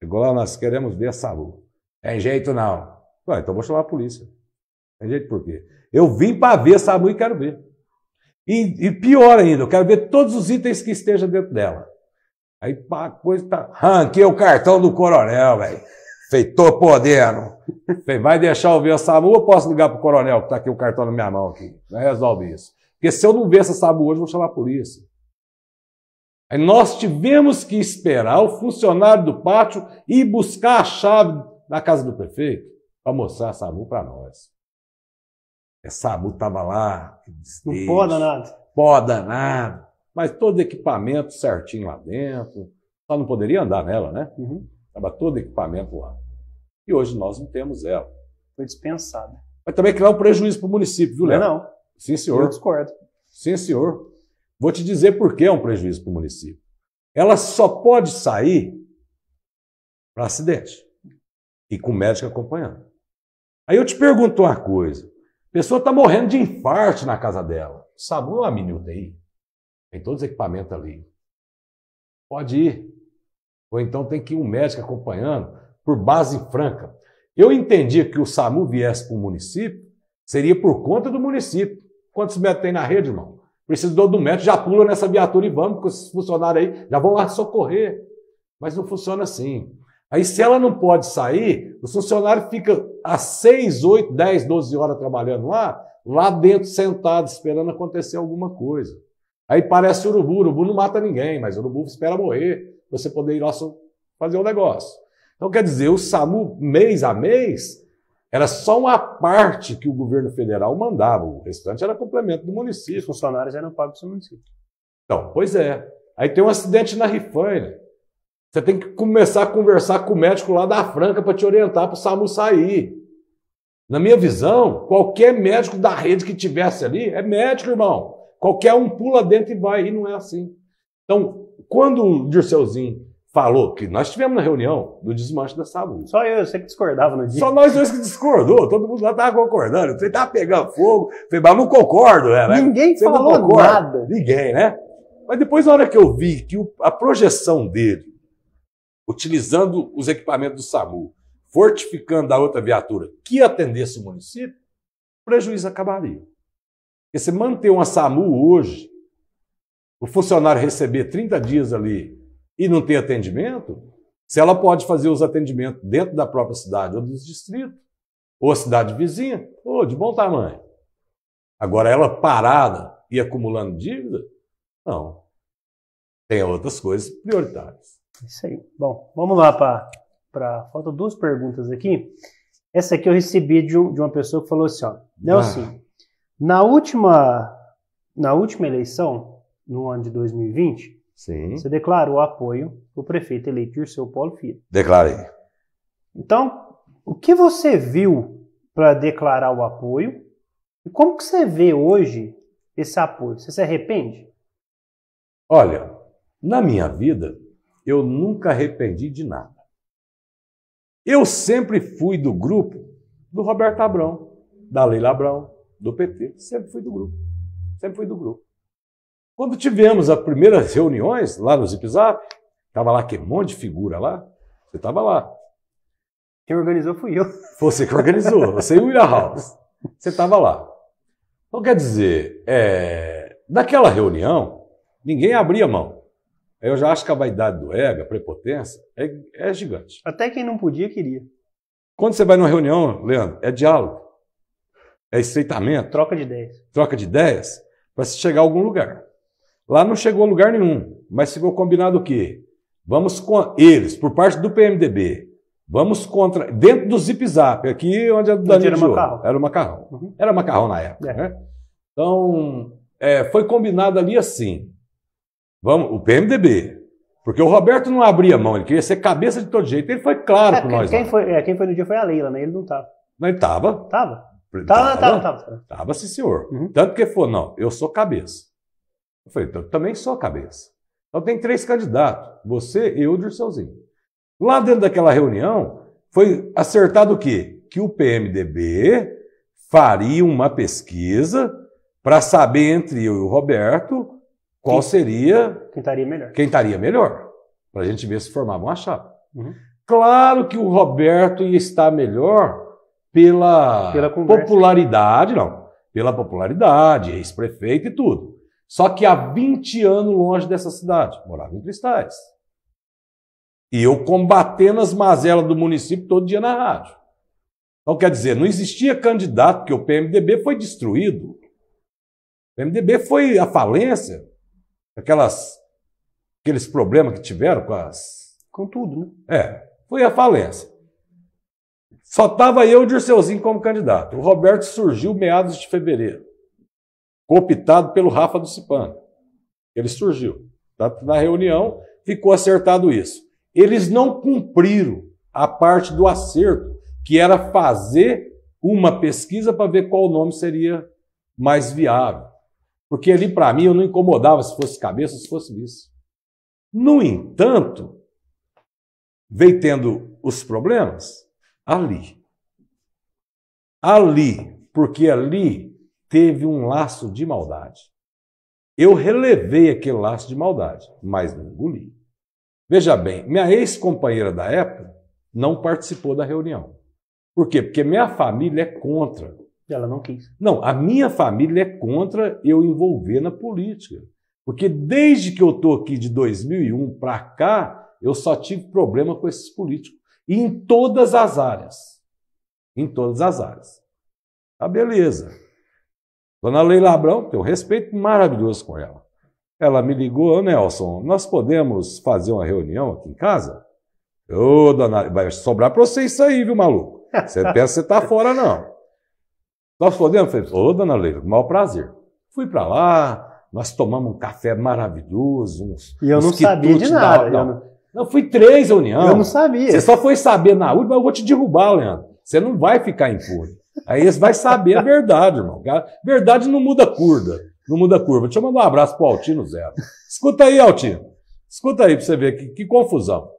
Chegou nós queremos ver a saúde. Tem jeito não. Ué, então vou chamar a polícia. Tem jeito por quê? Eu vim para ver a saúde e quero ver. E, e, pior ainda, eu quero ver todos os itens que estejam dentro dela. Aí pá, a coisa tá. Ranquei o cartão do coronel, velho. Feitou podendo. Falei, vai deixar eu ver a SAMU ou posso ligar pro coronel que tá aqui o cartão na minha mão aqui? Resolve isso. Porque se eu não ver essa SAMU hoje, eu vou chamar a polícia. Aí é, nós tivemos que esperar o funcionário do pátio ir buscar a chave na casa do prefeito para mostrar a SAMU para nós. A é, SAMU estava lá. Não poda pode nada. Pode nada. Mas todo equipamento certinho lá dentro. Só não poderia andar nela, né? Estava uhum. todo equipamento lá. E hoje nós não temos ela. Foi dispensada. Mas também criar um prejuízo para o município, viu, Léo? Não, é não. Sim, senhor. Eu discordo. Sim, senhor. Vou te dizer por que é um prejuízo para o município. Ela só pode sair para acidente e com o médico acompanhando. Aí eu te pergunto uma coisa: a pessoa está morrendo de infarto na casa dela. O SAMU é uma mini UTI. Tem todos os equipamentos ali. Pode ir. Ou então tem que ir um médico acompanhando por base franca. Eu entendia que o SAMU viesse para o município, seria por conta do município. Quantos metros tem na rede, irmão? Preciso do médico, já pula nessa viatura e vamos, porque os funcionários aí já vão lá socorrer. Mas não funciona assim. Aí, se ela não pode sair, o funcionário fica às 6, 8, 10, 12 horas trabalhando lá, lá dentro sentado, esperando acontecer alguma coisa. Aí parece urubu. urubu não mata ninguém, mas o urubu espera morrer você poder ir lá fazer o um negócio. Então, quer dizer, o SAMU, mês a mês, era só uma parte que o governo federal mandava, o restante era complemento do município. Os funcionários eram pagos pelo município. Então, pois é. Aí tem um acidente na rifanha. Você tem que começar a conversar com o médico lá da Franca para te orientar para o SAMU sair. Na minha visão, qualquer médico da rede que tivesse ali é médico, irmão. Qualquer um pula dentro e vai, e não é assim. Então, quando o Dirceuzinho falou que nós tivemos na reunião do desmanche da SAMU Só eu, eu sempre discordava no dia. Só nós dois que discordou, todo mundo lá estava concordando. Você estava pegando fogo, falei, mas não concordo, né? Ninguém Você falou nada. Ninguém, né? Mas depois, na hora que eu vi que a projeção dele, utilizando os equipamentos do SAMU, fortificando a outra viatura que atendesse o município, o prejuízo acabaria. Porque se manter uma SAMU hoje, o funcionário receber 30 dias ali e não ter atendimento, se ela pode fazer os atendimentos dentro da própria cidade ou dos distritos, ou a cidade vizinha, ou de bom tamanho. Agora, ela parada e acumulando dívida, não. Tem outras coisas prioritárias. Isso aí. Bom, vamos lá para. Faltam duas perguntas aqui. Essa aqui eu recebi de, um, de uma pessoa que falou assim: ó, Nelson, ah. Assim, na, última, na última eleição, no ano de 2020, Sim. Você declarou apoio ao prefeito eleito Dirceu Paulo Filho. Declarei. Então, o que você viu para declarar o apoio e como que você vê hoje esse apoio? Você se arrepende? Olha, na minha vida, eu nunca arrependi de nada. Eu sempre fui do grupo do Roberto Abrão, da Leila Abrão, do PT. Sempre fui do grupo. Sempre fui do grupo. Quando tivemos as primeiras reuniões lá no Zipzap, estava lá aquele monte de figura lá, você estava lá. Quem organizou fui eu. Você que organizou, você e o William House. Você estava lá. Então, quer dizer, é, daquela reunião, ninguém abria mão. Eu já acho que a vaidade do ego, a prepotência, é, é gigante. Até quem não podia, queria. Quando você vai numa reunião, Leandro, é diálogo, é estreitamento. Troca de ideias. Troca de ideias para se chegar a algum lugar. Lá não chegou a lugar nenhum, mas ficou combinado o quê? Vamos com eles, por parte do PMDB, vamos contra, dentro do Zip Zap, aqui onde a Danilo era o macarrão. Era macarrão. Uhum. Era macarrão na época, é. né? Então, é, foi combinado ali assim, vamos, o PMDB, porque o Roberto não abria mão, ele queria ser cabeça de todo jeito, ele foi claro é, para nós. Quem foi, é, quem foi no dia foi a Leila, né? Ele não estava. Não ele estava. Estava? Estava, estava. Estava, sim senhor. Uhum. Tanto que ele falou, não, eu sou cabeça. Eu falei, então também sou cabeça. Então tem três candidatos, você, eu e o Dirceuzinho. Lá dentro daquela reunião, foi acertado o quê? Que o PMDB faria uma pesquisa para saber entre eu e o Roberto qual quem, seria... Quem estaria melhor. Quem estaria melhor, para a gente ver se formava uma chapa. Uhum. Claro que o Roberto ia estar melhor pela, pela popularidade, não, pela popularidade, ex-prefeito e tudo. Só que há 20 anos longe dessa cidade, morava em Cristais. E eu combatendo as mazelas do município todo dia na rádio. Então, quer dizer, não existia candidato, porque o PMDB foi destruído. O PMDB foi à falência. Aquelas, aqueles problemas que tiveram com as. Com tudo, né? É, foi à falência. Só estava eu e o Dirceuzinho como candidato. O Roberto surgiu meados de fevereiro cooptado pelo Rafa do Cipano. Ele surgiu. Na reunião ficou acertado isso. Eles não cumpriram a parte do acerto, que era fazer uma pesquisa para ver qual nome seria mais viável. Porque ali, para mim, eu não incomodava se fosse cabeça, se fosse isso. No entanto, veio tendo os problemas ali. Ali, porque ali teve um laço de maldade. Eu relevei aquele laço de maldade, mas não engoli. Veja bem, minha ex-companheira da época não participou da reunião. Por quê? Porque minha família é contra. Ela não quis. Não, a minha família é contra eu envolver na política. Porque desde que eu estou aqui de 2001 para cá, eu só tive problema com esses políticos. E em todas as áreas. Em todas as áreas. Tá beleza. Dona Leila Abrão, tenho respeito maravilhoso com ela. Ela me ligou, Nelson, nós podemos fazer uma reunião aqui em casa? Ô, dona, vai sobrar para você isso aí, viu, maluco? Você pensa que você tá fora, não. Nós podemos? Falei, ô, dona Leila, com maior prazer. Fui para lá, nós tomamos um café maravilhoso. Uns, e eu não sabia de nada. Da, não. não, fui três reuniões. Eu não sabia. Você só foi saber na última, eu vou te derrubar, Leandro. Você não vai ficar impune. Aí eles vai saber a verdade, irmão. Verdade não muda curva. Não muda curva. Deixa eu mandar um abraço pro Altino Zero. Escuta aí, Altino. Escuta aí para você ver que, que confusão.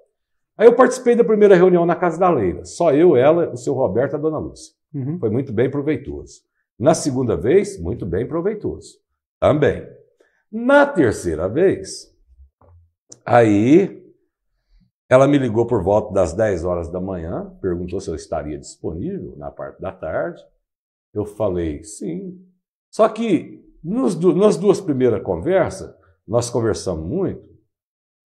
Aí eu participei da primeira reunião na Casa da Leila. Só eu, ela, o seu Roberto e a dona Lúcia. Uhum. Foi muito bem proveitoso. Na segunda vez, muito bem proveitoso. Também. Na terceira vez, aí ela me ligou por volta das 10 horas da manhã, perguntou se eu estaria disponível na parte da tarde. Eu falei sim. Só que nos, nas duas primeiras conversas, nós conversamos muito,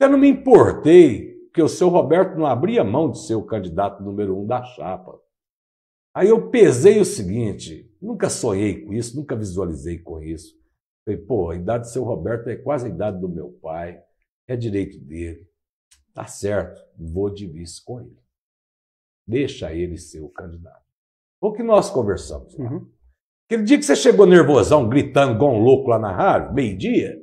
eu não me importei que o seu Roberto não abria mão de ser o candidato número um da chapa. Aí eu pesei o seguinte: nunca sonhei com isso, nunca visualizei com isso. Falei, pô, a idade do seu Roberto é quase a idade do meu pai, é direito dele. Tá certo, vou de vice com ele. Deixa ele ser o candidato. O que nós conversamos Uhum. Aquele dia que você chegou nervosão, gritando igual um louco lá na rádio, meio-dia,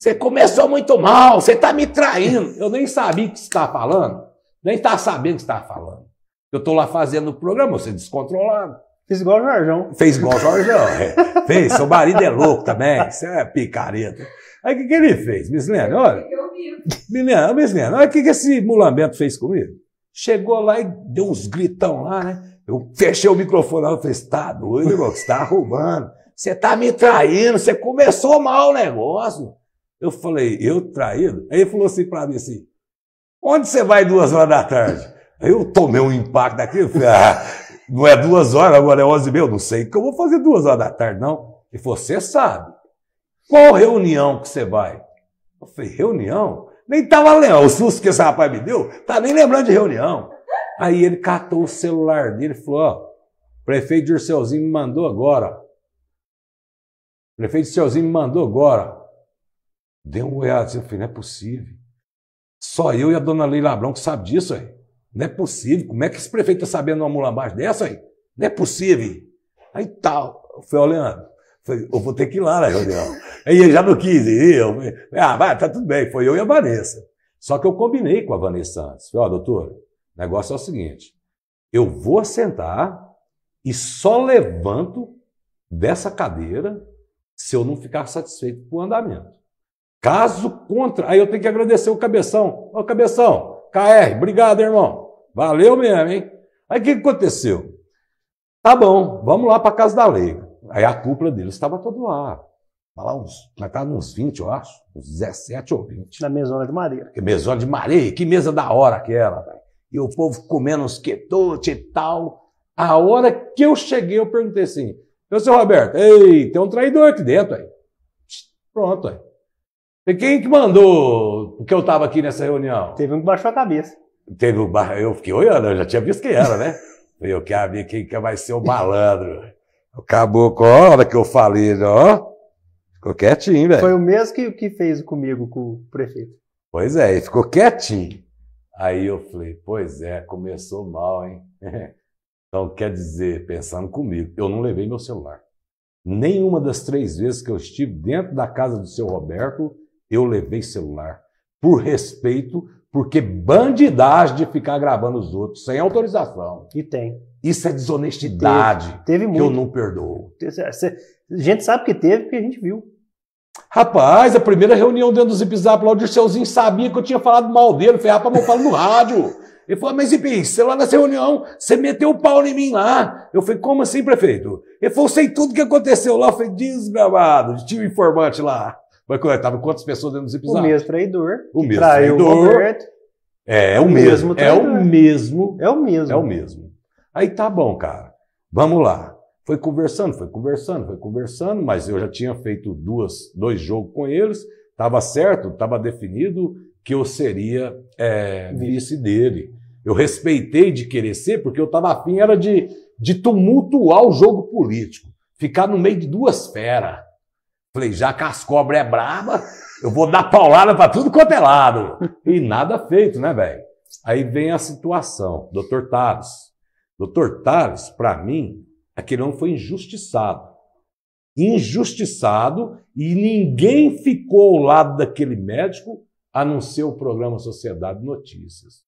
você começou muito mal, você tá me traindo. Eu nem sabia o que você estava falando, nem estava sabendo o que você estava falando. Eu tô lá fazendo o programa, você descontrolado. Fez igual o Jorjão. Fez igual o Jorjão, é. Fez, seu marido é louco também, você é picareta. Aí o que, que ele fez? Me lembra, olha comigo. mas Milena, olha o que, esse mulamento fez comigo. Chegou lá e deu uns gritão lá, né? Eu fechei o microfone lá e falei, tá doido, irmão, você tá roubando. Você tá me traindo, você começou mal o negócio. Eu falei, eu traído? Aí ele falou assim pra mim assim, onde você vai duas horas da tarde? Aí eu tomei um impacto daquilo, falei, ah, não é duas horas, agora é onze e meia, eu não sei o que eu vou fazer duas horas da tarde, não. E você sabe. Qual reunião que você vai? Eu falei, reunião? Nem tava lembrando. O susto que esse rapaz me deu, tá nem lembrando de reunião. Aí ele catou o celular dele e falou: ó, prefeito prefeito Dirceuzinho me mandou agora. Prefeito prefeito Dirceuzinho me mandou agora. Deu um olhada assim, eu falei, não é possível. Só eu e a dona Leila Brão que sabe disso aí. Não é possível. Como é que esse prefeito tá sabendo uma mula abaixo dessa aí? Não é possível. Aí tal. Eu falei, ó, Leandro, eu vou ter que ir lá na né, reunião. e ele já não quis ir. Eu, ah, vai, tá tudo bem. Foi eu e a Vanessa. Só que eu combinei com a Vanessa antes. Falei, ó, oh, doutor, o negócio é o seguinte. Eu vou sentar e só levanto dessa cadeira se eu não ficar satisfeito com o andamento. Caso contrário, aí eu tenho que agradecer o Cabeção. Ô, Cabeção, KR, obrigado, irmão. Valeu mesmo, hein? Aí o que aconteceu? Tá bom, vamos lá para Casa da Leiga. Aí a cúpula deles estava todo lá. Tá lá uns, nós estávamos uns 20, eu acho, uns 17 ou 20. Na mesona de madeira. Que mesona de madeira, que mesa da hora aquela, velho. E o povo comendo uns quetote e tal. A hora que eu cheguei, eu perguntei assim: Ô, seu Roberto, ei, tem um traidor aqui dentro, aí. Pronto, aí. E quem que mandou que eu estava aqui nessa reunião? Teve um que baixou a cabeça. Teve um, eu fiquei olhando, eu já tinha visto quem era, né? eu quero ver quem que vai ser o malandro. O caboclo, ó, a hora que eu falei, ó, ficou quietinho, velho. Foi o mesmo que, que fez comigo, com o prefeito. Pois é, e ficou quietinho. Aí eu falei, pois é, começou mal, hein? então, quer dizer, pensando comigo, eu não levei meu celular. Nenhuma das três vezes que eu estive dentro da casa do seu Roberto, eu levei celular. Por respeito, porque bandidagem de ficar gravando os outros sem autorização. E tem. Isso é desonestidade teve, teve muito. que eu não perdoo. É, a gente sabe que teve porque a gente viu. Rapaz, a primeira reunião dentro do Zip Zap lá, o Dirceuzinho sabia que eu tinha falado mal dele. Foi falei, rapaz, ah, eu falo no rádio. Ele falou, ah, mas Zip, você lá nessa reunião, você meteu o pau em mim lá. Eu falei, como assim, prefeito? Ele falou, sei tudo que aconteceu lá. Eu falei, tinha um informante lá. Mas é, tava quantas pessoas dentro do Zip Zap? O mesmo traidor. O mesmo traidor. O é, é, o, o mesmo. mesmo é o mesmo. É o mesmo. É o mesmo. Aí tá bom, cara, vamos lá. Foi conversando, foi conversando, foi conversando, mas eu já tinha feito duas, dois jogos com eles, estava certo, estava definido que eu seria é, vice dele. Eu respeitei de querer ser, porque eu estava afim era de, de tumultuar o jogo político, ficar no meio de duas feras. Falei, já que as cobras é braba, eu vou dar paulada para tudo quanto é lado. E nada feito, né, velho? Aí vem a situação, doutor Tavos. Doutor Tales, para mim, aquele homem foi injustiçado. Injustiçado e ninguém ficou ao lado daquele médico a não ser o programa Sociedade Notícias.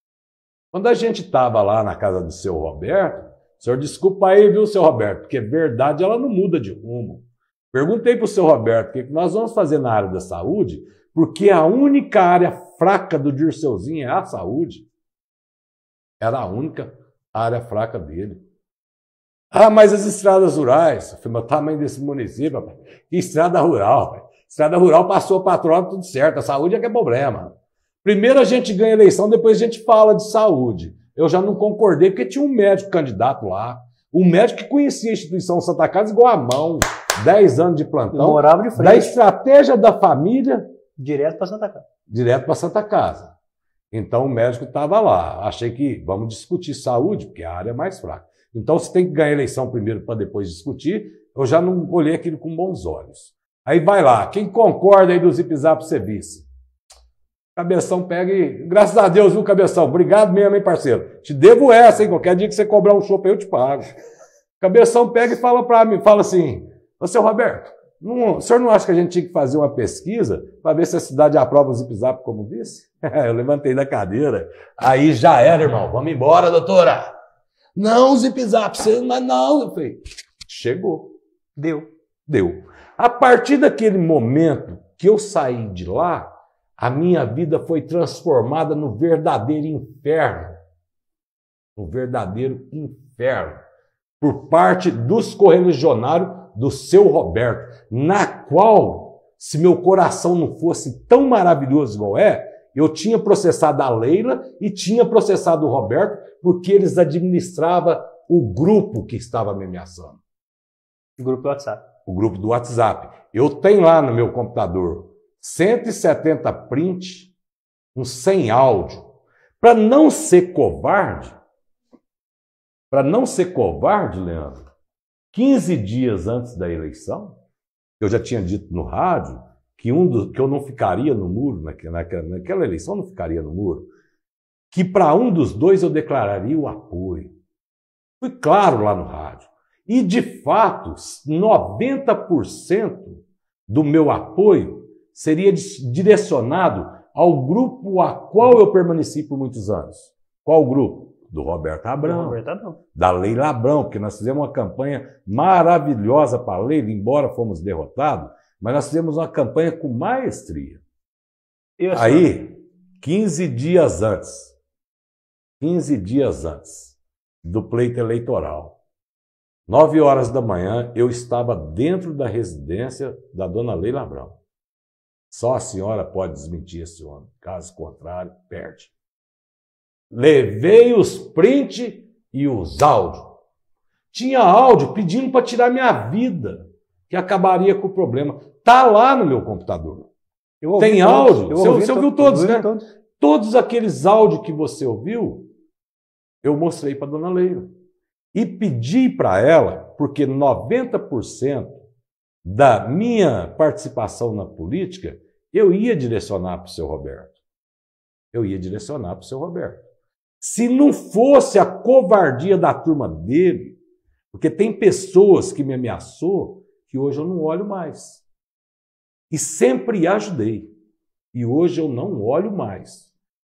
Quando a gente estava lá na casa do seu Roberto, o senhor desculpa aí, viu, seu Roberto, porque verdade ela não muda de rumo. Perguntei para o seu Roberto o que nós vamos fazer na área da saúde, porque a única área fraca do Dirceuzinho é a saúde. Era a única a área fraca dele. Ah, mas as estradas rurais, o tamanho desse município, rapaz. que estrada rural, rapaz. estrada rural passou para a tudo certo, a saúde é que é problema. Primeiro a gente ganha eleição, depois a gente fala de saúde. Eu já não concordei, porque tinha um médico candidato lá, um médico que conhecia a instituição Santa Casa igual a mão, 10 anos de plantão, morava de frente. da estratégia da família... Direto para Santa Casa. Direto para Santa Casa. Então o médico estava lá. Achei que vamos discutir saúde, porque a área é mais fraca. Então você tem que ganhar eleição primeiro para depois discutir. Eu já não olhei aquilo com bons olhos. Aí vai lá, quem concorda aí do Zip Zap ser vice? Cabeção pega e. Graças a Deus, viu, Cabeção? Obrigado mesmo, hein, parceiro? Te devo essa, hein? Qualquer dia que você cobrar um chopp, eu te pago. Cabeção pega e fala para mim, fala assim: Ô, seu Roberto, não, o senhor não acha que a gente tinha que fazer uma pesquisa para ver se a cidade aprova o Zip Zap como vice? eu levantei da cadeira. Aí já era, irmão. Vamos embora, doutora. Não, zip zap, mas não. Eu falei, chegou. Deu. Deu. A partir daquele momento que eu saí de lá, a minha vida foi transformada no verdadeiro inferno. No verdadeiro inferno. Por parte dos correligionários do seu Roberto, na qual, se meu coração não fosse tão maravilhoso igual é, eu tinha processado a Leila e tinha processado o Roberto porque eles administravam o grupo que estava me ameaçando. O grupo do WhatsApp. O grupo do WhatsApp. Eu tenho lá no meu computador 170 print, um 100 áudio. Para não ser covarde, para não ser covarde, Leandro, 15 dias antes da eleição, eu já tinha dito no rádio que, um do, que eu não ficaria no muro, naquela, naquela eleição eu não ficaria no muro, que para um dos dois eu declararia o apoio. Fui claro lá no rádio. E, de fato, 90% do meu apoio seria direcionado ao grupo a qual eu permaneci por muitos anos. Qual grupo? Do Roberto Abrão, Roberto Abrão. Da Leila Abrão, porque nós fizemos uma campanha maravilhosa para a Leila, embora fomos derrotados, mas nós fizemos uma campanha com maestria. Isso. Aí, 15 dias antes, 15 dias antes do pleito eleitoral, 9 horas da manhã, eu estava dentro da residência da dona Leila Brão. Só a senhora pode desmentir esse homem. Caso contrário, perde. Levei os print e os áudios. Tinha áudio pedindo para tirar minha vida que acabaria com o problema. Tá lá no meu computador. Tem áudio. Eu você, você ouviu todos, né? Todos. todos aqueles áudios que você ouviu, eu mostrei para dona Leila. E pedi para ela, porque 90% da minha participação na política eu ia direcionar para o seu Roberto. Eu ia direcionar para o seu Roberto. Se não fosse a covardia da turma dele, porque tem pessoas que me ameaçou que hoje eu não olho mais. E sempre ajudei. E hoje eu não olho mais.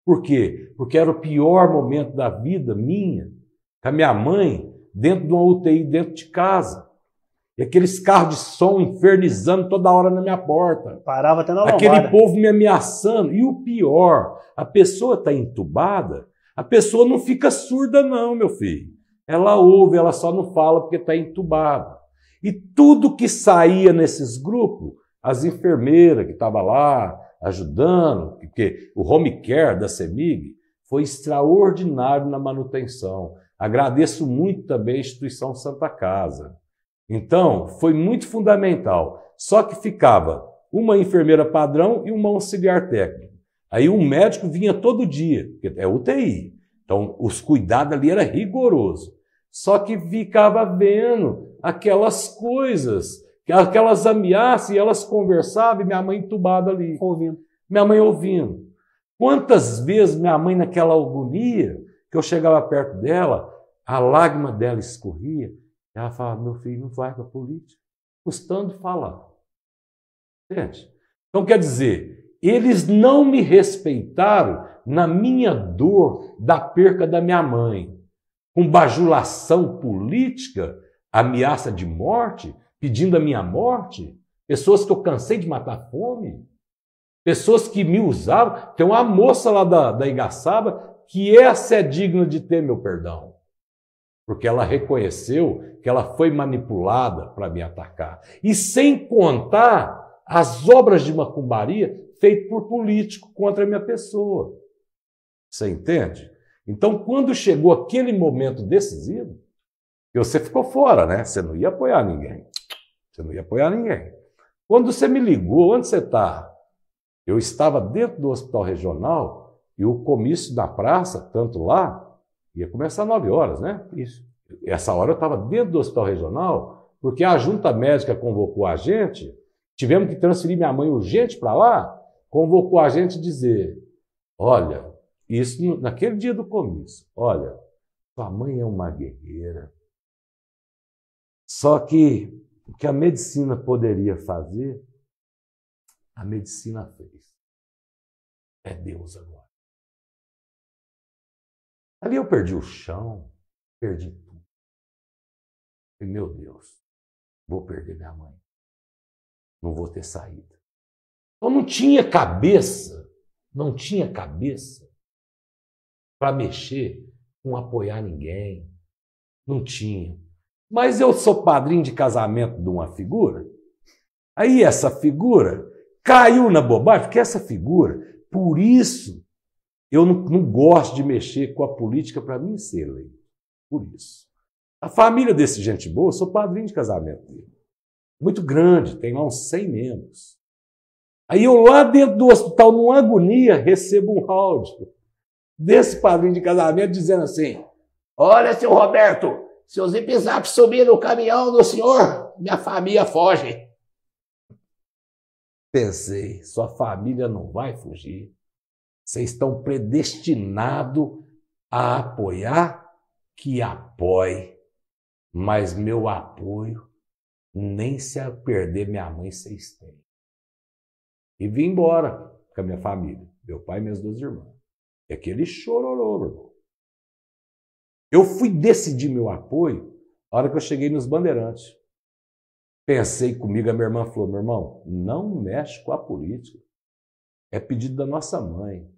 Por quê? Porque era o pior momento da vida minha, com a minha mãe, dentro de uma UTI, dentro de casa. E aqueles carros de som infernizando toda hora na minha porta. Parava até na lombada. Aquele povo me ameaçando. E o pior, a pessoa está entubada, a pessoa não fica surda não, meu filho. Ela ouve, ela só não fala porque está entubada. E tudo que saía nesses grupos, as enfermeiras que estavam lá ajudando, porque o home care da CEMIG foi extraordinário na manutenção. Agradeço muito também a instituição Santa Casa. Então, foi muito fundamental. Só que ficava uma enfermeira padrão e uma auxiliar técnica. Aí um médico vinha todo dia, porque é UTI. Então, os cuidados ali era rigoroso. Só que ficava vendo aquelas coisas, aquelas ameaças, e elas conversavam e minha mãe entubada ali, ouvindo. Minha mãe ouvindo. Quantas vezes minha mãe, naquela agonia, que eu chegava perto dela, a lágrima dela escorria, ela falava: meu filho, não vai para a política, custando falar. Entende? Então, quer dizer, eles não me respeitaram na minha dor da perca da minha mãe. Com bajulação política, ameaça de morte, pedindo a minha morte, pessoas que eu cansei de matar fome, pessoas que me usavam. Tem uma moça lá da, da Igaçaba que essa é digna de ter meu perdão. Porque ela reconheceu que ela foi manipulada para me atacar. E sem contar as obras de macumbaria feitas por político contra a minha pessoa. Você entende? Então, quando chegou aquele momento decisivo, e você ficou fora, né? Você não ia apoiar ninguém. Você não ia apoiar ninguém. Quando você me ligou, onde você está? Eu estava dentro do hospital regional e o comício na praça, tanto lá, ia começar às 9 horas, né? Isso. Essa hora eu estava dentro do hospital regional, porque a junta médica convocou a gente, tivemos que transferir minha mãe urgente para lá, convocou a gente dizer: olha, isso naquele dia do comício, olha, sua mãe é uma guerreira, só que o que a medicina poderia fazer, a medicina fez. É Deus agora. Ali eu perdi o chão, perdi tudo. E meu Deus, vou perder minha mãe. Não vou ter saída. Eu então, não tinha cabeça, não tinha cabeça para mexer com apoiar ninguém. Não tinha. Mas eu sou padrinho de casamento de uma figura. Aí essa figura caiu na bobagem, porque essa figura, por isso, eu não, não gosto de mexer com a política para mim ser eleito. Por isso. A família desse gente boa, eu sou padrinho de casamento dele. Muito grande, tem lá uns 100 membros. Aí eu lá dentro do hospital, numa agonia, recebo um áudio desse padrinho de casamento dizendo assim: Olha, seu Roberto, se os Ipizap subir no caminhão do senhor, minha família foge. Pensei, sua família não vai fugir. Vocês estão predestinados a apoiar, que apoie. Mas meu apoio, nem se a perder minha mãe, vocês têm. E vim embora com a minha família, meu pai e minhas duas irmãs. E aquele chororô, irmão. Eu fui decidir meu apoio na hora que eu cheguei nos Bandeirantes. Pensei comigo, a minha irmã falou: meu irmão, não mexe com a política. É pedido da nossa mãe.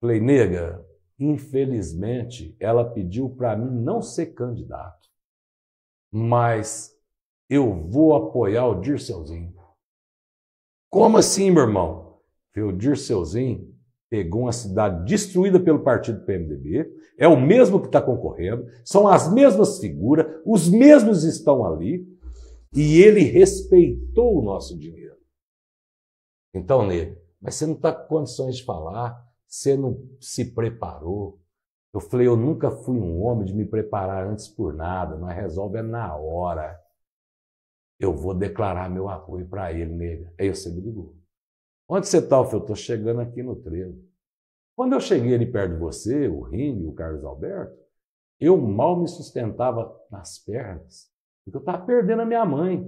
Falei, nega, infelizmente ela pediu para mim não ser candidato, mas eu vou apoiar o Dirceuzinho. Como assim, meu irmão? Falei, o Dirceuzinho pegou uma cidade destruída pelo partido PMDB, é o mesmo que está concorrendo, são as mesmas figuras, os mesmos estão ali, e ele respeitou o nosso dinheiro. Então, nele, mas você não está com condições de falar, você não se preparou. Eu falei, eu nunca fui um homem de me preparar antes por nada, mas resolve é na hora. Eu vou declarar meu apoio para ele, nele. Aí você me ligou. Onde você está? Eu estou chegando aqui no trevo. Quando eu cheguei ali perto de você, o Rini, o Carlos Alberto, eu mal me sustentava nas pernas, porque eu estava perdendo a minha mãe.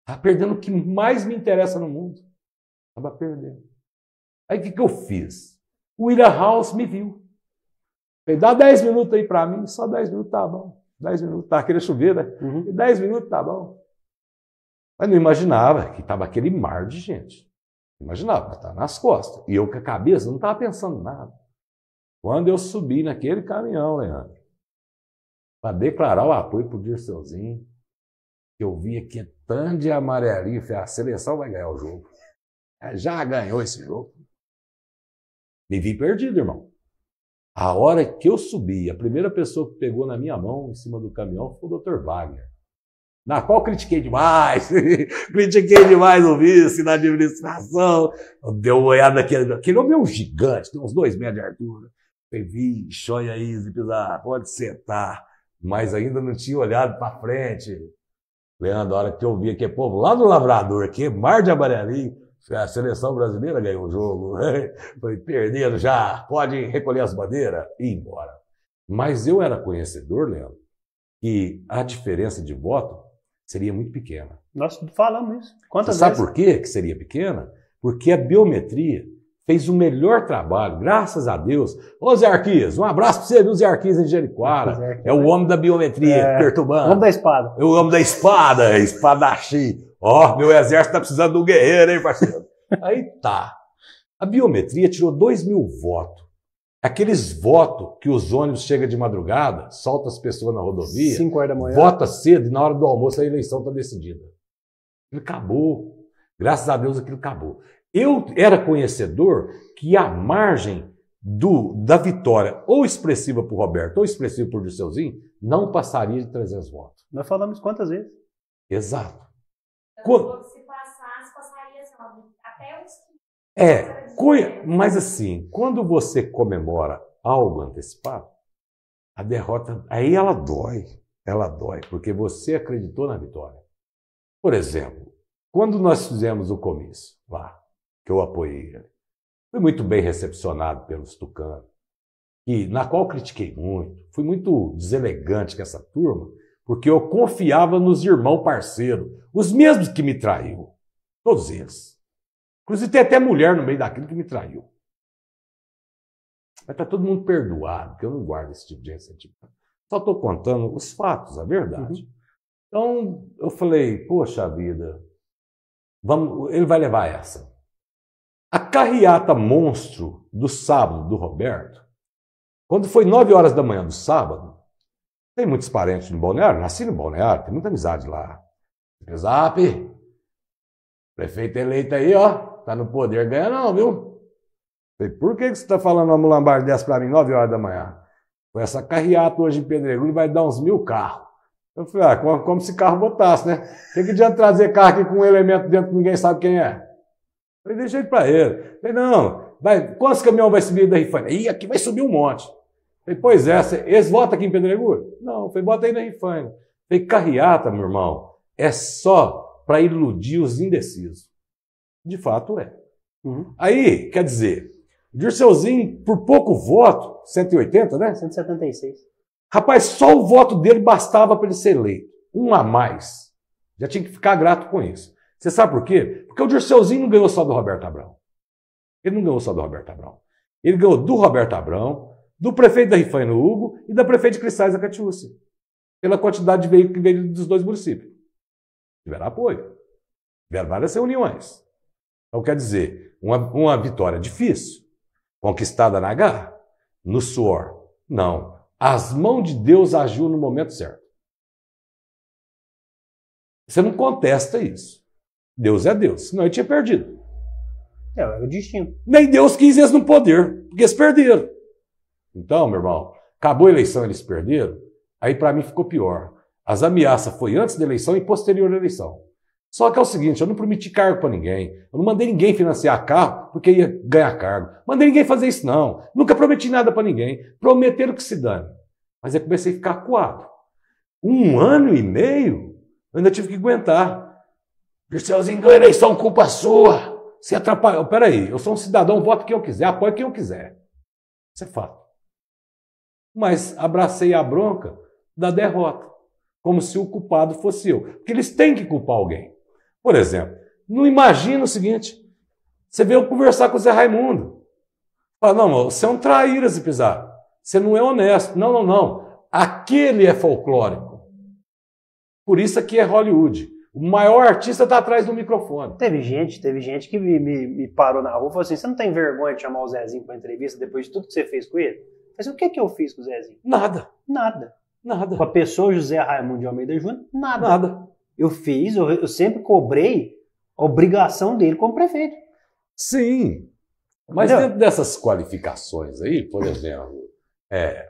Estava perdendo o que mais me interessa no mundo. Estava perdendo. Aí o que, que eu fiz? O William House me viu. Falei, dá 10 minutos aí para mim, só 10 minutos tá bom. 10 minutos, tá aquele chover, né? Uhum. 10 minutos tá bom. Mas não imaginava que estava aquele mar de gente. Imaginava, estava tá nas costas. E eu com a cabeça não estava pensando nada. Quando eu subi naquele caminhão, Leandro, para declarar o apoio para o Dirceuzinho, que eu via que tanto de amarelinho, a seleção vai ganhar o jogo. É, já ganhou esse jogo. Me vi perdido, irmão. A hora que eu subi, a primeira pessoa que pegou na minha mão, em cima do caminhão, foi o Dr. Wagner na qual critiquei demais, critiquei demais o vice da administração, deu uma olhada naquele, aquele homem é um gigante, tem uns dois metros de altura, falei, vixe, olha aí, Zipizar, pode sentar, mas ainda não tinha olhado para frente. Leandro, a hora que eu vi aqui, povo lá do Lavrador, que mar de amarelinho, ah, a seleção brasileira ganhou o jogo, foi perdendo já, pode recolher as bandeiras e ir embora. Mas eu era conhecedor, Leandro, que a diferença de voto seria muito pequena. Nós falamos isso. Quantas Você vezes? Sabe por quê que seria pequena? Porque a biometria fez o melhor trabalho, graças a Deus. Ô Zé Arquias, um abraço para você, viu, Zé Arquias em Jericoara. É, o homem da biometria, é... perturbando. O homem da espada. É o homem da espada, é espadachim. Ó, oh, meu exército está precisando de um guerreiro, hein, parceiro? Aí tá. A biometria tirou 2 mil votos Aqueles votos que os ônibus chegam de madrugada, solta as pessoas na rodovia, Cinco horas da manhã. vota cedo e na hora do almoço a eleição está decidida. Ele acabou. Graças a Deus aquilo acabou. Eu era conhecedor que a margem do, da vitória, ou expressiva por Roberto, ou expressiva por Disseuzinho, não passaria de 300 votos. Nós falamos quantas vezes? Exato. Então, Quando... Se passasse, passaria até uns 15. É, coisa. Mas assim, quando você comemora algo antecipado, a derrota, aí ela dói. Ela dói, porque você acreditou na vitória. Por exemplo, quando nós fizemos o comício lá, que eu apoiei ele, fui muito bem recepcionado pelos tucanos, e na qual critiquei muito, fui muito deselegante com essa turma, porque eu confiava nos irmãos parceiros, os mesmos que me traíram, todos eles. Inclusive, tem até mulher no meio daquilo que me traiu. Mas tá todo mundo perdoado, porque eu não guardo esse tipo de ressentimento. Só estou contando os fatos, a verdade. Uhum. Então, eu falei, poxa vida, vamos, ele vai levar essa. A carreata monstro do sábado do Roberto, quando foi nove horas da manhã do sábado, tem muitos parentes no Balneário, nasci no Balneário, tem muita amizade lá. Zap, prefeito eleito aí, ó, tá no poder, ganha não, viu? Falei, por que, que você está falando uma mulambada dessa para mim 9 horas da manhã? Com essa carreata hoje em Pedregulho vai dar uns mil carros. Eu falei, ah, como, como se carro botasse, né? O que, adianta trazer carro aqui com um elemento dentro que ninguém sabe quem é? falei, deixa ele para ele. falei, não, vai, quantos caminhão vai subir da Rifana? Ih, aqui vai subir um monte. falei, pois é, eles votam aqui em Pedregulho? Não, Foi falei, bota aí na Rifana. falei, carreata, meu irmão, é só para iludir os indecisos. De fato é. Uhum. Aí, quer dizer, Dirceuzinho, por pouco voto, 180, né? 176. Rapaz, só o voto dele bastava para ele ser eleito. Um a mais. Já tinha que ficar grato com isso. Você sabe por quê? Porque o Dirceuzinho não ganhou só do Roberto Abrão. Ele não ganhou só do Roberto Abrão. Ele ganhou do Roberto Abrão, do prefeito da no Hugo e da prefeita de Cristais da Catiúcia. Pela quantidade de veículos que veio dos dois municípios. Tiveram apoio. Tiveram várias reuniões. Então, quer dizer, uma, uma vitória difícil, conquistada na garra, no suor. Não. As mãos de Deus agiu no momento certo. Você não contesta isso. Deus é Deus, senão eu tinha perdido. É, é o destino. Nem Deus quis eles no poder, porque eles perderam. Então, meu irmão, acabou a eleição, eles perderam. Aí para mim ficou pior. As ameaças foi antes da eleição e posterior à eleição. Só que é o seguinte, eu não prometi cargo para ninguém. Eu não mandei ninguém financiar carro porque ia ganhar cargo. Mandei ninguém fazer isso, não. Nunca prometi nada para ninguém. Prometeram que se dane. Mas eu comecei a ficar acuado. Um ano e meio, eu ainda tive que aguentar. Gercelzinho, enganei, eleição, culpa sua. Se atrapalhou. Oh, peraí, eu sou um cidadão, voto quem eu quiser, apoio quem eu quiser. Isso é fato. Mas abracei a bronca da derrota, como se o culpado fosse eu. Porque eles têm que culpar alguém. Por exemplo, não imagina o seguinte: você veio conversar com o Zé Raimundo. Fala, não, você é um traíra, Zé Pizarro. Você não é honesto. Não, não, não. Aquele é folclórico. Por isso aqui é Hollywood. O maior artista está atrás do microfone. Teve gente, teve gente que me, me, me, parou na rua e falou assim: você não tem vergonha de chamar o Zezinho para entrevista depois de tudo que você fez com ele? Mas assim, o que, que eu fiz com o Zezinho? Nada. Nada. Nada. Com a pessoa José Raimundo de Almeida Júnior, nada. Nada. Eu fiz, eu, eu sempre cobrei a obrigação dele como prefeito. Sim. Mas Entendeu? dentro dessas qualificações aí, por exemplo, é,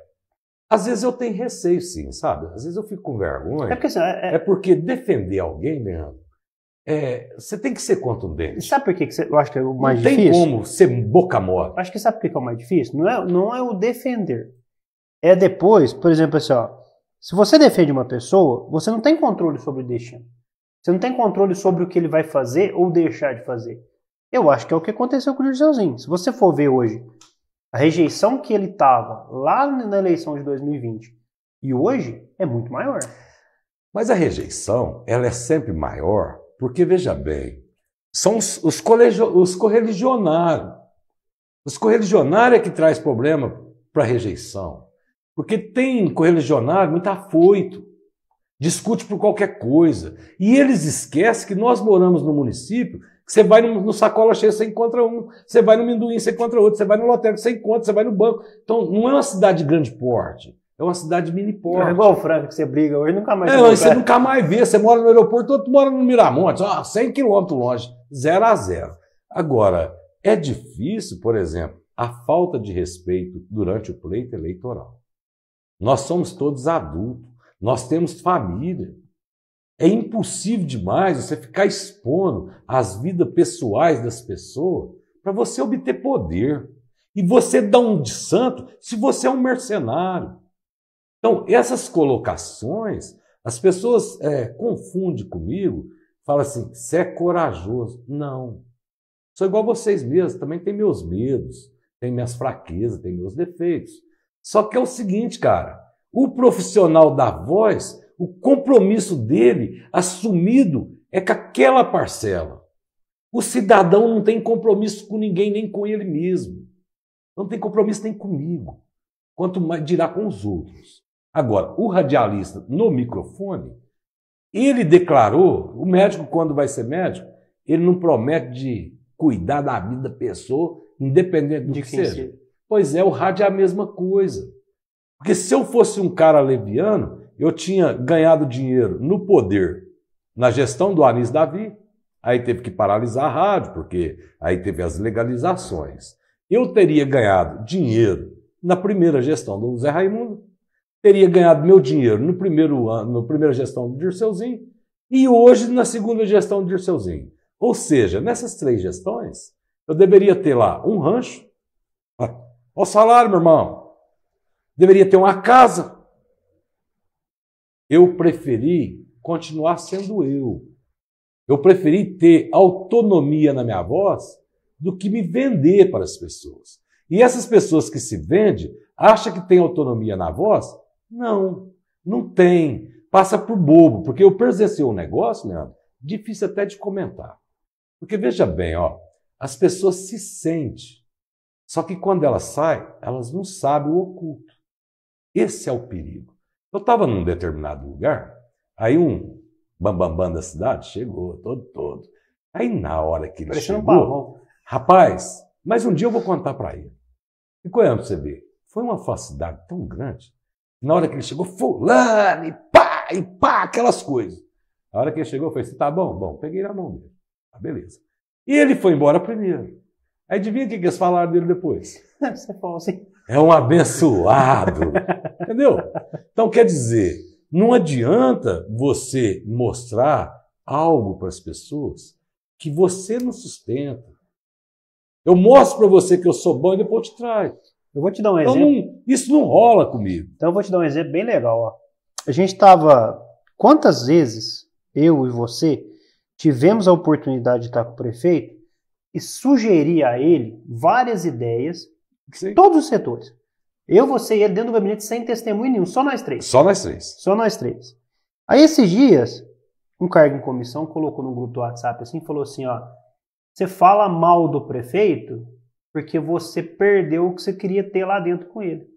às vezes eu tenho receio, sim, sabe? Às vezes eu fico com vergonha. É porque, assim, é, é, é porque defender alguém, Leandro, é, você tem que ser contundente. Sabe por que, eu acho que é o mais não difícil? tem como ser boca morta. Acho que sabe por que é o mais difícil? Não é, não é o defender. É depois, por exemplo, assim, ó, se você defende uma pessoa, você não tem controle sobre o destino. Você não tem controle sobre o que ele vai fazer ou deixar de fazer. Eu acho que é o que aconteceu com o Dirceuzinho. Se você for ver hoje a rejeição que ele estava lá na eleição de 2020 e hoje é muito maior. Mas a rejeição, ela é sempre maior, porque veja bem, são os, os, os correligionários. Os correligionários é que traz problema para a rejeição. Porque tem correligionário muito afoito, discute por qualquer coisa. E eles esquecem que nós moramos no município, você vai no, no, sacola cheia, você encontra um, você vai no Minduim, você encontra outro, você vai no lotérico, você encontra, você vai no banco. Então, não é uma cidade de grande porte. É uma cidade de mini porte. é igual o Franco, que você briga hoje, nunca mais. É, não, você nunca mais vê. Você mora no aeroporto, outro mora no Miramonte. ó, 100 quilômetros longe, zero a zero. Agora, é difícil, por exemplo, a falta de respeito durante o pleito eleitoral. Nós somos todos adultos, nós temos família. É impossível demais você ficar expondo as vidas pessoais das pessoas para você obter poder. E você dá um de santo se você é um mercenário. Então, essas colocações, as pessoas é, confundem comigo, falam assim, você é corajoso. Não. Sou igual vocês mesmos, também tem meus medos, tem minhas fraquezas, tem meus defeitos. Só que é o seguinte, cara, o profissional da voz, o compromisso dele assumido é com aquela parcela. O cidadão não tem compromisso com ninguém, nem com ele mesmo. Não tem compromisso nem comigo. Quanto mais dirá com os outros. Agora, o radialista no microfone, ele declarou, o médico quando vai ser médico, ele não promete de cuidar da vida da pessoa, independente do de que seja. seja. Pois é, o rádio é a mesma coisa. Porque se eu fosse um cara leviano, eu tinha ganhado dinheiro no poder, na gestão do Anis Davi, aí teve que paralisar a rádio, porque aí teve as legalizações. Eu teria ganhado dinheiro na primeira gestão do Zé Raimundo, teria ganhado meu dinheiro no primeiro ano, na primeira gestão do Dirceuzinho, e hoje na segunda gestão do Dirceuzinho. Ou seja, nessas três gestões, eu deveria ter lá um rancho, Olha o salário, meu irmão. Deveria ter uma casa. Eu preferi continuar sendo eu. Eu preferi ter autonomia na minha voz do que me vender para as pessoas. E essas pessoas que se vendem, acham que tem autonomia na voz? Não, não tem. Passa por bobo, porque eu presenciei um negócio, Leandro, difícil até de comentar. Porque veja bem, ó, as pessoas se sentem só que quando elas saem, elas não sabem o oculto. Esse é o perigo. Eu estava num determinado lugar, aí um bambambam bam, bam da cidade chegou todo todo. Aí na hora que ele Parecendo chegou, barro. rapaz, mas um dia eu vou contar para ele. E coiando é pra você ver, foi uma falsidade tão grande. Na hora que ele chegou, fulano, e pá, e pá, aquelas coisas. A hora que ele chegou, eu falei assim, tá bom, bom, peguei na mão dele. Tá, beleza. E ele foi embora primeiro. Adivinha o que eles falaram dele depois? Você falou assim. É um abençoado. Entendeu? Então, quer dizer, não adianta você mostrar algo para as pessoas que você não sustenta. Eu mostro para você que eu sou bom e depois te trago. Eu vou te dar um então, exemplo. isso não rola comigo. Então, eu vou te dar um exemplo bem legal. Ó. A gente estava. Quantas vezes eu e você tivemos a oportunidade de estar com o prefeito e sugerir a ele várias ideias Sim. todos os setores. Eu, você e ele dentro do gabinete sem testemunho nenhum, só nós três. Só nós três. Só nós três. Aí esses dias, um cargo em comissão colocou no grupo do WhatsApp assim, falou assim, ó, você fala mal do prefeito porque você perdeu o que você queria ter lá dentro com ele.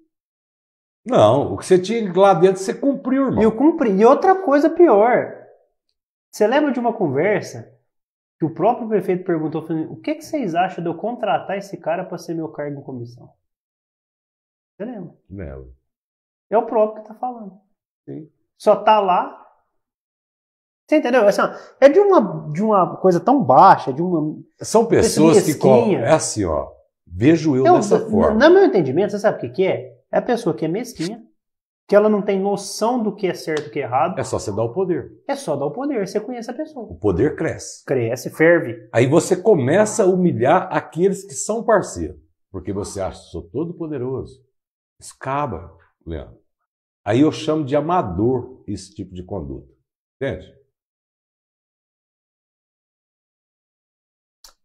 Não, o que você tinha lá dentro você cumpriu, irmão. Eu cumpri. E outra coisa pior. Você lembra de uma conversa que o próprio prefeito perguntou, o que, que vocês acham de eu contratar esse cara para ser meu cargo em comissão? Você lembra? Lembro. É o próprio que está falando. Sim. Só tá lá. Você entendeu? Assim, é de uma, de uma coisa tão baixa, de uma. São pessoas que. É assim, ó. Vejo eu, eu dessa forma. No, no meu entendimento, você sabe o que, que é? É a pessoa que é mesquinha, que ela não tem noção do que é certo e que é errado. É só você dar o poder. É só dar o poder, você conhece a pessoa. O poder cresce. Cresce, ferve. Aí você começa a humilhar aqueles que são parceiros, porque você acha que sou todo poderoso. Escaba, Leandro. Aí eu chamo de amador esse tipo de conduta. Entende?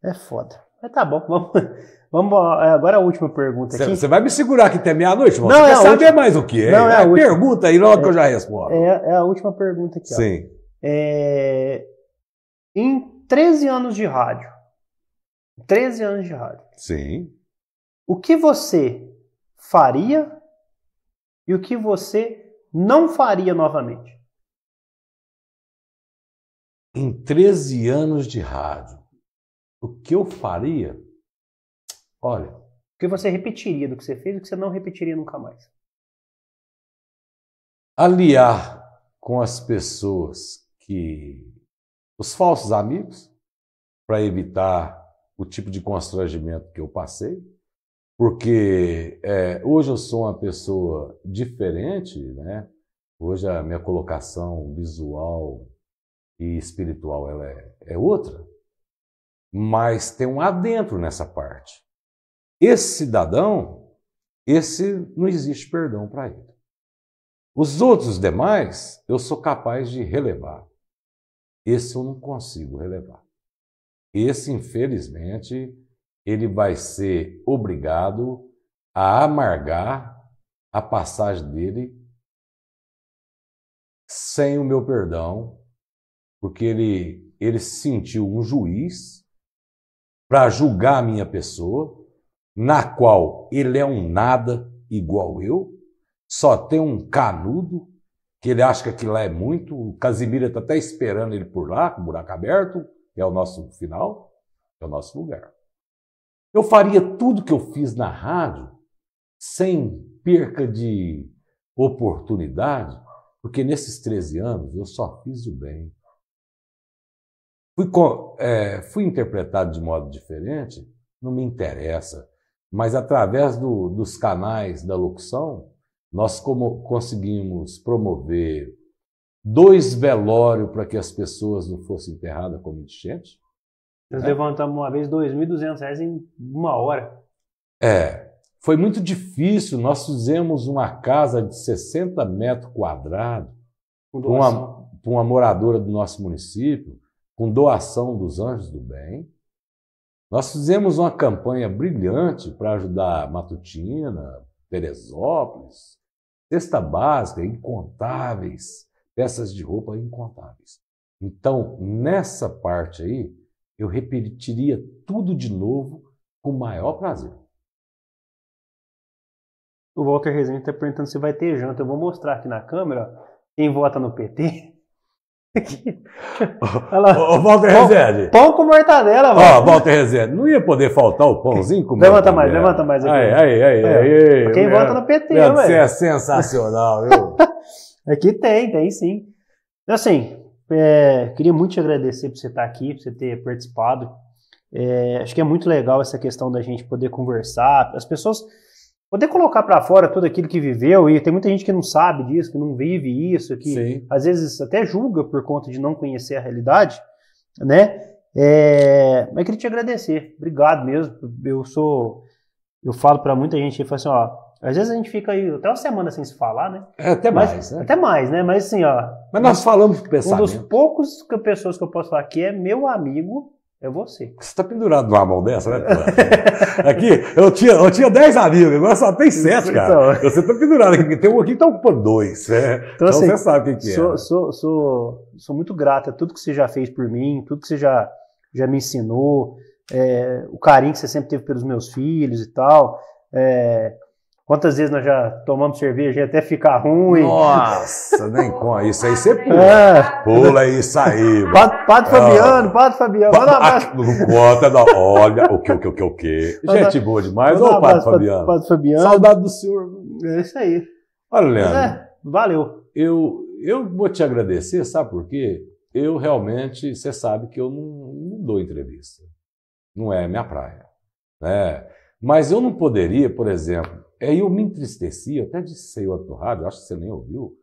É foda. Mas tá bom, vamos. Vamos é, agora a última pergunta aqui. Você vai me segurar aqui até meia-noite, mano? Não, você é quer saber última... mais o que é? Não, é, a última... pergunta aí logo é, que eu já respondo. É, é, a última pergunta aqui. Sim. É, em 13 anos de rádio, 13 anos de rádio. Sim. O que você faria e o que você não faria novamente? Em 13 anos de rádio, o que eu faria? Olha, o que você repetiria do que você fez e o que você não repetiria nunca mais? Aliar com as pessoas que. os falsos amigos, para evitar o tipo de constrangimento que eu passei, porque é, hoje eu sou uma pessoa diferente, né? Hoje a minha colocação visual e espiritual ela é, é outra, mas tem um adentro nessa parte. Esse cidadão, esse não existe perdão para ele. Os outros demais, eu sou capaz de relevar. Esse eu não consigo relevar. Esse, infelizmente, ele vai ser obrigado a amargar a passagem dele sem o meu perdão, porque ele, ele sentiu um juiz para julgar a minha pessoa na qual ele é um nada igual eu, só tem um canudo, que ele acha que aquilo lá é muito, o Casimira está até esperando ele por lá, com o buraco aberto, é o nosso final, é o nosso lugar. Eu faria tudo que eu fiz na rádio sem perca de oportunidade, porque nesses 13 anos eu só fiz o bem. Fui, é, fui interpretado de modo diferente, não me interessa mas através do, dos canais da locução, nós como, conseguimos promover dois velórios para que as pessoas não fossem enterradas como enchente. Nós né? levantamos uma vez R$ 2.200 em uma hora. É, foi muito difícil. Nós fizemos uma casa de 60 metros quadrados com uma, uma moradora do nosso município, com doação dos Anjos do Bem. Nós fizemos uma campanha brilhante para ajudar Matutina, Teresópolis, cesta básica, incontáveis, peças de roupa incontáveis. Então, nessa parte aí, eu repetiria tudo de novo com o maior prazer. O Walter Rezende está perguntando se vai ter janta. Eu vou mostrar aqui na câmera quem vota no PT Ô, ô, Walter pão, Rezende. Pão com mortadela, mano. Ó, Walter Rezende, não ia poder faltar o pãozinho com levanta mortadela? Levanta mais, levanta mais. Aqui. Aí, aí, aí. É. aí, quem meu, vota no PT, velho. Você é sensacional, viu? aqui tem, tem sim. Então, assim, é, queria muito te agradecer por você estar aqui, por você ter participado. É, acho que é muito legal essa questão da gente poder conversar. As pessoas poder colocar para fora tudo aquilo que viveu, e tem muita gente que não sabe disso, que não vive isso, que Sim. às vezes até julga por conta de não conhecer a realidade, né? É, mas queria te agradecer, obrigado mesmo. Eu sou, eu falo para muita gente, e falo assim, ó, às vezes a gente fica aí até uma semana sem se falar, né? É, até mas, mais, né? Até mais, né? Mas assim, ó. Mas nós falamos com pessoas. Um dos poucos que, pessoas que eu posso falar que é meu amigo, é você. Você está pendurado numa mão dessa, né? aqui, eu tinha, eu tinha 10 amigos, agora só tem 7, então, cara. Então, você está pendurado aqui, tem um aqui que está ocupando dois. Né? Então, então assim, você sabe o que, que é. sou, é. Sou, sou, sou muito grato a tudo que você já fez por mim, tudo que você já, já me ensinou, é, o carinho que você sempre teve pelos meus filhos e tal. É, Quantas vezes nós já tomamos cerveja e até ficar ruim? Nossa, nem com isso aí você é. pula. É. Pula isso aí. Padre, padre ah. Fabiano, ah. Padre Fabiano. Manda um abraço. Não conta, não. Olha, o que, o que, o que, o que. Gente boa demais. Ô, Padre Fabiano. Padre Fabiano. Saudade do senhor. É isso aí. Olha, Leandro. É, valeu. Eu, eu vou te agradecer, sabe por quê? Eu realmente, você sabe que eu não, não dou entrevista. Não é minha praia. Né? Mas eu não poderia, por exemplo, Aí é, eu me entristeci, eu até disse isso no rádio, acho que você nem ouviu,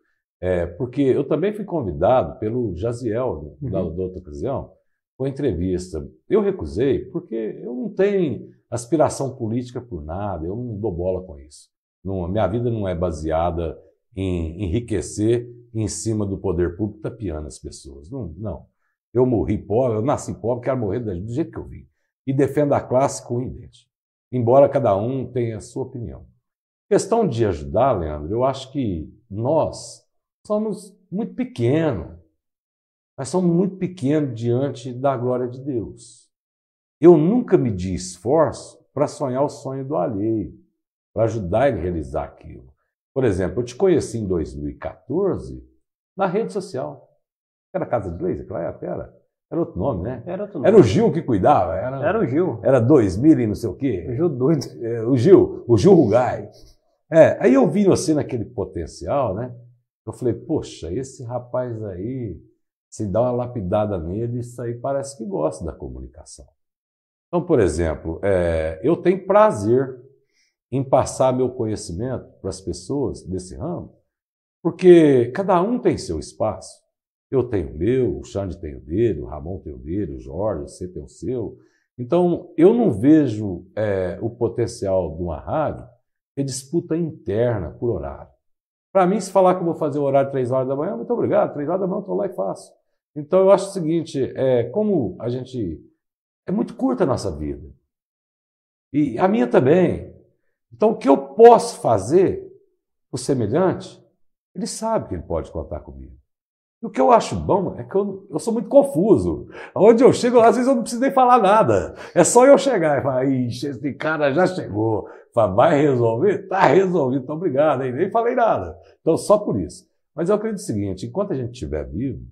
é, porque eu também fui convidado pelo Jaziel, uhum. da, uhum. outra ocasião, com entrevista. Eu recusei porque eu não tenho aspiração política por nada, eu não dou bola com isso. Não, minha vida não é baseada em enriquecer em cima do poder público tapiando as pessoas. Não, não. Eu morri pobre, eu nasci pobre, quero morrer do jeito que eu vim. E defendo a classe com o indente. Embora cada um tenha a sua opinião. Questão de ajudar, Leandro, eu acho que nós somos muito pequenos. Nós somos muito pequenos diante da glória de Deus. Eu nunca me di esforço para sonhar o sonho do alheio, para ajudar ele a realizar aquilo. Por exemplo, eu te conheci em 2014 na rede social. Era Casa de Leis, aquela época era. Era outro nome, né? Era outro nome. Era o Gil que cuidava. Era, era o Gil. Era 2000 e não sei o quê. O Gil doido. É, o Gil, o Gil Rugai. É, aí eu vi assim naquele potencial, né? Eu falei, poxa, esse rapaz aí, se dá uma lapidada nele, isso aí parece que gosta da comunicação. Então, por exemplo, é, eu tenho prazer em passar meu conhecimento para as pessoas desse ramo, porque cada um tem seu espaço. Eu tenho o meu, o Xande tem o dele, o Ramon tem o dele, o Jorge, você tem o seu. Então, eu não vejo é, o potencial de uma rádio é disputa interna por horário. Para mim, se falar que eu vou fazer o horário três horas da manhã, muito obrigado, três horas da manhã eu estou lá e faço. Então, eu acho o seguinte, é, como a gente... É muito curta a nossa vida. E a minha também. Então, o que eu posso fazer, o semelhante, ele sabe que ele pode contar comigo. E o que eu acho bom é que eu, eu sou muito confuso. Onde eu chego, às vezes eu não preciso nem falar nada. É só eu chegar e falar, ixi, esse cara já chegou. Tá, vai resolver? Tá resolvido, então obrigado, hein? nem falei nada. Então, só por isso. Mas eu acredito o seguinte: enquanto a gente estiver vivo,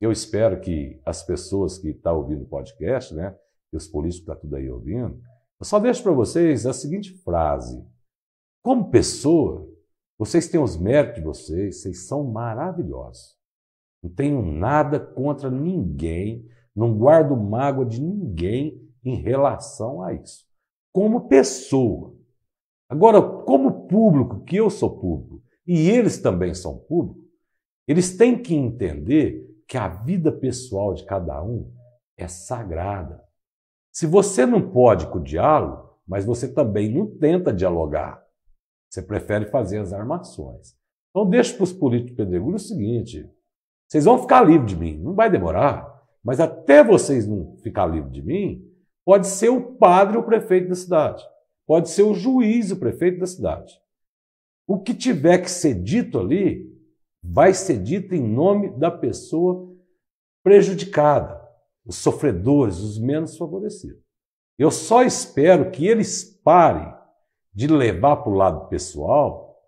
eu espero que as pessoas que estão tá ouvindo o podcast, né, que os políticos estão tá tudo aí ouvindo, eu só deixo para vocês a seguinte frase: como pessoa, vocês têm os méritos de vocês, vocês são maravilhosos. Não tenho nada contra ninguém, não guardo mágoa de ninguém em relação a isso. Como pessoa. Agora, como público, que eu sou público e eles também são público, eles têm que entender que a vida pessoal de cada um é sagrada. Se você não pode com o diálogo, mas você também não tenta dialogar, você prefere fazer as armações. Então, deixo para os políticos pedregulhos o seguinte: vocês vão ficar livres de mim, não vai demorar, mas até vocês não ficar livres de mim, pode ser o padre ou o prefeito da cidade. Pode ser o juiz, o prefeito da cidade. O que tiver que ser dito ali, vai ser dito em nome da pessoa prejudicada, os sofredores, os menos favorecidos. Eu só espero que eles parem de levar para o lado pessoal,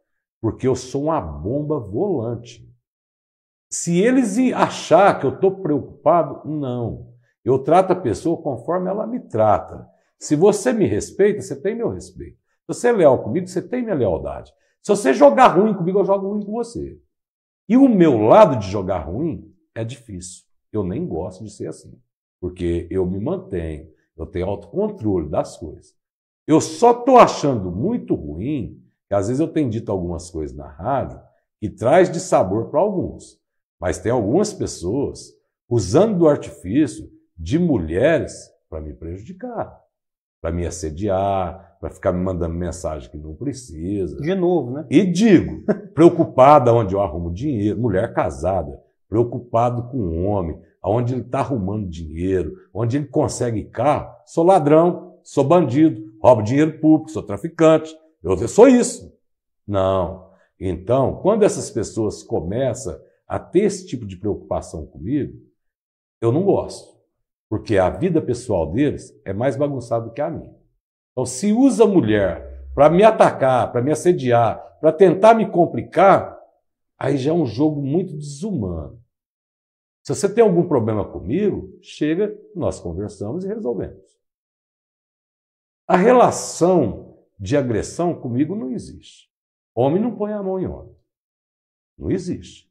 porque eu sou uma bomba volante. Se eles achar que eu estou preocupado, não. Eu trato a pessoa conforme ela me trata. Se você me respeita, você tem meu respeito. Se você é leal comigo, você tem minha lealdade. Se você jogar ruim comigo, eu jogo ruim com você. E o meu lado de jogar ruim é difícil. Eu nem gosto de ser assim, porque eu me mantenho, eu tenho autocontrole das coisas. Eu só estou achando muito ruim, que às vezes eu tenho dito algumas coisas na rádio que traz de sabor para alguns, mas tem algumas pessoas usando o artifício de mulheres para me prejudicar para me assediar, para ficar me mandando mensagem que não precisa. De novo, né? E digo, preocupada onde eu arrumo dinheiro, mulher casada, preocupado com o homem, aonde ele está arrumando dinheiro, onde ele consegue carro, sou ladrão, sou bandido, roubo dinheiro público, sou traficante, eu sou isso. Não. Então, quando essas pessoas começam a ter esse tipo de preocupação comigo, eu não gosto porque a vida pessoal deles é mais bagunçada do que a minha. Então, se usa a mulher para me atacar, para me assediar, para tentar me complicar, aí já é um jogo muito desumano. Se você tem algum problema comigo, chega, nós conversamos e resolvemos. A relação de agressão comigo não existe. Homem não põe a mão em homem. Não existe.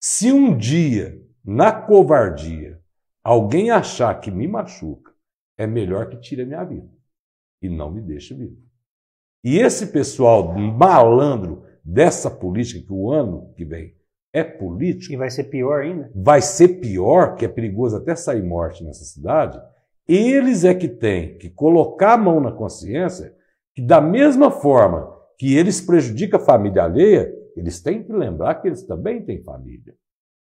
Se um dia, na covardia, alguém achar que me machuca, é melhor que tire a minha vida e não me deixe vivo. E esse pessoal malandro dessa política que o ano que vem é político. E vai ser pior ainda? Vai ser pior, que é perigoso até sair morte nessa cidade. Eles é que têm que colocar a mão na consciência que, da mesma forma que eles prejudicam a família alheia, eles têm que lembrar que eles também têm família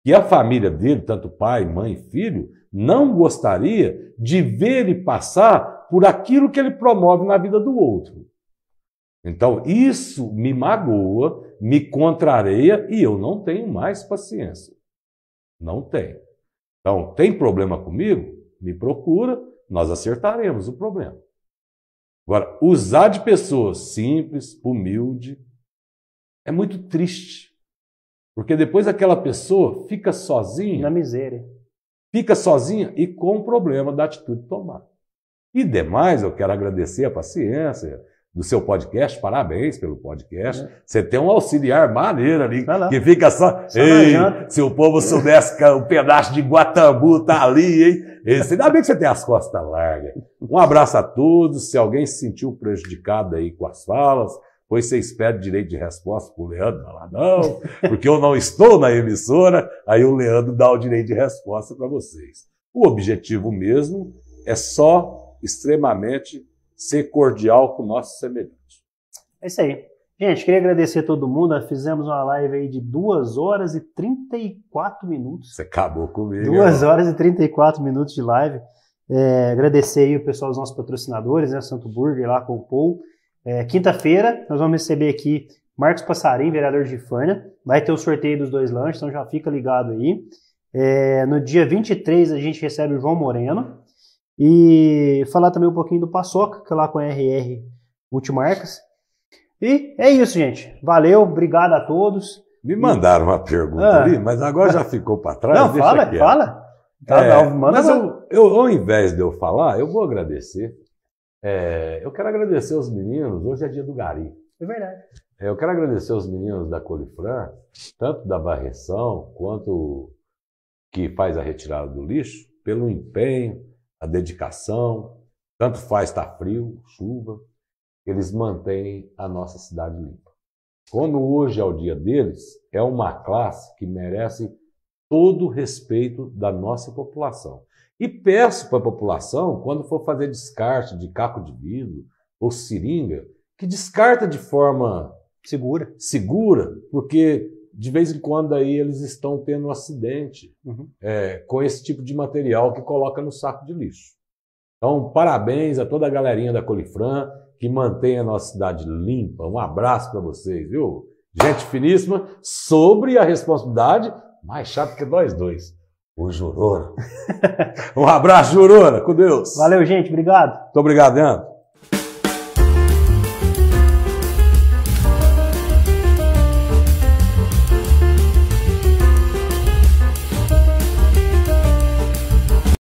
que a família dele, tanto pai, mãe, filho, não gostaria de ver ele passar por aquilo que ele promove na vida do outro. Então, isso me magoa, me contraria e eu não tenho mais paciência. Não tenho. Então, tem problema comigo? Me procura, nós acertaremos o problema. Agora, usar de pessoas simples, humilde, é muito triste. Porque depois aquela pessoa fica sozinha. Na miséria. Fica sozinha e com o problema da atitude tomada. E demais, eu quero agradecer a paciência do seu podcast, parabéns pelo podcast. É. Você tem um auxiliar maneiro ali, que fica só. só Ei, se o povo soubesse que um pedaço de Guatambu tá ali, hein? ainda bem que você tem as costas largas. Um abraço a todos. Se alguém se sentiu prejudicado aí com as falas, depois vocês pedem direito de resposta para o Leandro, não, porque eu não estou na emissora, aí o Leandro dá o direito de resposta para vocês. O objetivo mesmo é só extremamente ser cordial com o nosso semelhante. É isso aí. Gente, queria agradecer a todo mundo. fizemos uma live aí de 2 horas e 34 minutos. Você acabou comigo. 2 horas e 34 minutos de live. É, agradecer aí o pessoal dos nossos patrocinadores, né? Santo Burger lá com o Paul. É, Quinta-feira, nós vamos receber aqui Marcos Passarim, vereador de Fânia. Vai ter o sorteio dos dois lanches, então já fica ligado aí. É, no dia 23, a gente recebe o João Moreno. E falar também um pouquinho do Paçoca, que é lá com a RR Multimarcas. E é isso, gente. Valeu, obrigado a todos. Me mandaram uma pergunta ah. ali, mas agora já ficou para trás. Não, Deixa fala, aqui, fala. Tá, é, não, manda mas eu, eu, ao invés de eu falar, eu vou agradecer. É, eu quero agradecer os meninos, hoje é dia do Gari. É verdade. É, eu quero agradecer os meninos da Colifran, tanto da varreção quanto que faz a retirada do lixo, pelo empenho, a dedicação, tanto faz estar tá frio, chuva, eles mantêm a nossa cidade limpa. Como hoje é o dia deles, é uma classe que merece todo o respeito da nossa população. E peço para a população, quando for fazer descarte de caco de vidro ou seringa, que descarta de forma segura, segura, porque de vez em quando aí eles estão tendo um acidente uhum. é, com esse tipo de material que coloca no saco de lixo. Então, parabéns a toda a galerinha da Colifran que mantém a nossa cidade limpa. Um abraço para vocês, viu? Gente finíssima, sobre a responsabilidade, mais chato que nós dois. O Jurona. um abraço, Jurona. Com Deus. Valeu, gente. Obrigado. Muito obrigado, Leandro.